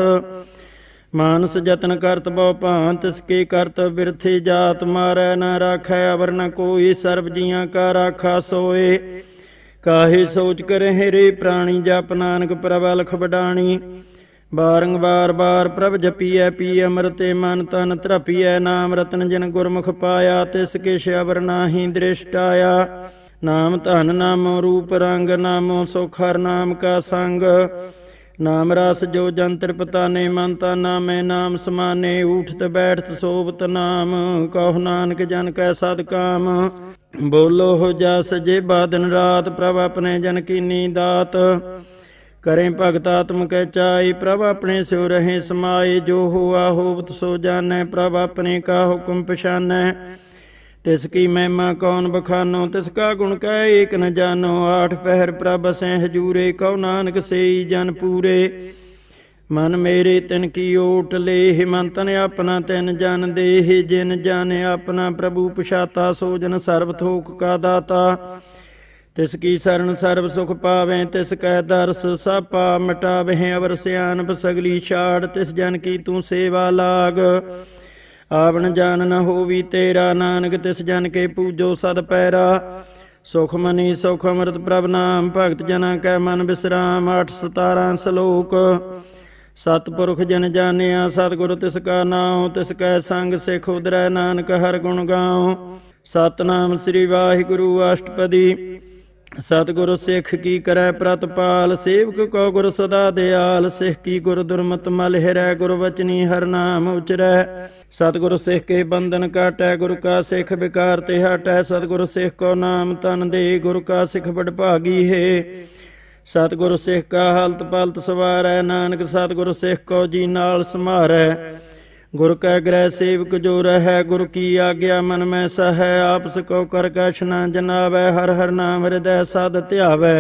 Speaker 1: ਮਾਨਸ ਯਤਨ ਕਰਤ ਬਉ ਭਾਂਤ ਤਿਸ ਕੀ ਕਰਤ ਬਿਰਥੀ ਜਾਤ ਮਾਰੈ ਨਾ ਰਾਖੈ ਅਵਰ ਨ ਕੋਈ ਸਰਬ ਜੀਆਂ ਕਾ ਰਾਖਾ ਸੋਏ ਕਾਹੇ ਸੋਚ ਕਰਹਿ ਰੇ ਪ੍ਰਾਣੀ ਜਪ ਨਾਨਕ ਪ੍ਰਭ ਲਖ ਵਡਾਣੀ ਬਾਰੰਬਾਰ ਬਾਰ ਪ੍ਰਭ ਜਪੀਐ ਪੀ ਅਮਰਤੇ ਮਨ ਤਨ ਤਰਪੀਐ ਨਾਮ ਰਤਨ ਜਿਨ ਗੁਰਮੁਖ ਪਾਇਆ ਤਿਸ ਕੇ ਸ਼ਬਰ ਨਾਹੀ ਦ੍ਰਿਸ਼ਟਾਇਆ ਨਾਮ ਧਨ ਨਾਮੋ ਰੂਪ ਰੰਗ ਨਾਮੋ ਸੁਖ ਹਰ ਨਾਮ ਕਾ ਸੰਗ ਨਾਮ ਰਸ ਜੋ ਜਨ ਨੇ ਮਨ ਤਾ ਨਾਮੈ ਨਾਮ ਸਮਾਨੇ ਉਠਤ ਬੈਠਤ ਸੋਭਤ ਨਾਮ ਕਹੁ ਨਾਨਕ ਜਨ ਕੈ ਸਦ ਕਾਮ ਬੋਲੋ ਜਸ ਜੇ ਬਾਦਨ ਰਾਤ ਪ੍ਰਭ ਆਪਣੇ ਜਨ ਕੀਨੀ ਦਾਤ ਕਰੇ ਭਗਤ ਆਤਮ ਕੈ ਚਾਈ ਪ੍ਰਭ ਆਪਣੇ ਸਿਉ ਰਹੇ ਸਮਾਏ ਜੋ ਹੋਆ ਹੋਵਤ ਸੋ ਜਾਣੈ ਪ੍ਰਭ ਆਪਣੇ ਕਾ ਹੁਕਮ ਪਛਾਨੈ ਤਿਸ ਕੀ ਮਹਿਮਾ ਕੌਣ ਬਖਾਨੋ ਤਿਸ ਕਾ ਗੁਣ ਕੈ ਏਕ ਨ ਜਾਣੋ ਆਠ ਪਹਿਰ ਪ੍ਰਭ ਸੈ ਹਜੂਰੇ ਕਉ ਨਾਨਕ ਸੇਈ ਜਨ ਪੂਰੇ ਮਨ ਮੇਰੇ ਤਿਨ ਕੀ ਓਟ ਲੇ ਹਿਮੰਤਨ ਆਪਣਾ ਤਿਨ ਜਨ ਦੇਹ ਜਿਨ ਜਾਣੇ ਆਪਣਾ ਪ੍ਰਭੂ ਪਛਾਤਾ ਸੋ ਜਨ ਸਰਬ ਥੋਕ ਕਾ ਦਾਤਾ ਤਿਸ ਕੀ ਸਰਨ ਸਰਬ ਸੁਖ ਪਾਵੇ ਤਿਸ ਕੈ ਦਰਸ ਸਾਪਾ ਮਟਾਵੇ ਅਵਰ ਸਿਆਨ ਬਸਗਲੀ ਛਾੜ ਤਿਸ ਜਨ ਕੀ ਤੂੰ ਸੇਵਾ ਲਾਗ ਆਵਣ ਜਾਨ ਨ ਹੋਵੀ ਤੇਰਾ ਨਾਨਕ ਤਿਸ ਜਨ ਕੇ ਪੂਜੋ ਸਦ ਪੈਰਾ ਸੁਖ ਮਨੀ ਸੁਖ ਅਮਰਤ ਪ੍ਰਭ ਨਾਮ ਭਗਤ ਜਨਾਂ ਕੈ ਮਨ ਬਿਸਰਾਮ 8 17 ਸ਼ਲੋਕ ਸਤਪੁਰਖ ਜਨ ਜਾਣਿਆ ਸਤਗੁਰ ਤਿਸ ਕਾ ਨਾਉ ਤਿਸ ਕੈ ਸੰਗ ਸਿਖ ਉਦਰੈ ਨਾਨਕ ਹਰ ਗੁਣ ਗਾਉ ਸਤਨਾਮ ਸ੍ਰੀ ਵਾਹਿਗੁਰੂ ਅਸ਼ਟਪਦੀ ਸਤਿਗੁਰ ਸਿੱਖ ਕੀ ਕਰੈ ਪ੍ਰਤਪਾਲ ਸੇਵਕ ਕੋ ਗੁਰ ਸਦਾ ਦਿਆਲ ਸਿੱਖ ਕੀ ਗੁਰ ਦੁਰਮਤ ਮਲ ਹਿਰੈ ਗੁਰ ਵਚਨੀ ਹਰ ਨਾਮ ਉਚਰੈ ਸਤਿਗੁਰ ਸਿੱਖ ਕੇ ਬੰਧਨ ਕਾਟੈ ਗੁਰ ਕਾ ਸਿੱਖ ਵਿਕਾਰ ਤੇ ਹਟੈ ਸਤਿਗੁਰ ਸਿੱਖ ਕੋ ਨਾਮ ਤਨ ਦੇ ਗੁਰ ਕਾ ਸਿੱਖ ਬੜ ਭਾਗੀ ਹੈ ਸਤਿਗੁਰ ਸਿੱਖ ਕਾ ਹਾਲਤ ਪਾਲਤ ਸਵਾਰੈ ਨਾਨਕ ਸਤਿਗੁਰ ਸਿੱਖ ਕੋ ਜੀ ਨਾਲ ਸਮਾਰੈ ਗੁਰ ਕੈ ਗ੍ਰਹਿ ਸੇਵਕ ਜੋ ਰਹੈ ਗੁਰ ਕੀ ਆਗਿਆ ਮਨ ਮੈਂ ਸਹੈ ਆਪਸ ਕੋ ਕਰ ਕਛਨਾ ਜਨਾਵੈ ਹਰ ਹਰ ਨਾਮ ਹਿਰਦੈ ਸਦ ਧਿਆਵੈ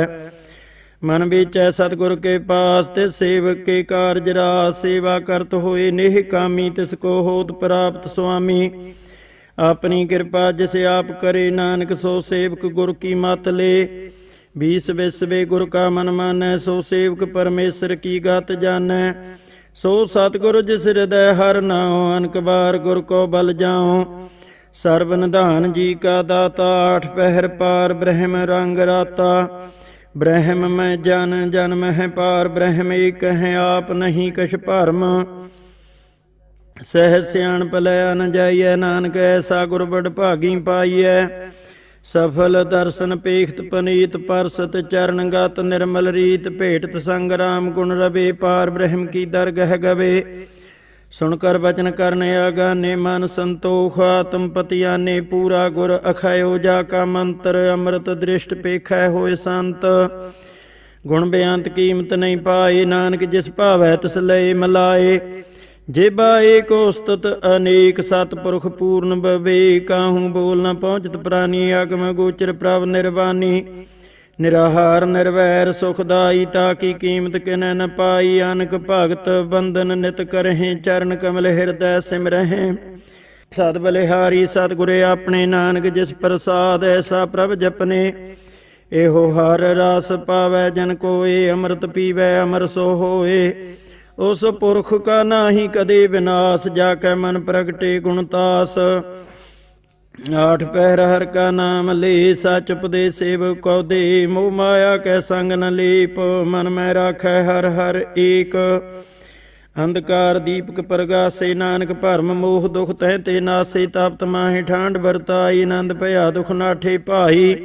Speaker 1: ਮਨ ਵਿੱਚੈ ਸਤਗੁਰ ਕੇ ਪਾਸ ਤੇ ਸੇਵਕ ਕੇ ਕਾਰਜ ਰਾ ਸੇਵਾ ਕਰਤ ਹੋਏ ਨਿਹ ਕਾਮੀ ਤਿਸ ਕੋ ਹੋਤ ਪ੍ਰਾਪਤ ਸੁਆਮੀ ਆਪਣੀ ਕਿਰਪਾ ਜਿਸ ਆਪ ਕਰੇ ਨਾਨਕ ਸੋ ਸੇਵਕ ਗੁਰ ਕੀ ਮਤ ਲੇ ਬੀਸ ਬਿਸਵੇ ਗੁਰ ਕਾ ਮਨ ਮਾਨੈ ਸੋ ਸੇਵਕ ਪਰਮੇਸ਼ਰ ਕੀ ਗਤ ਜਾਣੈ ਸੋ ਸਤਿਗੁਰ ਜਿਸ ਹਿਰਦੈ ਹਰ ਨਾਉ ਅਨਕ ਬਾਰ ਗੁਰ ਕੋ ਬਲ ਜਾਉ ਸਰਬ ਨਿਧਾਨ ਜੀ ਕਾ ਦਾਤਾ ਆਠ ਪਹਿਰ ਪਾਰ ਬ੍ਰਹਮ ਰੰਗ ਰਾਤਾ ਬ੍ਰਹਮ ਮੈਂ ਜਨ ਜਨਮ ਹੈ ਪਾਰ ਬ੍ਰਹਮ ਏਕ ਹੈ ਆਪ ਨਹੀਂ ਕਛ ਭਰਮ ਸਹਿ ਸਿਆਣ ਪਲੈ ਅਨ ਜਾਈਐ ਨਾਨਕ ਐਸਾ ਗੁਰ ਬੜ ਭਾਗੀ ਪਾਈਐ ਸਫਲ ਦਰਸ਼ਨ ਪੇਖਤ ਪਨੀਤ ਪਰਸਤ ਚਰਨ ਗਤ ਨਿਰਮਲ ਰੀਤ ਭੇਟਤ ਸੰਗ ਰਾਮ ਗੁਣ ਰਵੇ ਪਾਰ ਬ੍ਰਹਮ ਕੀ ਦਰਗਹ ਗਵੇ ਸੁਣ ਕਰ ਬਚਨ ਆਗਾ ਨੇ ਮਨ ਸੰਤੋਖ ਆਤਮ ਪਤਿਆਨੇ ਪੂਰਾ ਗੁਰ ਅਖਾਇਓ ਜਾ ਕਾ ਮੰਤਰ ਅੰਮ੍ਰਿਤ ਦ੍ਰਿਸ਼ਟ ਪੇਖੈ ਹੋਏ ਸੰਤ ਗੁਣ ਬਿਆੰਤ ਕੀਮਤ ਨਹੀਂ ਪਾਏ ਨਾਨਕ ਜਿਸ ਭਾਵੈ ਤਿਸ ਲਏ ਮਲਾਏ ਜੇ ਬਾਏ ਏਕ ਉਸਤਤ ਅਨੇਕ ਸਤਪੁਰਖ ਪੂਰਨ ਬਵੇਕਾਹੂ ਬੋਲ ਨ ਪਹੁੰਚਤ ਪ੍ਰਾਨੀ ਆਗਮ ਗੋਚਰ ਪ੍ਰਭ ਨਿਰਵਾਨੀ ਨਿਰਾਹਾਰ ਨਿਰਵੈਰ ਸੁਖਦਾਈ ਤਾ ਕੀ ਕੀਮਤ ਕਿਨੈ ਨ ਪਾਈ ਅਨਕ ਭਗਤ ਬੰਦਨ ਨਿਤ ਕਰਹਿ ਚਰਨ ਕਮਲ ਹਿਰਦੈ ਸਿਮਰਹਿ ਸਤ ਬਲਿਹਾਰੀ ਸਤ ਗੁਰੇ ਆਪਣੇ ਨਾਨਕ ਜਿਸ ਪ੍ਰਸਾਦ ਐਸਾ ਪ੍ਰਭ ਜਪਨੇ ਇਹੋ ਹਰ ਰਸ ਪਾਵੈ ਜਨ ਕੋਏ ਅੰਮ੍ਰਿਤ ਪੀਵੈ ਅਮਰ ਸੋ ਹੋਏ ਉਸ ਪੁਰਖ ਕਾ ਨਾਹੀ ਕਦੇ ਵਿਨਾਸ਼ ਜਾ ਕੈ ਮਨ ਪ੍ਰਗਟੇ ਗੁਣਤਾਸ ਆਠ ਪਹਿਰ ਹਰ ਕਾ ਨਾਮ ਲੇ ਸਚ ਉਪਦੇਸੇ ਕਉ ਦੇ ਮੋ ਮਾਇਆ ਕੈ ਸੰਗ ਨ ਲੀਪ ਮਨ ਮੈ ਰਾਖੈ ਹਰ ਹਰ ਏਕ ਅੰਧਕਾਰ ਦੀਪਕ ਪ੍ਰਗਾਸੇ ਨਾਨਕ ਭਰਮ ਮੋਹ ਦੁਖ ਤਹਿ ਤੇ ਨਾਸੇ ਤਾਪਤ ਮਾਹੀ ਠਾਂਡ ਵਰਤਾਈ ਆਨੰਦ ਭਇਆ ਦੁਖ ਨਾਠੇ ਭਾਈ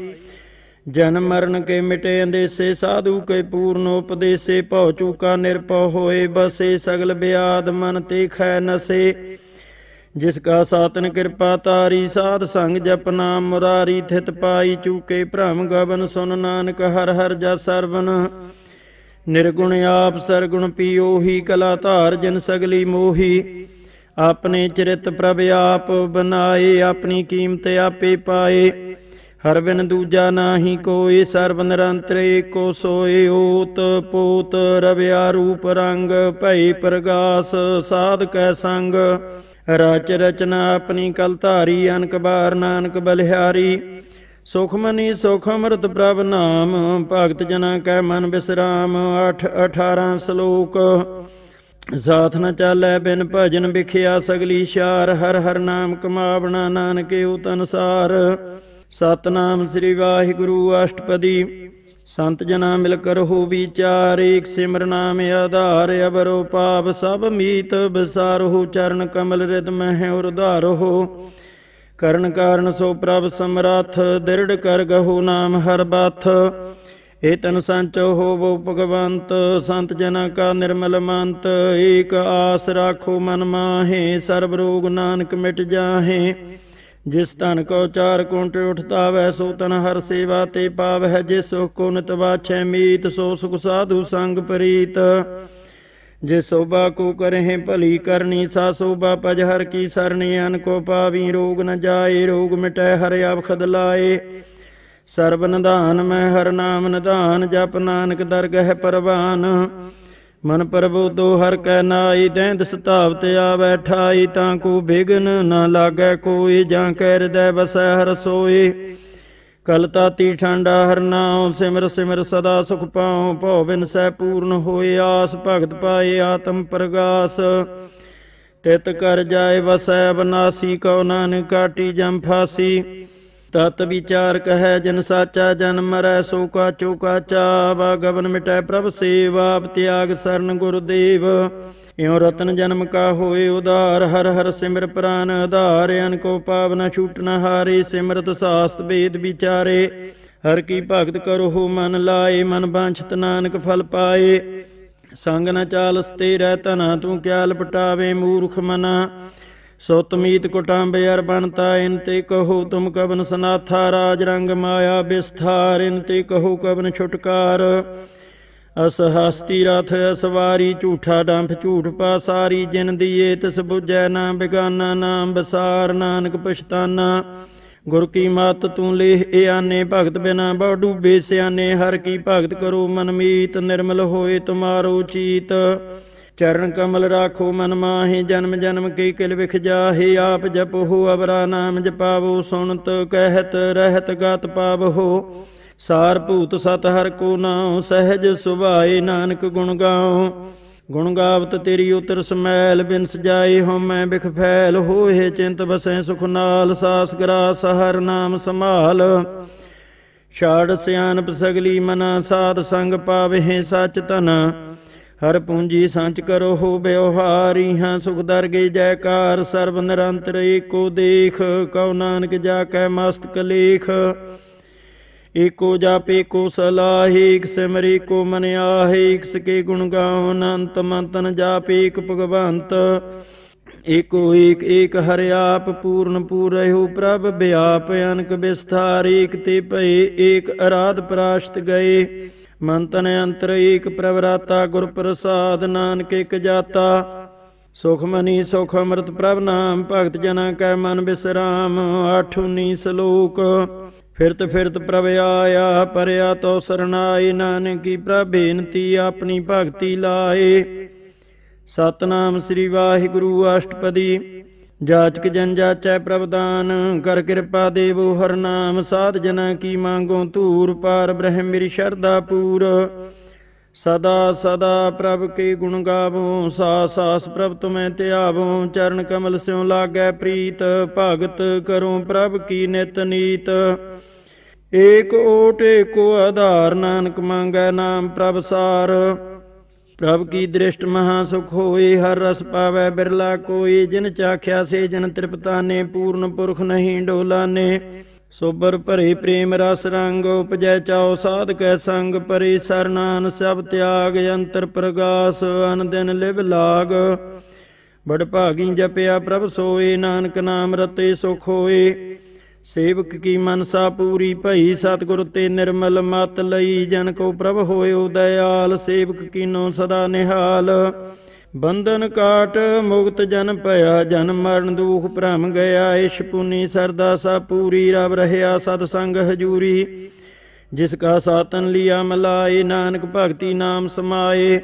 Speaker 1: ਜਨਮ ਮਰਨ ਕੇ ਮਿਟੇ ਅੰਦੇਸੇ ਸਾਧੂ ਕੇ ਪੂਰਨ ਉਪਦੇਸੇ ਭਉ ਚੂਕਾ ਨਿਰਪਉ ਹੋਏ ਬਸੇ ਸਗਲ ਬਿਆਦ ਮਨ ਤੇ ਖੈ ਨਸੇ ਜਿਸ ਕਾ ਸਾਤਨ ਕਿਰਪਾ ਤਾਰੀ ਸਾਧ ਸੰਗ ਜਪ ਨਾਮ ਮੁਰਾਰੀ ਥਿਤ ਪਾਈ ਚੂਕੇ ਭ੍ਰਮ ਗਵਨ ਸੁਨ ਨਾਨਕ ਹਰ ਹਰ ਜਸ ਸਰਵਨ ਨਿਰਗੁਣ ਆਪ ਸਰਗੁਣ ਪੀ ਹੀ ਕਲਾ ਧਾਰ ਜਨ ਸਗਲੀ ਮੋਹੀ ਆਪਣੇ ਚਰਿਤ ਪ੍ਰਭ ਆਪ ਬਨਾਏ ਆਪਣੀ ਕੀਮਤ ਆਪੇ ਪਾਏ ਹਰ ਬਿਨ ਦੂਜਾ ਨਾਹੀ ਕੋਈ ਸਰਬ ਨਿਰੰਤਰ ਏਕੋ ਸੋਏ ਓਤ ਪੂਤ ਰਵਿਆ ਰੂਪ ਰੰਗ ਭਈ ਪ੍ਰਗਾਸ ਸਾਧ ਕੈ ਸੰਗ ਰਚ ਰਚਨਾ ਆਪਣੀ ਕਲ ਧਾਰੀ ਅਨਕ ਬਾਰ ਨਾਨਕ ਬਲਿਹਾਰੀ ਸੁਖਮਨੀ ਸੁਖ ਅਮਰਤ ਪ੍ਰਭ ਨਾਮ ਭਗਤ ਜਨਾ ਕੈ ਮਨ ਬਿਸਰਾਮ 8 18 ਸ਼ਲੋਕ ਸਾਥ ਨ ਚਾਲੈ ਬਿਨ ਭਜਨ ਵਿਖਿਆ ਸਗਲੀ ਸ਼ਾਰ ਹਰ ਹਰ ਨਾਮ ਕਮਾਵਣਾ ਨਾਨਕੇ ਉਤ ਅਨਸਾਰ ਸਤਨਾਮ ਸ੍ਰੀ ਵਾਹਿਗੁਰੂ ਅਸ਼ਟਪਦੀ ਸੰਤ ਜਨਾ ਮਿਲ ਕਰ ਹੋ ਵਿਚਾਰ ਏਕ ਸਿਮਰ ਨਾਮ ਆਧਾਰ ਅਬਰੋ ਪਾਪ ਸਭ ਮੀਤ ਬਸਾਰ ਹੋ ਚਰਨ ਕਮਲ ਰਿਤ ਮਹਿ ਉਰਧਾਰ ਹੋ ਕਰਨ ਕਾਰਨ ਸੋ ਪ੍ਰਭ ਸਮਰੱਥ ਦਿਰੜ ਕਰ ਗਹੁ ਨਾਮ ਹਰ ਬਾਥ ਏ ਤਨ ਸੰਚ ਹੋਵੋ ਭਗਵੰਤ ਸੰਤ ਜਨਾ ਕਾ ਨਿਰਮਲ ਮੰਤ ਏਕ ਆਸ ਰਾਖੋ ਮਨ ਮਾਹੇ ਸਰਬ ਰੋਗ ਨਾਨਕ ਮਿਟ ਜਾਹੇ ਜਿਸ ਧਨ ਕੋ ਚਾਰ ਕੁੰਟ ਉਠਤਾ ਵੈ ਸੋ ਤਨ ਹਰ ਸੇਵਾ ਤੇ ਪਾਵ ਹੈ ਜਿਸ ਸੁਖ ਕੋ ਨਿਤ ਬਾਛੈ ਮੀਤ ਸੋ ਸੁਖ ਸਾਧੂ ਸੰਗ ਪ੍ਰੀਤ ਜੇ ਸੋਭਾ ਕੋ ਕਰਹਿ ਭਲੀ ਕਰਨੀ ਸਾ ਸੋਭਾ ਪਜ ਹਰ ਕੀ ਸਰਣੀ ਅਨ ਕੋ ਪਾਵੀ ਰੋਗ ਨ ਜਾਏ ਰੋਗ ਮਿਟੈ ਹਰਿ ਆਪ ਖਦ ਲਾਏ ਸਰਬ ਨਿਧਾਨ ਮੈਂ ਹਰ ਨਾਮ ਨਿਧਾਨ ਜਪ ਨਾਨਕ ਦਰਗਹਿ ਪਰਵਾਨ ਮਨ ਪ੍ਰਭੂ ਤੋ ਹਰ ਕੈ ਨਾਈ ਦੈਂਦ ਸਤਾਵਤ ਆਵੈ ਠਾਈ ਤਾਂ ਕੋ ਬਿਗਨ ਨਾ ਲਾਗੈ ਕੋਈ ਜਾਂ ਕੈ ਹਿਰਦੈ ਵਸੈ ਹਰ ਸੋਈ ਕਲ ਤੀ ਠੰਡਾ ਹਰ ਨਾਉ ਸਿਮਰ ਸਿਮਰ ਸਦਾ ਸੁਖ ਪਾਉ ਭਉ ਬਿਨ ਸਹਿ ਪੂਰਨ ਹੋਇ ਆਸ ਭਗਤ ਪਾਏ ਆਤਮ ਪ੍ਰਗਾਸ ਤਿਤ ਕਰ ਜਾਏ ਵਸੈ ਬਨਾਸੀ ਕਉ ਨਾਨਕ ਕਾਟੀ ਜੰਫਾਸੀ ਤਤ ਵਿਚਾਰ ਕਹੈ ਜਨ ਸਾਚਾ ਜਨ ਮਰੈ ਸੋ ਕਾ ਕਾਚਾ ਵਾ ਗਵਨ ਮਿਟੈ ਪ੍ਰਭ ਸੇਵਾ ਆਪ ਤਿਆਗ ਸਰਨ ਗੁਰਦੇਵ ਇਉ ਰਤਨ ਜਨਮ ਕਾ ਹੋਏ ਉਦਾਰ ਹਰ ਹਰ ਸਿਮਰ ਪ੍ਰਾਨ ਆਧਾਰ ਅਨ ਕੋ ਪਾਵ ਨ ਹਾਰੇ ਸਿਮਰਤ ਸਾਸਤ ਵੇਦ ਵਿਚਾਰੇ ਹਰ ਕੀ ਭਗਤ ਕਰੋ ਹੋ ਮਨ ਲਾਏ ਮਨ ਬਾਂਛਤ ਨਾਨਕ ਫਲ ਪਾਏ ਸੰਗ ਨ ਚਾਲਸ ਤੇ ਰਹਿ ਤਨਾ ਤੂੰ ਕਿਆ ਲਪਟਾਵੇ ਮੂਰਖ ਮਨਾ ਸੋਤਮੀਤ ਕੁਟੰਬ ਅਰਬਣਤਾ ਇਨ ਤੇ ਕਹੋ ਤੁਮ ਕਵਨ ਸਨਾਥਾ ਰਾਜ ਰੰਗ ਮਾਇਆ ਵਿਸਥਾਰ ਇੰਤੇ ਕਹੂ ਕਹੋ ਕਵਨ ਛੁਟਕਾਰ ਅਸ ਹਸਤੀ ਰਥ ਅਸਵਾਰੀ ਝੂਠਾ ਡੰਫ ਝੂਠ ਪਾਸਾਰੀ ਜਿਨ ਦੀਏ ਤਿਸ ਬੁਝੈ ਨਾ ਬਿਗਾਨਾ ਨਾਮ ਬਸਾਰ ਨਾਨਕ ਪਛਤਾਨਾ ਗੁਰ ਕੀ ਮਤ ਤੂੰ ਲੇਹ ਏ ਆਨੇ ਭਗਤ ਬਿਨਾ ਬਹੁ ਡੂਬੇ ਸਿਆਨੇ ਹਰ ਕੀ ਭਗਤ ਕਰੋ ਮਨਮੀਤ ਨਿਰਮਲ ਹੋਏ ਤੁਮਾਰੋ ਚੀਤ ਚਰਨ ਕਮਲ ਰਾਖੋ ਮਨ ਮਾਹੀ ਜਨਮ ਜਨਮ ਕੀ ਕਿਲ ਵਿਖ ਜਾਹੀ ਆਪ ਜਪੋ ਅਬਰਾ ਨਾਮ ਜਪਾਵੋ ਸੁਣਤ ਕਹਿਤ ਰਹਿਤ ਗਤ ਪਾਵੋ ਸਾਰ ਭੂਤ ਸਤ ਹਰ ਕੋ ਨਾਉ ਸਹਿਜ ਸੁਭਾਏ ਨਾਨਕ ਗੁਣ ਗਾਉ ਗੁਣ ਗਾਵਤ ਤੇਰੀ ਉਤਰ ਸਮੈਲ ਬਿਨਸ ਜਾਏ ਹਉ ਮੈਂ ਬਿਖ ਫੈਲ ਹੋਏ ਚਿੰਤ ਬਸੈ ਸੁਖ ਨਾਲ ਸਾਸ ਗਰਾਸ ਸਹਰ ਨਾਮ ਸੰਭਾਲ ਛਾੜ ਸਿਆਨਪ ਸਗਲੀ ਮਨਾ ਸਾਧ ਸੰਗ ਪਾਵਹਿ ਸਚ ਤਨ ਹਰ ਪੂੰਜੀ ਸੰਚ ਕਰੋ ਹੋ ਬਿਵਹਾਰੀ ਹਾਂ ਸੁਖ ਦਰਗੇ ਜੈਕਾਰ ਸਰਬ ਨਿਰੰਤਰ ਏਕੋ ਦੇਖ ਕਉ ਨਾਨਕ ਜਾ ਕੈ ਮਸਤ ਕਲੇਖ ਏਕੋ ਜਾਪੇ ਕੋ ਸਲਾਹੀ ਇਕ ਸਿਮਰੀ ਕੋ ਮਨ ਆਹੀ ਇਕ ਸਕੇ ਗੁਣ ਗਾਉ ਅਨੰਤ ਮੰਤਨ ਜਾਪੇ ਇਕ ਭਗਵੰਤ ਏਕੋ ਏਕ ਏਕ ਹਰਿ ਆਪ ਪੂਰਨ ਪੂਰਹਿਉ ਪ੍ਰਭ ਬਿਆਪ ਅਨਕ ਵਿਸਥਾਰੀ ਇਕ ਤੇ ਭਏ ਏਕ ਅਰਾਧ ਪ੍ਰਾਸ਼ਤ ਗਏ ਮਨ ਤਨ ਅੰਤਰ ਏਕ ਪ੍ਰਵਰਾਤਾ ਗੁਰ ਪ੍ਰਸਾਦ ਨਾਨਕ ਇਕ ਜਾਤਾ ਸੁਖ ਮਨੀ ਸੁਖ ਅਮਰਤ ਪ੍ਰਭ ਨਾਮ ਭਗਤ ਜਨਾਂ ਕੈ ਮਨ ਬਿਸਰਾਮ 8-19 ਸ਼ਲੋਕ ਫਿਰਤ ਫਿਰਤ ਪ੍ਰਭ ਆਇਆ ਪਰਿਆ ਤੋ ਸਰਨਾਈ ਨਾਨਕੀ ਪ੍ਰਭ ਬੇਨਤੀ ਆਪਣੀ ਭਗਤੀ ਲਾਏ ਸਤਨਾਮ ਸ੍ਰੀ ਵਾਹਿਗੁਰੂ ਅਸ਼ਟਪਦੀ ਜਾਚਕ ਜਨ ਜਾਚੈ ਪ੍ਰਭਦਾਨ ਕਰ ਕਿਰਪਾ ਦੇਵੋ ਹਰ ਨਾਮ ਸਾਧ ਜਨਾ ਕੀ ਮੰਗੋ ਧੂਰ ਪਾਰ ਬ੍ਰਹਮ ਮੇਰੀ ਸ਼ਰਧਾ ਪੂਰ ਸਦਾ ਸਦਾ ਪ੍ਰਭ ਕੇ ਗੁਣ ਗਾਵੋ ਸਾ ਸਾਸ ਪ੍ਰਭ ਤੁਮੈ ਧਿਆਵੋ ਚਰਨ ਕਮਲ ਸਿਉ ਲਾਗੈ ਪ੍ਰੀਤ ਭਗਤ ਕਰੋ ਪ੍ਰਭ ਕੀ ਨਿਤ ਨੀਤ ਏਕ ਓਟ ਏਕੋ ਆਧਾਰ ਨਾਨਕ ਮੰਗੈ ਨਾਮ ਪ੍ਰਭ ਸਾਰ ਪ੍ਰਭ ਕੀ ਦ੍ਰਿਸ਼ਟ ਮਹਾ ਸੁਖ ਹੋਏ ਹਰ ਰਸ ਪਾਵੇ ਬਿਰਲਾ ਕੋਈ ਜਿਨ ਚਾਖਿਆ ਸੇ ਜਨ ਤ੍ਰਿਪਤਾਨੇ ਪੂਰਨ ਪੁਰਖ ਨਹੀਂ ਡੋਲਾਨੇ ਸੋਬਰ ਭਰੇ ਪ੍ਰੇਮ ਰਸ ਰੰਗ ਉਪਜੈ ਚਾਉ ਸਾਧਕੈ ਸੰਗ ਪਰੇ ਸਰਨਾਨ ਸਭ ਤਿਆਗ ਅੰਤਰ ਪ੍ਰਗਾਸ ਅਨ ਦਿਨ ਲਿਵ ਲਾਗ ਬੜ ਭਾਗੀ ਜਪਿਆ ਪ੍ਰਭ ਸੋਏ ਨਾਨਕ ਨਾਮ ਰਤੇ ਸੁਖ ਹੋਏ ਸੇਵਕ ਕੀ ਮਨਸਾ ਪੂਰੀ ਭਈ ਸਤਿਗੁਰ ਤੇ ਨਿਰਮਲ ਮਤ ਲਈ ਜਨ ਕੋ ਪ੍ਰਭ ਹੋਇਓ ਦਇਆਲ ਸੇਵਕ ਕੀਨੋ ਸਦਾ ਨਿਹਾਲ ਬੰਧਨ ਕਾਟ ਮੁਕਤ ਜਨ ਭਇਆ ਜਨ ਮਰਨ ਦੂਖ ਭ੍ਰਮ ਗਿਆ ਇਸ਼ ਪੁਨੀ ਸਰਦਾ ਸਾ ਪੂਰੀ ਰਬ ਰਹਿਆ ਸਤ ਸੰਗ ਹਜੂਰੀ ਜਿਸ ਕਾ ਸਾਤਨ ਲਿਆ ਮਲਾਏ ਨਾਨਕ ਭਗਤੀ ਨਾਮ ਸਮਾਏ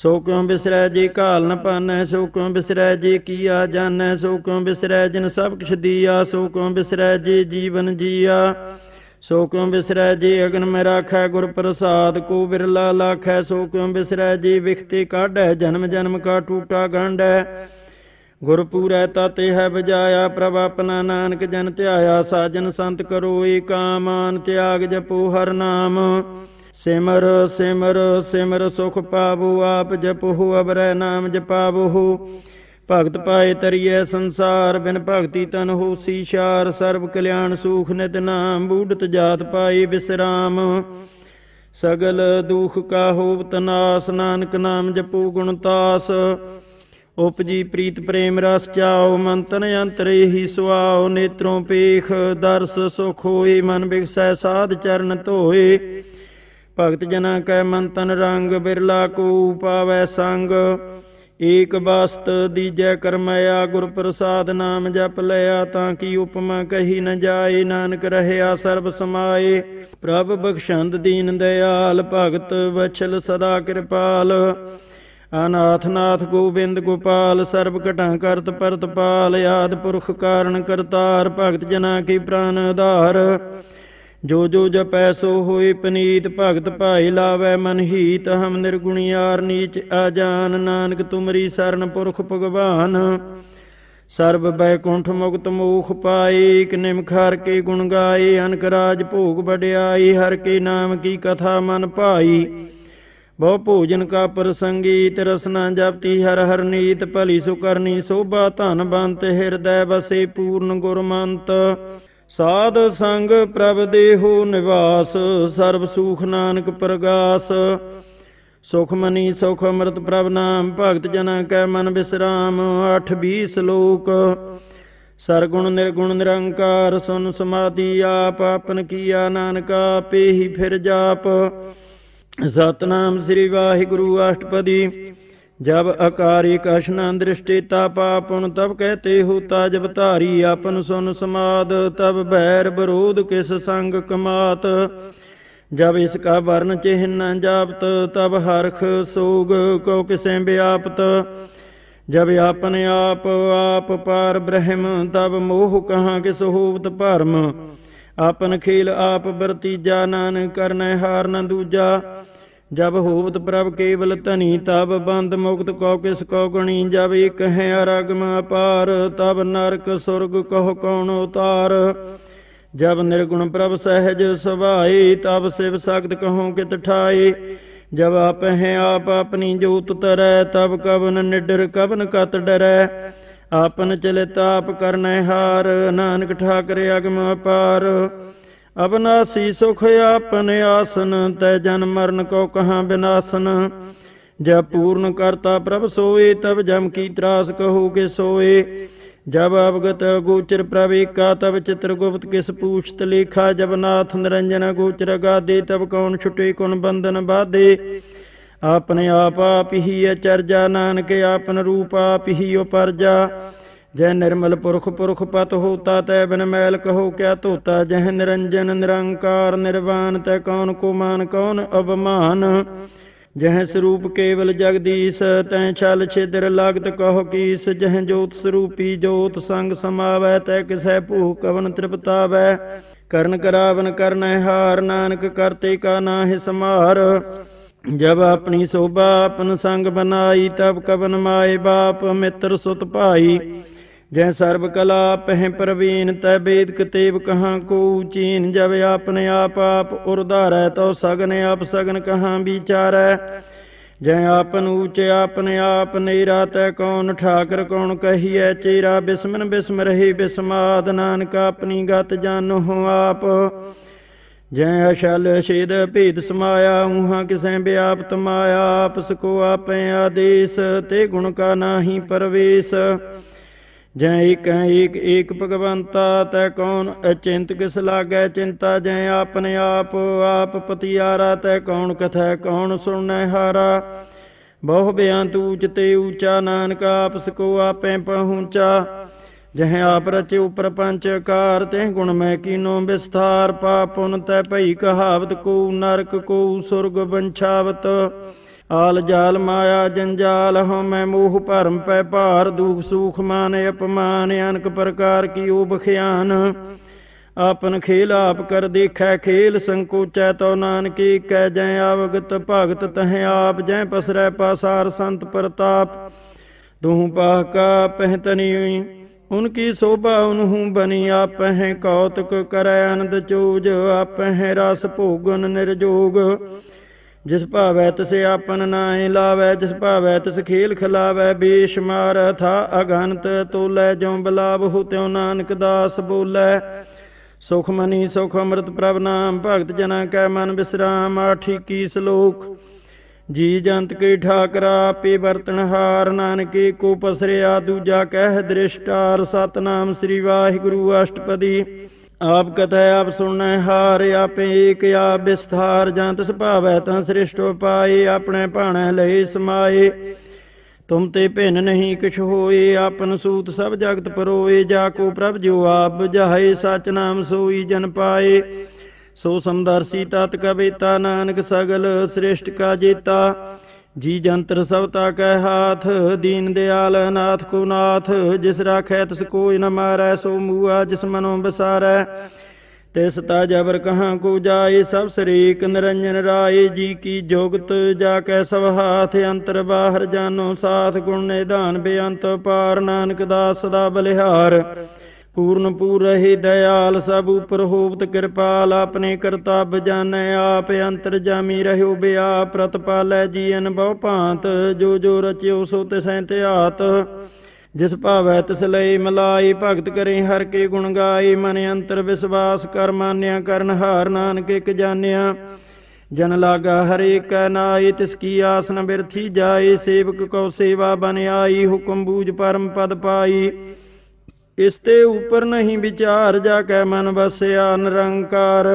Speaker 1: ਸੋ ਕਿਉ ਬਿਸਰੈ ਜੀ ਕਾਲ ਨ ਪਾਨੈ ਸੋ ਕਿਉ ਬਿਸਰੈ ਜੀ ਕੀਆ ਜਾਣੈ ਸੋ ਕਿਉ ਬਿਸਰੈ ਜਿਨ ਸਭ ਕੁਛ ਦੀਆ ਸੋ ਕਿਉ ਬਿਸਰੈ ਜੀ ਜੀਵਨ ਜੀਆ ਸੋ ਕਿਉ ਬਿਸਰੈ ਜੀ ਅਗਨ ਮੈ ਰਾਖੈ ਗੁਰ ਪ੍ਰਸਾਦ ਕੋ ਬਿਰਲਾ ਲਾਖੈ ਸੋ ਕਿਉ ਬਿਸਰੈ ਜੀ ਵਿਖਤੇ ਕਾਢੈ ਜਨਮ ਜਨਮ ਕਾ ਟੂਟਾ ਗੰਢੈ ਗੁਰ ਪੂਰੈ ਤਤਿ ਹੈ ਬਜਾਇਆ ਪ੍ਰਭ ਆਪਣਾ ਨਾਨਕ ਜਨ ਧਿਆਇਆ ਸਾਜਨ ਸੰਤ ਕਰੋ ਏਕਾਮਾਨ ਤਿਆਗ ਜਪੋ ਹਰ ਨਾਮ ਸਿਮਰ ਸਿਮਰ ਸਿਮਰ ਸੁਖ ਪਾਵੂ ਆਪ ਜਪਹੁ ਅਬਰੈ ਨਾਮ ਜਪਾਵਹੁ ਭਗਤ ਪਾਏ ਤਰੀਏ ਸੰਸਾਰ ਬਿਨ ਭਗਤੀ ਤਨ ਹੋ ਸੀਸ਼ਾਰ ਸਰਬ ਕਲਿਆਣ ਸੂਖ ਨਿਤ ਨਾਮ ਬੂਢਤ ਜਾਤ ਪਾਈ ਬਿਸਰਾਮ ਸਗਲ ਦੁਖ ਕਾ ਹੋਵ ਤਨਾਸ ਨਾਨਕ ਨਾਮ ਜਪੂ ਗੁਣ ਤਾਸ ਉਪਜੀ ਪ੍ਰੀਤ ਪ੍ਰੇਮ ਰਸ ਚਾਉ ਮੰਤਨ ਅੰਤਰੇ ਹੀ ਸੁਆਉ ਨੇਤਰੋਂ ਪੇਖ ਦਰਸ ਸੁਖ ਹੋਈ ਮਨ ਬਿਖਸੈ ਸਾਧ ਚਰਨ ਧੋਏ ਭਗਤ ਜਨਾ ਕੈ ਮਨ ਤਨ ਰੰਗ ਬਿਰਲਾ ਕੋ ਪਾਵੈ ਸੰਗ ਏਕ ਬਸਤ ਦੀਜੈ ਕਰਮਿਆ ਗੁਰ ਪ੍ਰਸਾਦ ਨਾਮ ਜਪ ਲਿਆ ਤਾਂ ਕੀ ਉਪਮਾ ਕਹੀ ਨ ਜਾਏ ਨਾਨਕ ਰਹਿਆ ਸਰਬ ਸਮਾਏ ਪ੍ਰਭ ਬਖਸ਼ੰਦ ਦੀਨ ਦਿਆਲ ਭਗਤ ਵਛਲ ਸਦਾ ਕਿਰਪਾਲ ਅਨਾਥ ਨਾਥ ਗੋਬਿੰਦ ਗੋਪਾਲ ਸਰਬ ਘਟਾਂ ਕਰਤ ਪਰਤ ਪਾਲ ਆਦ ਪੁਰਖ ਕਾਰਨ ਕਰਤਾਰ ਭਗਤ ਜਨਾ ਕੀ ਪ੍ਰਾਨ ਆਧਾਰ ਜੋ ਜੋ ਜਪੈ ਸੋ ਹੋਏ ਪਨੀਤ ਭਗਤ ਭਾਈ ਲਾਵੇ ਮਨ ਹੀਤ ਹਮ ਨਿਰਗੁਣੀ ਆਰ ਨੀਚ ਆਜਾਨ ਨਾਨਕ ਤੁਮਰੀ ਸਰਨ ਪੁਰਖ ਭਗਵਾਨ ਸਰਬ ਬੈਕੁੰਠ ਮੁਕਤ ਮੂਖ ਪਾਈ ਇਕ ਨਿਮਖਾਰ ਕੇ ਗੁਣ ਗਾਏ ਅਨਕ ਰਾਜ ਭੋਗ ਵਡਿਆਈ ਹਰ ਕੇ ਨਾਮ ਕੀ ਕਥਾ ਮਨ ਭਾਈ ਬਹੁ ਭੋਜਨ ਕਾ ਪ੍ਰਸੰਗੀਤ ਰਸਨਾ ਜਪਤੀ ਹਰ ਹਰ ਨੀਤ ਭਲੀ ਸੁ ਕਰਨੀ ਸੋਭਾ ਧਨ ਬੰਤ ਹਿਰਦੈ ਵਸੇ ਪੂਰਨ ਗੁਰਮੰਤ ਸਾਧ ਸੰਗ ਪ੍ਰਭ ਦੇਹੋ ਨਿਵਾਸ ਸਰਬ ਸੂਖ ਨਾਨਕ ਪ੍ਰਗਾਸ ਸੁਖਮਨੀ ਸੁਖ ਅੰਮ੍ਰਿਤ ਪ੍ਰਭ ਨਾਮ ਭਗਤ ਜਨਾਂ ਕੈ ਮਨ ਬਿਸਰਾਮ 8 20 ਸ਼ਲੋਕ ਸਰਗੁਣ ਨਿਰਗੁਣ ਨਿਰੰਕਾਰ ਸੁਨ ਸਮਾਧੀ ਆਪ ਆਪਨ ਕੀਆ ਨਾਨਕਾ ਪੇਹੀ ਫਿਰ ਜਾਪ ਸਤਨਾਮ ਸ੍ਰੀ ਵਾਹਿਗੁਰੂ ਅਸ਼ਟਪਦੀ जब अकारी कशन दृष्टिता पापुन तब कहते हूता जब धारी आपन सुन समाद तब बैर विरोध किस संग कमात जब इसका वर्ण चिन्ह जापत तब हरख सोग को किसे व्यापत जब आपन आप आप पार ब्रह्म तब मोह कहाँ किस होवत भर्म आपन खेल आप बरतीजा नान करन हार न दूजा ਜਬ ਹੋਵਤ ਪ੍ਰਭ ਕੇਵਲ ਧਨੀ ਤਬ ਬੰਦ ਮੁਕਤ ਕਉ ਕਿਸ ਕਉ ਗਣੀ ਜਬ ਇਕ ਹੈ ਅਰਗਮ ਅਪਾਰ ਤਬ ਨਰਕ ਸੁਰਗ ਕਹ ਕੌਣ ਉਤਾਰ ਜਬ ਨਿਰਗੁਣ ਪ੍ਰਭ ਸਹਿਜ ਸੁਭਾਈ ਤਬ ਸਿਵ ਸਕਤ ਕਹੋ ਕਿਤ ਠਾਈ ਜਬ ਆਪ ਹੈ ਆਪ ਆਪਣੀ ਜੋਤ ਤਰੈ ਤਬ ਕਵਨ ਨਿਡਰ ਕਵਨ ਕਤ ਡਰੈ ਆਪਨ ਚਲੇ ਤਾਪ ਕਰਨੈ ਹਾਰ ਨਾਨਕ ਠਾਕਰ ਅਗਮ ਅਪਾਰ ਅਬਨਾਸੀ ਸੁਖ ਆਪਨ ਆਸਨ ਤੈ ਜਨ ਮਰਨ ਕੋ ਕਹਾ ਬਿਨਾਸਨ ਜਬ ਪੂਰਨ ਕਰਤਾ ਪ੍ਰਭ ਸੋਏ ਤਬ ਜਮ ਕੀ ਤਰਾਸ ਕਹੂ ਕੇ ਸੋਏ ਜਬ ਅਵਗਤ ਗੋਚਰ ਪ੍ਰਵੇਕਾ ਤਬ ਗੁਪਤ ਕਿਸ ਪੂਛਤ ਲੇਖਾ ਜਬ ਨਾਥ ਨਿਰੰਜਨ ਗੋਚਰ ਗਾਦੇ ਤਬ ਕੌਣ ਛੁਟੇ ਕੁਨ ਬੰਧਨ ਬਾਦੇ ਆਪਨੇ ਆਪ ਆਪ ਹੀ ਅਚਰਜਾ ਨਾਨਕ ਆਪਨ ਰੂਪ ਆਪ ਹੀ ਉਪਰਜਾ ਜੈ ਨਿਰਮਲ ਪੁਰਖ ਪੁਰਖ ਪਤ ਹੋਤਾ ਤੈ ਬਿਨ ਮੈਲ ਕਹੋ ਕਿਆ ਧੋਤਾ ਜਹ ਨਿਰੰਜਨ ਨਿਰੰਕਾਰ ਨਿਰਵਾਨ ਤੈ ਕੌਣ ਮਾਨ ਕੌਣ ਅਬਮਾਨ ਜਹ ਸਰੂਪ ਕੇਵਲ ਜਗਦੀਸ਼ ਤੈ ਛਲ ਛੇਦਰ ਲਾਗਤ ਕਹੋ ਕੀਸ ਜਹ ਜੋਤ ਸਰੂਪੀ ਜੋਤ ਸੰਗ ਸਮਾਵੈ ਤੈ ਕਿਸੈ ਭੂ ਕਵਨ ਤ੍ਰਿਪਤਾਵੈ ਕਰਨ ਕਰਾਵਨ ਕਰਨੈ ਹਾਰ ਨਾਨਕ ਕਰਤੇ ਕਾ ਨਾਹਿ ਸਮਾਰ ਜਬ ਆਪਣੀ ਸੋਭਾ ਆਪਨ ਸੰਗ ਬਨਾਈ ਤਬ ਕਵਨ ਮਾਏ ਬਾਪ ਮਿੱਤਰ ਸੁਤ ਭਾਈ ਜੈ ਸਰਬ ਕਲਾ ਪਹਿ ਪ੍ਰਵੀਨ ਤੈ ਬੇਦ ਕਤੇਵ ਕਹਾਂ ਕੋ ਚੀਨ ਜਬ ਆਪਨੇ ਆਪ ਆਪ ਉਰਧਾਰੈ ਤਉ ਸਗਨ ਆਪ ਸਗਨ ਕਹਾਂ ਵਿਚਾਰੈ ਜੈ ਆਪਨ ਉਚ ਆਪਨੇ ਆਪ ਨੀਰਾ ਤੈ ਕੌਣ ਠਾਕਰ ਕੌਣ ਕਹੀਐ ਚੇਰਾ ਬਿਸਮਨ ਬਿਸਮ ਰਹੀ ਬਿਸਮਾਦ ਨਾਨਕ ਆਪਣੀ ਗਤ ਜਾਣੋ ਆਪ ਜੈ ਅਸ਼ਲ ਸ਼ੇਦ ਭੇਦ ਸਮਾਇਆ ਉਹਾਂ ਕਿਸੈ ਬਿਆਪਤ ਮਾਇਆ ਆਪਸ ਕੋ ਆਪੇ ਆਦੇਸ ਤੇ ਗੁਣ ਕਾ ਨਾਹੀ ਪਰਵੇਸ਼ ਜੈ ਇਕ ਇਕ ਇਕ ਭਗਵੰਤਾ ਤੈ ਕੌਣ ਅਚਿੰਤ ਕਿਸ ਲਾਗੈ ਚਿੰਤਾ ਜੈ ਆਪਨੇ ਆਪ ਆਪ ਪਤਿਆਰਾ ਤੈ ਕੌਣ ਕਥੈ ਕੌਣ ਸੁਣੈ ਹਾਰਾ ਬਹੁ ਬਿਆੰਤ ਊਚ ਤੇ ਊਚਾ ਨਾਨਕ ਆਪਸ ਕੋ ਆਪੇ ਪਹੁੰਚਾ ਜਹ ਆਪ ਉਪਰ ਪੰਚ ਕਾਰ ਤੇ ਗੁਣ ਮੈਂ ਕੀਨੋ ਵਿਸਥਾਰ ਪਾਪੁਨ ਤੈ ਭਈ ਕਹਾਵਤ ਕੋ ਨਰਕ ਕੋ ਸੁਰਗ ਬੰਛਾਵਤ ਆਲ ਜਾਲ ਮਾਇਆ ਜੰਜਾਲ ਹਉ ਮੈਂ ਮੂਹ ਭਰਮ ਪੈ ਭਾਰ ਦੁਖ ਸੂਖ ਮਾਨ ਅਪਮਾਨ ਅਨਕ ਪ੍ਰਕਾਰ ਕੀ ਉਬਖਿਆਨ ਆਪਨ ਖੇਲ ਆਪ ਕਰ ਦੇਖੈ ਖੇਲ ਸੰਕੋਚੈ ਤਉ ਨਾਨਕੀ ਕਹਿ ਜੈ ਆਵਗਤ ਭਗਤ ਤਹਿ ਆਪ ਜੈ ਪਸਰੈ ਪਾਸਾਰ ਸੰਤ ਪ੍ਰਤਾਪ ਦੂਹ ਪਾਹ ਕਾ ਪਹਿਤਨੀ ਉਨਕੀ ਸੋਭਾ ਉਨਹੂ ਬਣੀ ਆਪਹਿ ਕੌਤਕ ਕਰੈ ਅਨੰਦ ਚੂਜ ਆਪਹਿ ਰਸ ਭੋਗਨ ਨਿਰਜੋਗ ਜਿਸ ਭਾਵੈ ਤਿਸ ਆਪਨ ਨਾਹੀ ਲਾਵੈ ਜਿਸ ਭਾਵੈ ਤਿਸ ਖੇਲ ਖਿਲਾਵੈ ਬੇਸ਼ਮਾਰ ਥਾ ਅਗੰਤ ਤੋਲੇ ਬਲਾਬ ਹੋ ਤਿਉ ਨਾਨਕ ਦਾਸ ਬੋਲੇ ਸੁਖ ਮਨੀ ਸੁਖ ਅੰਮ੍ਰਿਤ ਪ੍ਰਭ ਨਾਮ ਭਗਤ ਜਨਾ ਕੈ ਮਨ ਬਿਸਰਾਮ ਆਠੀ ਕੀ ਸ਼ਲੋਕ ਜੀ ਜੰਤ ਕੀ ਠਾਕਰਾ ਆਪੇ ਵਰਤਨ ਹਾਰ ਨਾਨਕੇ ਕੋ ਪਸਰਿਆ ਦੂਜਾ ਕਹਿ ਦ੍ਰਿਸ਼ਟਾਰ ਸਤਨਾਮ ਸ੍ਰੀ ਵਾਹਿਗੁਰੂ ਅਸ਼ਟਪਦੀ ਆਪ ਕਥੈ ਆਪ ਸੁਣੈ ਹਾਰ ਆਪੇ ਏਕ ਆਪ ਵਿਸਥਾਰ ਜਾਂ ਤਿਸ ਭਾਵੈ ਤਾਂ ਸ੍ਰਿਸ਼ਟੋ ਪਾਏ ਆਪਣੇ ਭਾਣੇ ਲਈ ਸਮਾਏ ਤੁਮ ਤੇ ਭਿੰਨ ਨਹੀਂ ਕਿਛ ਹੋਏ ਆਪਨ ਸੂਤ ਸਭ ਜਗਤ ਪਰੋਏ ਜਾ ਕੋ ਪ੍ਰਭ ਜੋ ਆਪ ਬੁਝਾਏ ਸਚ ਨਾਮ ਸੋਈ ਜਨ ਪਾਏ ਸੋ ਸੰਦਰਸੀ ਤਤ ਕਵਿਤਾ ਨਾਨਕ ਸਗਲ ਸ੍ਰਿਸ਼ਟ ਕਾ ਜੀਤਾ ਜੀ ਜੰਤਰ ਸਭ ਤਾ ਕਹਿ ਹਾਥ ਦੀਨ ਦਿਆਲ ਨਾਥ ਕੋ ਨਾਥ ਜਿਸ ਰਾਖੈ ਤਿਸ ਕੋ ਨ ਮਾਰੈ ਸੋ ਮੂਆ ਜਿਸ ਮਨੋ ਬਸਾਰੈ ਤਿਸ ਤਾ ਜਬਰ ਕਹਾਂ ਕੋ ਜਾਏ ਸਭ ਸਰੀਕ ਨਿਰੰਜਨ ਰਾਏ ਜੀ ਕੀ ਜੋਗਤ ਜਾ ਕੈ ਸਭ ਹਾਥ ਅੰਤਰ ਬਾਹਰ ਜਾਨੋ ਸਾਥ ਗੁਣ ਨਿਧਾਨ ਬੇਅੰਤ ਪਾਰ ਨਾਨਕ ਦਾਸ ਦਾ ਬਲਿਹਾਰ ਪੂਰਨ ਪੂਰ ਰਹੇ ਦਇਆਲ ਸਭ ਉਪਰ ਹੋਵਤ ਕਿਰਪਾਲ ਆਪਣੇ ਕਰਤਾ ਬਜਾਨੈ ਆਪ ਅੰਤਰ ਜਾਮੀ ਰਹਿਓ ਬਿਆ ਪ੍ਰਤਪਾਲੈ ਜੀਨ ਬਹੁ ਭਾਂਤ ਜੋ ਜੋ ਰਚਿਓ ਸੋ ਤਿਸੈ ਧਿਆਤ ਜਿਸ ਭਾਵੈ ਤਿਸ ਲਈ ਮਲਾਈ ਭਗਤ ਕਰੇ ਹਰ ਕੇ ਗੁਣ ਗਾਈ ਮਨ ਅੰਤਰ ਵਿਸਵਾਸ ਕਰ ਮਾਨਿਆ ਕਰਨ ਹਾਰ ਨਾਨਕ ਇਕ ਜਾਣਿਆ ਜਨ ਲਾਗਾ ਹਰੇ ਕੈ ਨਾਏ ਤਿਸ ਕੀ ਆਸ ਨ ਬਿਰਥੀ ਜਾਏ ਸੇਵਕ ਕੋ ਸੇਵਾ ਬਨ ਆਈ ਹੁਕਮ ਬੂਝ ਪਰਮ ਪਦ ਪਾਈ ਇਸ ਤੇ ਉਪਰ ਨਹੀਂ ਵਿਚਾਰ ਜਾ ਕੈ ਮਨ ਵਸਿਆ ਨਿਰੰਕਾਰ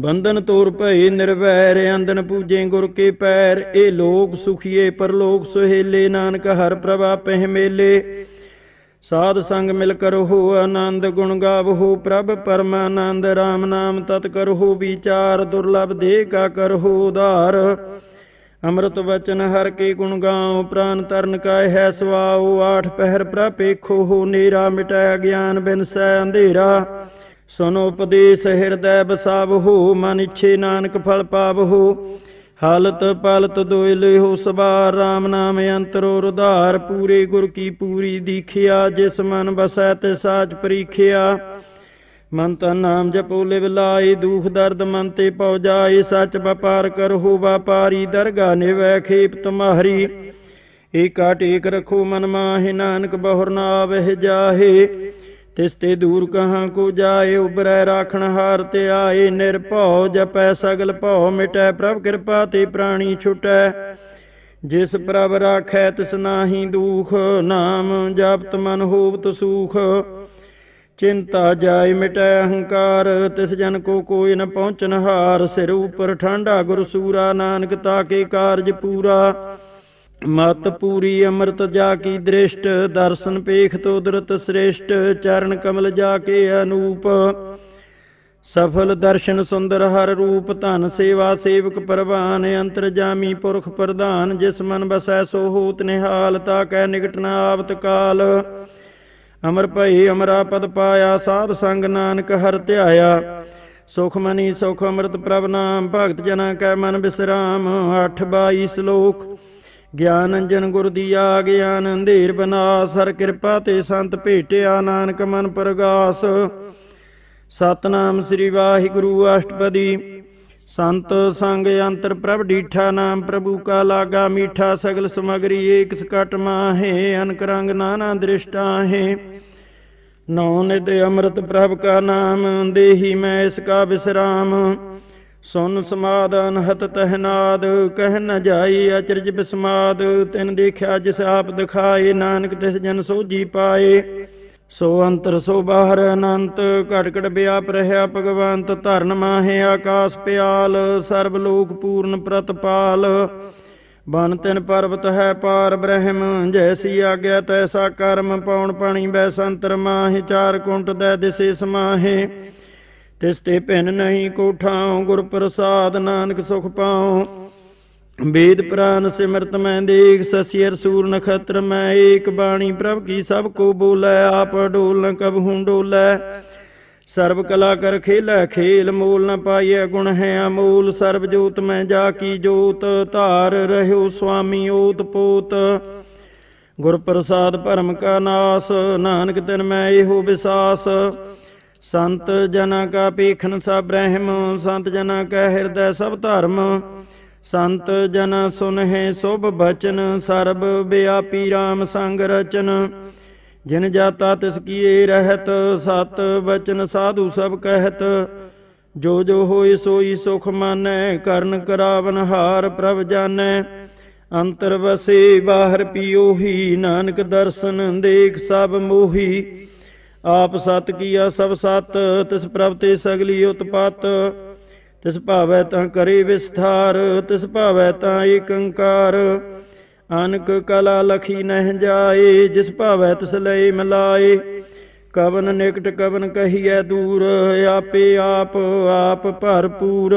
Speaker 1: ਬੰਧਨ ਤੋਰ ਭਈ ਨਿਰਵੈਰ ਅੰਦਨ ਪੂਜੇ ਗੁਰ ਕੇ ਪੈਰ ਇਹ ਲੋਕ ਸੁਖੀਏ ਪਰਲੋਕ ਸੁਹੇਲੇ ਨਾਨਕ ਹਰ ਪ੍ਰਭਾ ਪਹਿ ਮੇਲੇ ਸਾਧ ਸੰਗ ਮਿਲ ਕਰ ਹੋ ਆਨੰਦ ਗੁਣ ਗਾਵੋ ਪ੍ਰਭ ਪਰਮ ਆਨੰਦ RAM ਨਾਮ ਤਤ ਕਰ ਹੋ ਵਿਚਾਰ ਦੁਰਲਭ ਦੇ ਕਾ ਕਰ ਹੋ ਉਧਾਰ ਅੰਮ੍ਰਿਤ ਵਚਨ ਹਰ ਕੀ ਗੁਣ ਗਾਉ ਪ੍ਰਾਨ ਤਰਨ ਕਾਇ ਹੈ ਸਵਾਉ ਆਠ ਪਹਿਰ ਪ੍ਰਪੇਖੋ ਹੋ ਨੀਰਾ ਮਿਟੈ ਗਿਆਨ ਬਿਨਸੈ ਅੰਧੇਰਾ ਸੁਨੋ ਉਪਦੇਸ਼ ਹਿਰਦੈ ਬਸਾਵਹੁ ਮਨ ਇਛੇ ਨਾਨਕ ਫਲ ਪਾਵਹੁ ਹਾਲਤ ਪਾਲਤ ਦੋਇ ਲਿਹੁ ਸਬਾਰ RAM ਨਾਮ ਅੰਤਰੋ ਰੁਧਾਰ ਪੂਰੇ ਗੁਰ ਕੀ ਪੂਰੀ ਦੀਖਿਆ ਜਿਸ ਮਨ ਬਸੈ ਤੇ ਸਾਚ ਪਰੀਖਿਆ ਮਨ ਤਨ ਨਾਮ ਜਪੋ ਲਿਵ ਲਾਈ ਦੂਖ ਦਰਦ ਮਨ ਤੇ ਪਉ ਜਾਏ ਸੱਚ ਵਪਾਰ ਕਰਹੁ ਵਪਾਰੀ ਦਰਗਾ ਨਿਵੈ ਖੀਪ ਤਮਹਰੀ ਏਕਾ ਟੇਕ ਰਖੋ ਮਨ ਮਾਹਿ ਨਾਨਕ ਬਹੁਰ ਨਾ ਆਵਹਿ ਜਾਹੇ ਤਿਸ ਤੇ ਦੂਰ ਕਹਾਂ ਕੋ ਜਾਏ ਉਬਰੈ ਰਾਖਣ ਹਾਰ ਤੇ ਆਏ ਨਿਰਭਉ ਜਪੈ ਸਗਲ ਭਉ ਮਿਟੈ ਪ੍ਰਭ ਕਿਰਪਾ ਤੇ ਪ੍ਰਾਣੀ ਛੁਟੈ ਜਿਸ ਪ੍ਰਭ ਰਾਖੈ ਤਿਸ ਨਾਹੀ ਦੂਖ ਨਾਮ ਜਪਤ ਮਨ ਹੋਵਤ ਸੂਖ ਚਿੰਤਾ ਜਾਇ ਮਿਟੈ ਅਹੰਕਾਰ ਤਿਸ ਜਨ ਕੋ ਕੋਈ ਨ ਪਹੁੰਚਨ ਹਾਰ ਸਿਰ ਉਪਰ ਠੰਡਾ ਗੁਰ ਸੂਰਾ ਨਾਨਕ ਤਾ ਕੇ ਕਾਰਜ ਪੂਰਾ ਮਤ ਪੂਰੀ ਅੰਮ੍ਰਿਤ ਜਾ ਕੀ ਦ੍ਰਿਸ਼ਟ ਦਰਸ਼ਨ ਪੇਖ ਤੋ ਉਦਰਤ ਸ੍ਰੇਸ਼ਟ ਚਰਨ ਕਮਲ ਜਾ ਕੇ ਅਨੂਪ ਸਫਲ ਦਰਸ਼ਨ ਸੁੰਦਰ ਹਰ ਰੂਪ ਧਨ ਸੇਵਾ ਸੇਵਕ ਪਰਵਾਨ ਅੰਤਰ ਜਾਮੀ ਪੁਰਖ ਪ੍ਰਧਾਨ ਜਿਸ ਮਨ ਬਸੈ ਸੋ ਹੋਤ ਨਿਹਾਲ ਤਾ ਕੈ ਨਿਕਟ ਆਪਤ ਕਾਲ ਅਮਰ ਭਈ ਅਮਰਾ ਪਦ ਪਾਇਆ ਸਾਧ ਸੰਗ ਨਾਨਕ ਹਰ ਧਿਆਇਆ ਸੁਖ ਮਨੀ ਸੁਖ ਅਮਰਤ ਪ੍ਰਭ ਨਾਮ ਭਗਤ ਜਨਾਂ ਕੈ ਮਨ ਬਿਸਰਾਮ 822 ਸ਼ਲੋਕ ਗਿਆਨ ਅੰਜਨ ਗੁਰ ਦੀ ਆ ਗਿਆਨ ਅੰਧੇਰ ਬਨਾਸ ਹਰ ਕਿਰਪਾ ਤੇ ਸੰਤ ਭੇਟਿਆ ਨਾਨਕ ਮਨ ਪ੍ਰਗਾਸ ਸਤਨਾਮ ਸ੍ਰੀ ਵਾਹਿਗੁਰੂ ਅਸ਼ਟਪਦੀ ਸੰਤ ਸੰਗ ਅੰਤਰ ਪ੍ਰਭ ਡੀਠਾ ਨਾਮ ਪ੍ਰਭੂ ਕਾ ਲਾਗਾ ਮੀਠਾ ਸਗਲ ਸਮਗਰੀ ਏਕ ਸਕਟ ਮਾਹੇ ਅਨਕ ਰੰਗ ਨਾਨਾ ਦ੍ਰਿਸ਼ਟਾ ਹੈ ਨਉ ਨਿਤ ਅੰਮ੍ਰਿਤ ਪ੍ਰਭ ਕਾ ਨਾਮ ਦੇਹੀ ਮੈਂ ਇਸ ਕਾ ਬਿਸਰਾਮ ਸੁਨ ਸਮਾਦ ਅਨਹਤ ਤਹਿਨਾਦ ਕਹਿ ਨ ਜਾਈ ਅਚਰਜ ਬਿਸਮਾਦ ਤਿਨ ਦੇਖਿਆ ਜਿਸ ਆਪ ਦਿਖਾਏ ਨਾਨਕ ਤਿਸ ਜਨ ਸੋਜੀ ਪਾਏ ਸੋ ਅੰਤਰ ਸੋ ਬਾਹਰ ਅਨੰਤ ਘਟਕੜ ਵਿਆਪ ਰਹਾ ਭਗਵੰਤ ਧਰਨ ਮਾਹੇ ਆਕਾਸ ਪਿਆਲ ਸਰਬ ਲੋਕ ਪੂਰਨ ਪ੍ਰਤਪਾਲ ਬਨ ਤਿਨ ਪਰਵਤ ਹੈ ਪਾਰ ਬ੍ਰਹਮ ਜੈਸੀ ਆਗਿਆ ਤੈਸਾ ਕਰਮ ਪਾਉਣ ਪਾਣੀ ਬੈਸੰਤਰ ਮਾਹੇ ਚਾਰ ਕੁੰਟ ਦੇ ਦਿਸੇ ਸਮਾਹੇ ਤਿਸ ਤੇ ਭਿੰਨ ਨਹੀਂ ਕੋਠਾਉ ਗੁਰ ਪ੍ਰਸਾਦ ਨਾਨਕ ਸੁਖ ਪਾਉ ਵੇਦ ਪ੍ਰਾਨ ਸਿਮਰਤ ਮੈਂ ਦੇਖ ਸਸਿਰ ਸੂਰ ਨਖਤਰ ਮੈਂ ਏਕ ਬਾਣੀ ਪ੍ਰਭ ਕੀ ਸਭ ਕੋ ਬੋਲੇ ਆਪ ਡੋਲ ਕਬ ਹੂੰ ਡੋਲੇ ਸਰਬ ਕਲਾ ਕਰ ਖੇਲਾ ਖੇਲ ਮੂਲ ਨ ਪਾਈਐ ਗੁਣ ਹੈ ਅਮੂਲ ਸਰਬ ਜੋਤ ਮੈਂ ਜਾ ਕੀ ਜੋਤ ਧਾਰ ਰਹਿਓ ਸੁਆਮੀ ਓਤ ਪੋਤ ਗੁਰ ਪ੍ਰਸਾਦ ਭਰਮ ਕਾ ਨਾਸ ਨਾਨਕ ਤਿਨ ਮੈਂ ਇਹੋ ਵਿਸਾਸ ਸੰਤ ਜਨਾਂ ਕਾ ਪੀਖਨ ਸਭ ਰਹਿਮ ਸੰਤ ਜਨਾਂ ਕਾ ਹਿਰਦੈ ਸਭ ਧਰਮ ਸੰਤ ਜਨ ਸੁਨਹਿ ਸੁਭ ਬਚਨ ਸਰਬ ਵਿਆਪੀ RAM ਸੰਗ ਰਚਨ ਜਿਨ ਜਾਤਾ ਤਿਸ ਕੀਏ ਰਹਿਤ ਸਤ ਬਚਨ ਸਾਧੂ ਸਭ ਕਹਿਤ ਜੋ ਜੋ ਹੋਇ ਸੋਈ ਸੁਖ ਮਾਨੈ ਕਰਨ ਕਰਾਵਨ ਹਾਰ ਪ੍ਰਭ ਜਾਣੈ ਅੰਤਰ ਵਸੇ ਬਾਹਰ ਹੀ ਨਾਨਕ ਦਰਸ਼ਨ ਦੇਖ ਸਭ ਮੋਹੀ ਆਪ ਸਤ ਕੀਆ ਸਭ ਸਤ ਤਿਸ ਪ੍ਰਭ ਤੇ ਸਗਲੀ ਉਤਪਤ ਤਿਸ ਭਾਵੈ ਤਾਂ ਕਰੀ ਵਿਸਥਾਰ ਤਿਸ ਭਾਵੈ ਤਾਂ ਏਕੰਕਾਰ ਅਨਕ ਕਲਾ ਲਖੀ ਨਹਿ ਜਾਏ ਜਿਸ ਭਾਵੈ ਤਿਸ ਲਈ ਮਿਲਾਏ ਕਵਨ ਨਿਕਟ ਕਵਨ ਕਹੀਐ ਦੂਰ ਆਪੇ ਆਪ ਆਪ ਭਰਪੂਰ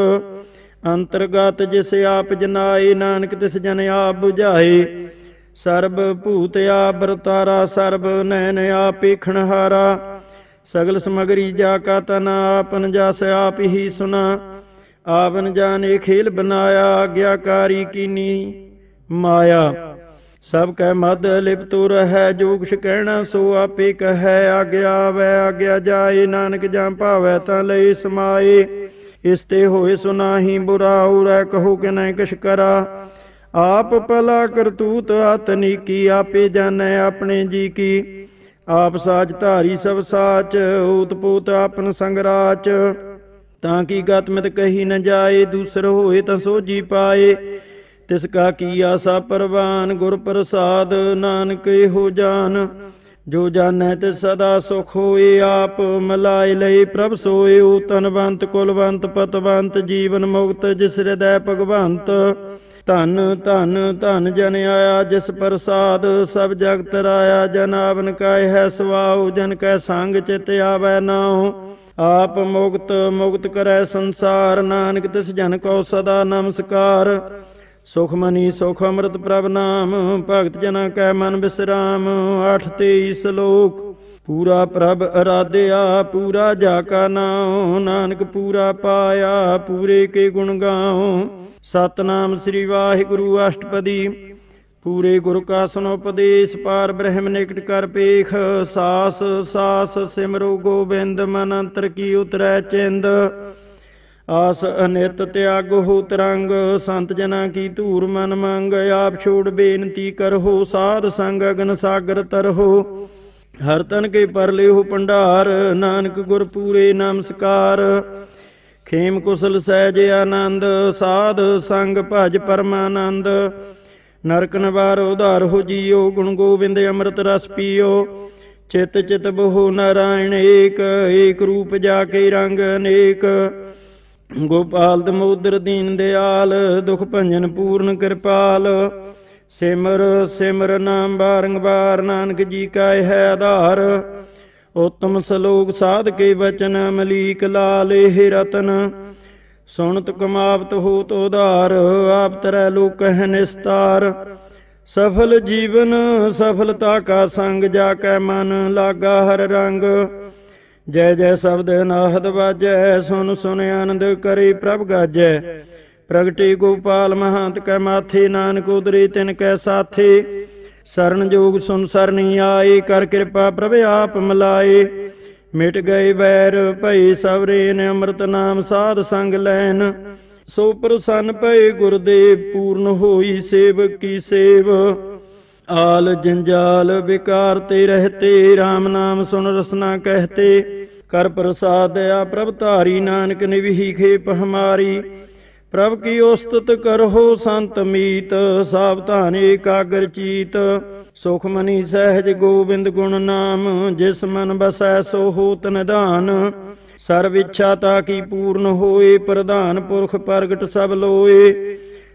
Speaker 1: ਅੰਤਰਗਤ ਜਿਸ ਆਪ ਜਨਾਏ ਨਾਨਕ ਤਿਸ ਜਨ ਆਪ 부ਝਾਏ ਸਰਬ ਭੂਤ ਆਬਰਤਾਰਾ ਸਰਬ ਨੈਣ ਖਣਹਾਰਾ ਸਗਲ ਸਮਗਰੀ ਜਾ ਕਾ ਤਨ ਆਪਨ ਜਸ ਆਪ ਹੀ ਸੁਨਾ ਆਵਨ ਜਾਣੇ ਖੇਲ ਬਨਾਇਆ ਆਗਿਆਕਾਰੀ ਕੀਨੀ ਮਾਇਆ ਸਭ ਕੈ ਮਦ ਲਿਪਤੁ ਰਹੈ ਜੋਗਿਸ਼ ਕਹਿਣਾ ਸੋ ਆਪੇ ਕਹੈ ਆਗਿਆ ਵੈ ਆਗਿਆ ਜਾਏ ਨਾਨਕ ਜਾਂ ਭਾਵੈ ਤਾਂ ਲਈ ਸਮਾਏ ਇਸ ਤੇ ਹੋਏ ਸੁਨਾਹੀ ਬੁਰਾ ਉਰੈ ਕਹੋ ਕਿ ਨੈ ਕਿਛ ਕਰਾ ਆਪ ਪਲਾ ਕਰਤੂਤ ਆਤਨੀ ਕੀ ਆਪੇ ਜਾਣੈ ਆਪਣੇ ਜੀ ਕੀ ਆਪ ਸਾਜ ਧਾਰੀ ਸਭ ਸਾਚ ਊਤਪੂਤ ਆਪਨ ਸੰਗਰਾਚ ਤਾਂ ਕੀ ਗਤਮਤ ਕਹੀ ਨ ਜਾਏ ਦੂਸਰ ਹੋਏ ਤਾਂ ਸੋਜੀ ਪਾਏ ਤਿਸ ਕਾ ਕੀ ਆਸਾ ਪਰਵਾਨ ਗੁਰ ਪ੍ਰਸਾਦ ਨਾਨਕ ਇਹੋ ਜਾਨ ਜੋ ਜਾਣੈ ਤੇ ਸਦਾ ਸੁਖ ਹੋਏ ਆਪ ਮਲਾਇ ਲਈ ਪ੍ਰਭ ਸੋਏ ਊ ਤਨਵੰਤ ਕੁਲਵੰਤ ਪਤਵੰਤ ਜੀਵਨ ਮੁਕਤ ਜਿਸ ਹਿਰਦੈ ਭਗਵੰਤ ਧਨ ਧਨ ਧਨ ਜਨ ਆਇਆ ਜਿਸ ਪ੍ਰਸਾਦ ਸਭ ਜਗਤ ਰਾਇਆ ਜਨ ਆਵਨ ਕਾਇ ਹੈ ਸਵਾਉ ਜਨ ਕੈ ਸੰਗ ਚਿਤ ਆਵੈ ਨਾਉ ਆਪ ਮੁਕਤ ਮੁਕਤ ਕਰੈ ਸੰਸਾਰ ਨਾਨਕ ਤਿਸ ਜਨ ਕੋ ਸਦਾ ਨਮਸਕਾਰ ਸੁਖ ਮਨੀ ਸੁਖ ਅੰਮ੍ਰਿਤ ਪ੍ਰਭ ਨਾਮ ਭਗਤ ਜਨਾਂ ਕੈ ਮਨ ਬਿਸਰਾਮ 8 23 ਸ਼ਲੋਕ ਪੂਰਾ ਪ੍ਰਭ ਅਰਾਧਿਆ ਪੂਰਾ ਜਾ ਕਾ ਨਾਉ ਨਾਨਕ ਪੂਰਾ ਪਾਇਆ ਪੂਰੇ ਕੇ ਗੁਣ ਗਾਉ ਸਤਨਾਮ ਸ੍ਰੀ ਵਾਹਿਗੁਰੂ ਅਸ਼ਟਪਦੀ ਪੂਰੇ ਗੁਰ ਕਾ ਸੁਨ ਉਪਦੇਸ਼ ਪਾਰ ਬ੍ਰਹਮ ਨਿਕਟ ਕਰ ਪੇਖ ਸਾਸ ਸਾਸ ਸਿਮਰੋ ਗੋਬਿੰਦ ਮਨ ਅੰਤਰ ਕੀ ਉਤਰੈ ਚਿੰਦ ਆਸ ਅਨਿਤ ਤਿਆਗ ਹੋ ਤਰੰਗ ਸੰਤ ਜਨਾਂ ਕੀ ਧੂਰ ਮਨ ਮੰਗ ਆਪ ਛੋੜ ਬੇਨਤੀ ਕਰ ਹੋ ਸਾਧ ਸੰਗ ਅਗਨ ਸਾਗਰ ਤਰ ਹੋ ਹਰ ਤਨ ਕੇ ਹੋ ਭੰਡਾਰ ਨਾਨਕ ਗੁਰ ਪੂਰੇ ਨਮਸਕਾਰ ਖੇਮ ਕੁਸਲ ਸਹਿਜ ਆਨੰਦ ਸਾਧ ਸੰਗ ਭਜ ਪਰਮਾਨੰਦ ਨਰਕ ਨਵਾਰ ਉਧਾਰ ਹੋ ਜੀਓ ਗੁਣ ਗੋਬਿੰਦ ਅੰਮ੍ਰਿਤ ਰਸ ਪੀਓ ਚਿਤ ਚਿਤ ਬਹੁ ਨਾਰਾਇਣ ਏਕ ਏਕ ਰੂਪ ਜਾ ਕੇ ਰੰਗ ਅਨੇਕ ਗੋਪਾਲ ਦਮੋਦਰ ਦੀਨ ਦਿਆਲ ਦੁਖ ਭੰਜਨ ਪੂਰਨ ਕਿਰਪਾਲ ਸਿਮਰ ਸਿਮਰ ਨਾਮ ਬਾਰੰਬਾਰ ਨਾਨਕ ਜੀ ਕਾ ਹੈ ਆਧਾਰ ਉਤਮ ਸਲੋਕ ਸਾਧ ਕੇ ਵਚਨ ਮਲੀਕ ਲਾਲ ਇਹ ਰਤਨ ਸੁਣਤ ਕਮਾਪਤ ਹੋ ਤੋ ਉਧਾਰ ਆਪ ਤਰੈ ਲੋਕ ਕਹਿ ਨਿਸਤਾਰ ਸਫਲ ਜੀਵਨ ਸਫਲਤਾ ਕਾ ਸੰਗ ਜਾ ਕੈ ਮਨ ਲਾਗਾ ਹਰ ਰੰਗ ਜੈ ਜੈ ਸ਼ਬਦ ਨਾਹਦ ਵਾਜੈ ਸੁਨ ਸੁਨ ਆਨੰਦ ਕਰੀ ਪ੍ਰਭ ਗਾਜੈ ਪ੍ਰਗਟੀ ਗੋਪਾਲ ਮਹੰਤ ਕੈ ਮਾਥੀ ਨਾਨਕ ਉਦਰੀ ਤਿਨ ਕੈ ਸਾਥੀ ਸਰਨ ਜੋਗ ਸੁਨ ਸਰਨੀ ਆਈ ਕਰ ਕਿਰਪਾ ਪ੍ਰਭ ਆਪ ਮਲਾਈ ਮਿਟ ਗਏ ਵੈਰ ਭਈ ਸਵਰੇ ਨੇ ਅੰਮ੍ਰਿਤ ਨਾਮ ਸਾਧ ਸੰਗ ਲੈਨ ਸੋ ਪ੍ਰਸੰਨ ਭਏ ਗੁਰਦੇਵ ਪੂਰਨ ਹੋਈ ਸੇਵਕੀ ਕੀ ਸੇਵ ਆਲ ਜੰਜਾਲ ਵਿਕਾਰ ਤੇ ਰਹਤੇ RAM ਨਾਮ ਸੁਨ ਰਸਨਾ ਕਹਤੇ ਕਰ ਪ੍ਰਸਾਦ ਆ ਪ੍ਰਭ ਧਾਰੀ ਨਾਨਕ ਨਿਵਹੀ ਖੇਪ ਹਮਾਰੀ ਪ੍ਰਭ ਕੀ ਉਸਤਤ ਕਰਹੁ ਸੰਤ ਮੀਤ ਸਾਵਧਾਨ ਏਕਾਗਰ ਚੀਤ ਸੁਖਮਨੀ ਸਹਿਜ ਗੋਬਿੰਦ ਗੁਣ ਨਾਮ ਜਿਸ ਮਨ ਬਸੈ ਸੋ ਹੂਤ ਨਿਧਾਨ ਸਰਵ ਇੱਛਾ ਤਾ ਕੀ ਪੂਰਨ ਹੋਏ ਪ੍ਰਧਾਨ ਪੁਰਖ ਪ੍ਰਗਟ ਸਭ ਲੋਏ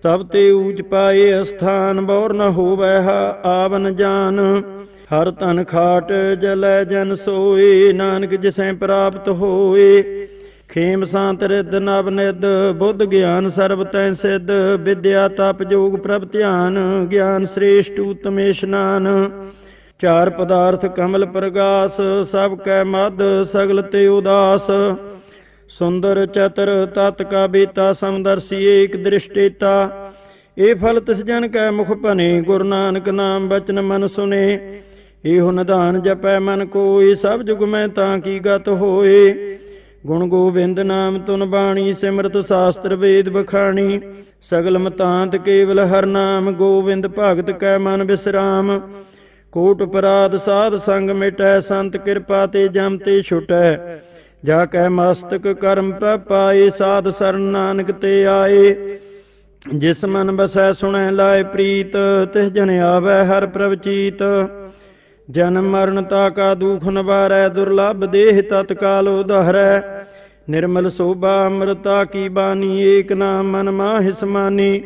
Speaker 1: ਸਭ ਤੇ ਊਚ ਪਾਏ ਅਸਥਾਨ ਬੌਰ ਨ ਹੋਵੈ ਹਾ ਆਵਨ ਜਾਨ ਹਰ ਤਨ ਖਾਟ ਜਲੈ ਜਨ ਸੋਏ ਨਾਨਕ ਜਿਸੈ ਪ੍ਰਾਪਤ ਹੋਏ ਖੇਮ ਸੰਤ ਰਿੱਧ ਨਵ ਨਿਦ ਬੁੱਧ ਗਿਆਨ ਸਰਬ ਤੈ ਸਿੱਧ ਵਿਦਿਆ ਤਪ ਜੋਗ ਪ੍ਰਭ ਧਿਆਨ ਗਿਆਨ ਸ੍ਰੇਸ਼ਟ ਉਤਮੇਸ਼ ਇਸ਼ਨਾਨ ਚਾਰ ਪਦਾਰਥ ਕਮਲ ਪ੍ਰਗਾਸ ਸਭ ਕੈ ਮਦ ਸਗਲ ਤੇ ਉਦਾਸ ਸੁੰਦਰ ਚਤਰ ਤਤ ਕਾ ਬੀਤਾ ਸਮਦਰਸੀ ਏਕ ਦ੍ਰਿਸ਼ਟੀਤਾ ਇਹ ਫਲ ਤਿਸ ਜਨ ਕੈ ਮੁਖ ਭਨੇ ਗੁਰ ਨਾਨਕ ਨਾਮ ਬਚਨ ਮਨ ਸੁਨੇ ਇਹੋ ਨਿਧਾਨ ਜਪੈ ਮਨ ਕੋਈ ਸਭ ਜੁਗ ਮੈਂ ਤਾਂ ਕੀ ਗਤ ਹੋਏ ਗੁਣ ਗੋਬਿੰਦ ਨਾਮ ਤੁਨ ਬਾਣੀ ਸਿਮਰਤ ਸਾਸਤਰ ਵੇਦ ਬਖਾਣੀ ਸਗਲ ਮਤਾਂਤ ਕੇਵਲ ਹਰ ਨਾਮ ਗੋਬਿੰਦ ਭਗਤ ਕੈ ਮਨ ਬਿਸਰਾਮ ਕੋਟ ਪਰਾਧ ਸਾਧ ਸੰਗ ਮਿਟੈ ਸੰਤ ਕਿਰਪਾ ਤੇ ਜਮ ਤੇ ਛੁਟੈ ਜਾ ਕੈ ਮਸਤਕ ਕਰਮ ਪੈ ਪਾਏ ਸਾਧ ਸਰਨ ਨਾਨਕ ਤੇ ਆਏ ਜਿਸ ਮਨ ਬਸੈ ਸੁਣੈ ਲਾਏ ਪ੍ਰੀਤ ਤਿਸ ਜਨ ਆਵੈ ਹਰ ਪ੍ਰਭ ਚੀਤ ਜਨਮ ਮਰਨ ਤਾ ਕਾ ਦੁਖ ਨਵਾਰੈ ਦੁਰਲਭ ਦੇਹ ਤਤਕਾਲ ਉਧਾਰੈ ਨਿਰਮਲ ਸੋਭਾ ਅਮਰਤਾ ਕੀ ਬਾਣੀ ਏਕ ਨਾਮ ਮਨ ਮਾ ਹਿਸਮਾਨੀ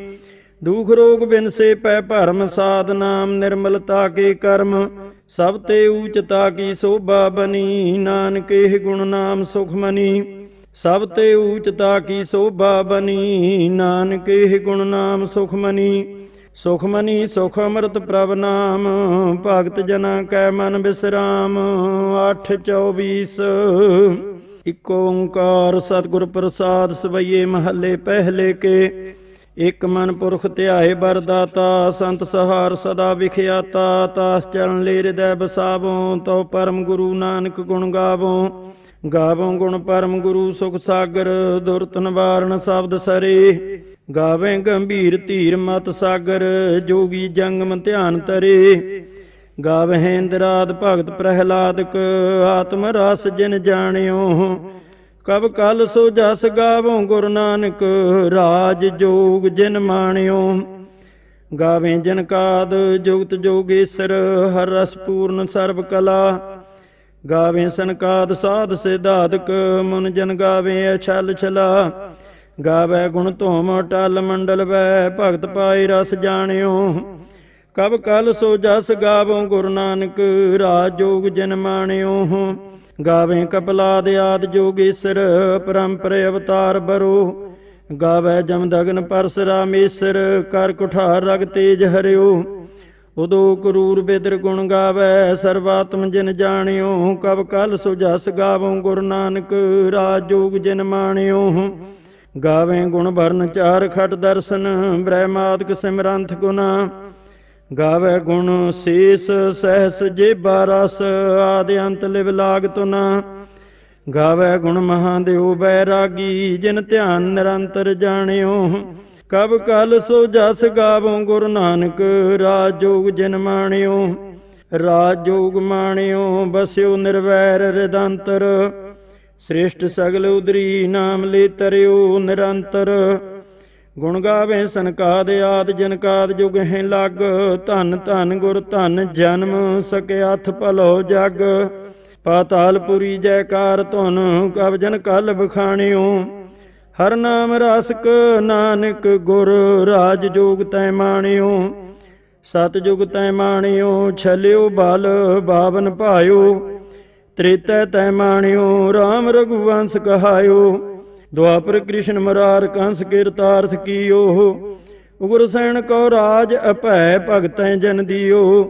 Speaker 1: ਦੁਖ ਰੋਗ ਬਿਨ ਸੇ ਪੈ ਭਰਮ ਸਾਧ ਨਾਮ ਨਿਰਮਲਤਾ ਕੇ ਕਰਮ ਸਭ ਤੇ ਊਚਤਾ ਕੀ ਸੋਭਾ ਬਨੀ ਨਾਨਕ ਇਹ ਗੁਣ ਨਾਮ ਸੁਖਮਨੀ ਸਭ ਤੇ ਊਚਤਾ ਕੀ ਸੋਭਾ ਬਨੀ ਨਾਨਕ ਇਹ ਗੁਣ ਨਾਮ ਸੁਖਮਨੀ ਸੁਖਮਨੀ ਸੁਖ ਅਮਰਤ ਪ੍ਰਭ ਨਾਮ ਭਗਤ ਜਨਾ ਕੈ ਮਨ ਬਿਸਰਾਮ 8 24 ਇਕ ਓੰਕਾਰ ਸਤਿਗੁਰ ਪ੍ਰਸਾਦ ਸਵਈਏ ਮਹੱਲੇ ਪਹਿਲੇ ਕੇ ਇਕ ਮਨ ਪੁਰਖ ਧਿਆਏ ਬਰਦਾਤਾ ਸੰਤ ਸਹਾਰ ਸਦਾ ਵਿਖਿਆਤਾ ਤਾਸ ਚਰਨ ਲੇ ਹਿਰਦੈ ਬਸਾਵੋ ਤਉ ਪਰਮ ਗੁਰੂ ਨਾਨਕ ਗੁਣ ਗਾਵੋ ਗਾਵੋ ਗੁਣ ਪਰਮ ਗੁਰੂ ਸੁਖ ਸਾਗਰ ਦੁਰਤ ਨਿਵਾਰਨ ਸਬਦ ਸਰੇ ਗਾਵੇਂ ਗੰਭੀਰ ਧੀਰ ਮਤ ਸਾਗਰ ਜੋਗੀ ਜੰਗਮ ਧਿਆਨ ਤਰੇ ਗਾਵੇਂ ਇੰਦਰਾਦ ਭਗਤ ਪ੍ਰਹਿਲਾਦਕ ਆਤਮ ਰਸ ਜਿਨ ਜਾਣਿਓ ਕਬ ਕਲ ਸੋ ਜਸ ਗਾਵੋ ਗੁਰ ਨਾਨਕ ਰਾਜ ਜੋਗ ਜਿਨ ਮਾਣਿਓ ਗਾਵੇਂ ਜਨ ਕਾਦ ਜੁਗਤ ਜੋਗੇਸ਼ਰ ਹਰ ਰਸ ਪੂਰਨ ਸਰਬ ਕਲਾ ਗਾਵੇਂ ਸੰਕਾਦ ਸਾਧ ਸਿਧਾਦਕ ਮਨ ਜਨ ਗਾਵੇਂ ਅਛਲ ਛਲਾ ਗਾਵੇ ਗੁਣ ਧੋਮ ਟਲ ਮੰਡਲ ਵੈ ਭਗਤ ਪਾਈ ਰਸ ਜਾਣਿਓ ਕਬ ਕਲ ਸੋ ਜਸ ਗਾਵਉ ਗੁਰੂ ਨਾਨਕ ਰਾਜ ਜੋਗ ਜਨ ਮਾਣਿਓ ਗਾਵੇ ਦੇ ਆਦ ਜੋਗੀਸ਼ਰ ਪਰੰਪਰੇ ਅਵਤਾਰ ਬਰੂ ਗਾਵੇ ਜਮਦਗਨ ਪਰਸ ਰਾਮੇਸ਼ਰ ਕਰ ਕੁਠਾਰ ਰਗ ਤੇਜ ਹਰਿਓ ਉਦੋ ਕਰੂਰ ਬੇਦਰ ਗੁਣ ਗਾਵੇ ਸਰਵਾਤਮ ਜਿਨ ਜਾਣਿਓ ਕਬ ਕਲ ਸੁਜਸ ਗਾਵਉ ਗੁਰੂ ਨਾਨਕ ਰਾਜ ਜੋਗ ਜਿਨ ਮਾਣਿਓ ਗਾਵੇਂ ਗੁਣ ਭਰਨ ਚਾਰ ਖਟ ਦਰਸ਼ਨ ਬ੍ਰਹਮਾਤਕ ਸਿਮਰੰਥ ਗੁਨਾ ਗਾਵੇ ਗੁਣ ਸੀਸ ਸਹਿਸ ਜੀਬਾ ਰਸ ਆਦਿ ਅੰਤ ਲਿਵ ਲਾਗ ਤੁਨਾ ਗਾਵੇ ਗੁਣ ਬੈ ਰਾਗੀ ਜਿਨ ਧਿਆਨ ਨਿਰੰਤਰ ਜਾਣਿਓ ਕਬ ਕਲ ਸੋ ਜਸ ਗਾਵੋ ਗੁਰੂ ਨਾਨਕ ਰਾਜ ਰਾਜੋਗ ਜਿਨ ਮਾਣਿਓ ਰਾਜ ਰਾਜੋਗ ਮਾਣਿਓ ਬਸਿਓ ਨਿਰਵੈਰ ਰਿਦੰਤਰ ਸ੍ਰੇਸ਼ਟ ਸਗਲ ਉਦਰੀ ਨਾਮ ਲੈ ਤਰਿਓ ਨਿਰੰਤਰ ਗੁਣ ਗਾਵੇ ਸੰਕਾਦ ਆਦ ਕਾਦ ਜੁਗ ਹੈ ਲਗ ਧਨ ਧਨ ਗੁਰ ਧਨ ਜਨਮ ਸਕੇ ਹੱਥ ਭਲੋ ਜਗ ਪਾਤਾਲਪੁਰੀ ਜੈਕਾਰ ਧੁਨ ਕਬਜਨ ਕਲ ਬਖਾਣਿਓ ਹਰ ਨਾਮ ਰਸਕ ਨਾਨਕ ਗੁਰ ਰਾਜ ਜੋਗ ਤੈ ਮਾਣਿਓ ਸਤ ਜੁਗ ਤੈ ਮਾਣਿਓ ਛਲਿਓ ਬਲ ਬਾਵਨ ਭਾਇਓ ਤ੍ਰਿਤੈ ਤੈ ਮਾਣਿਓ ਰਾਮ ਰਘੁਵੰਸ ਕਹਾਇਓ ਦੁਆਪਰ ਕ੍ਰਿਸ਼ਨ ਮਰਾਰ ਕੰਸ ਕੀਰਤਾਰਥ ਕੀਓ ਉਗੁਰ ਸੈਣ ਕੋ ਰਾਜ ਅਪੈ ਭਗਤੈ ਜਨ ਦਿਓ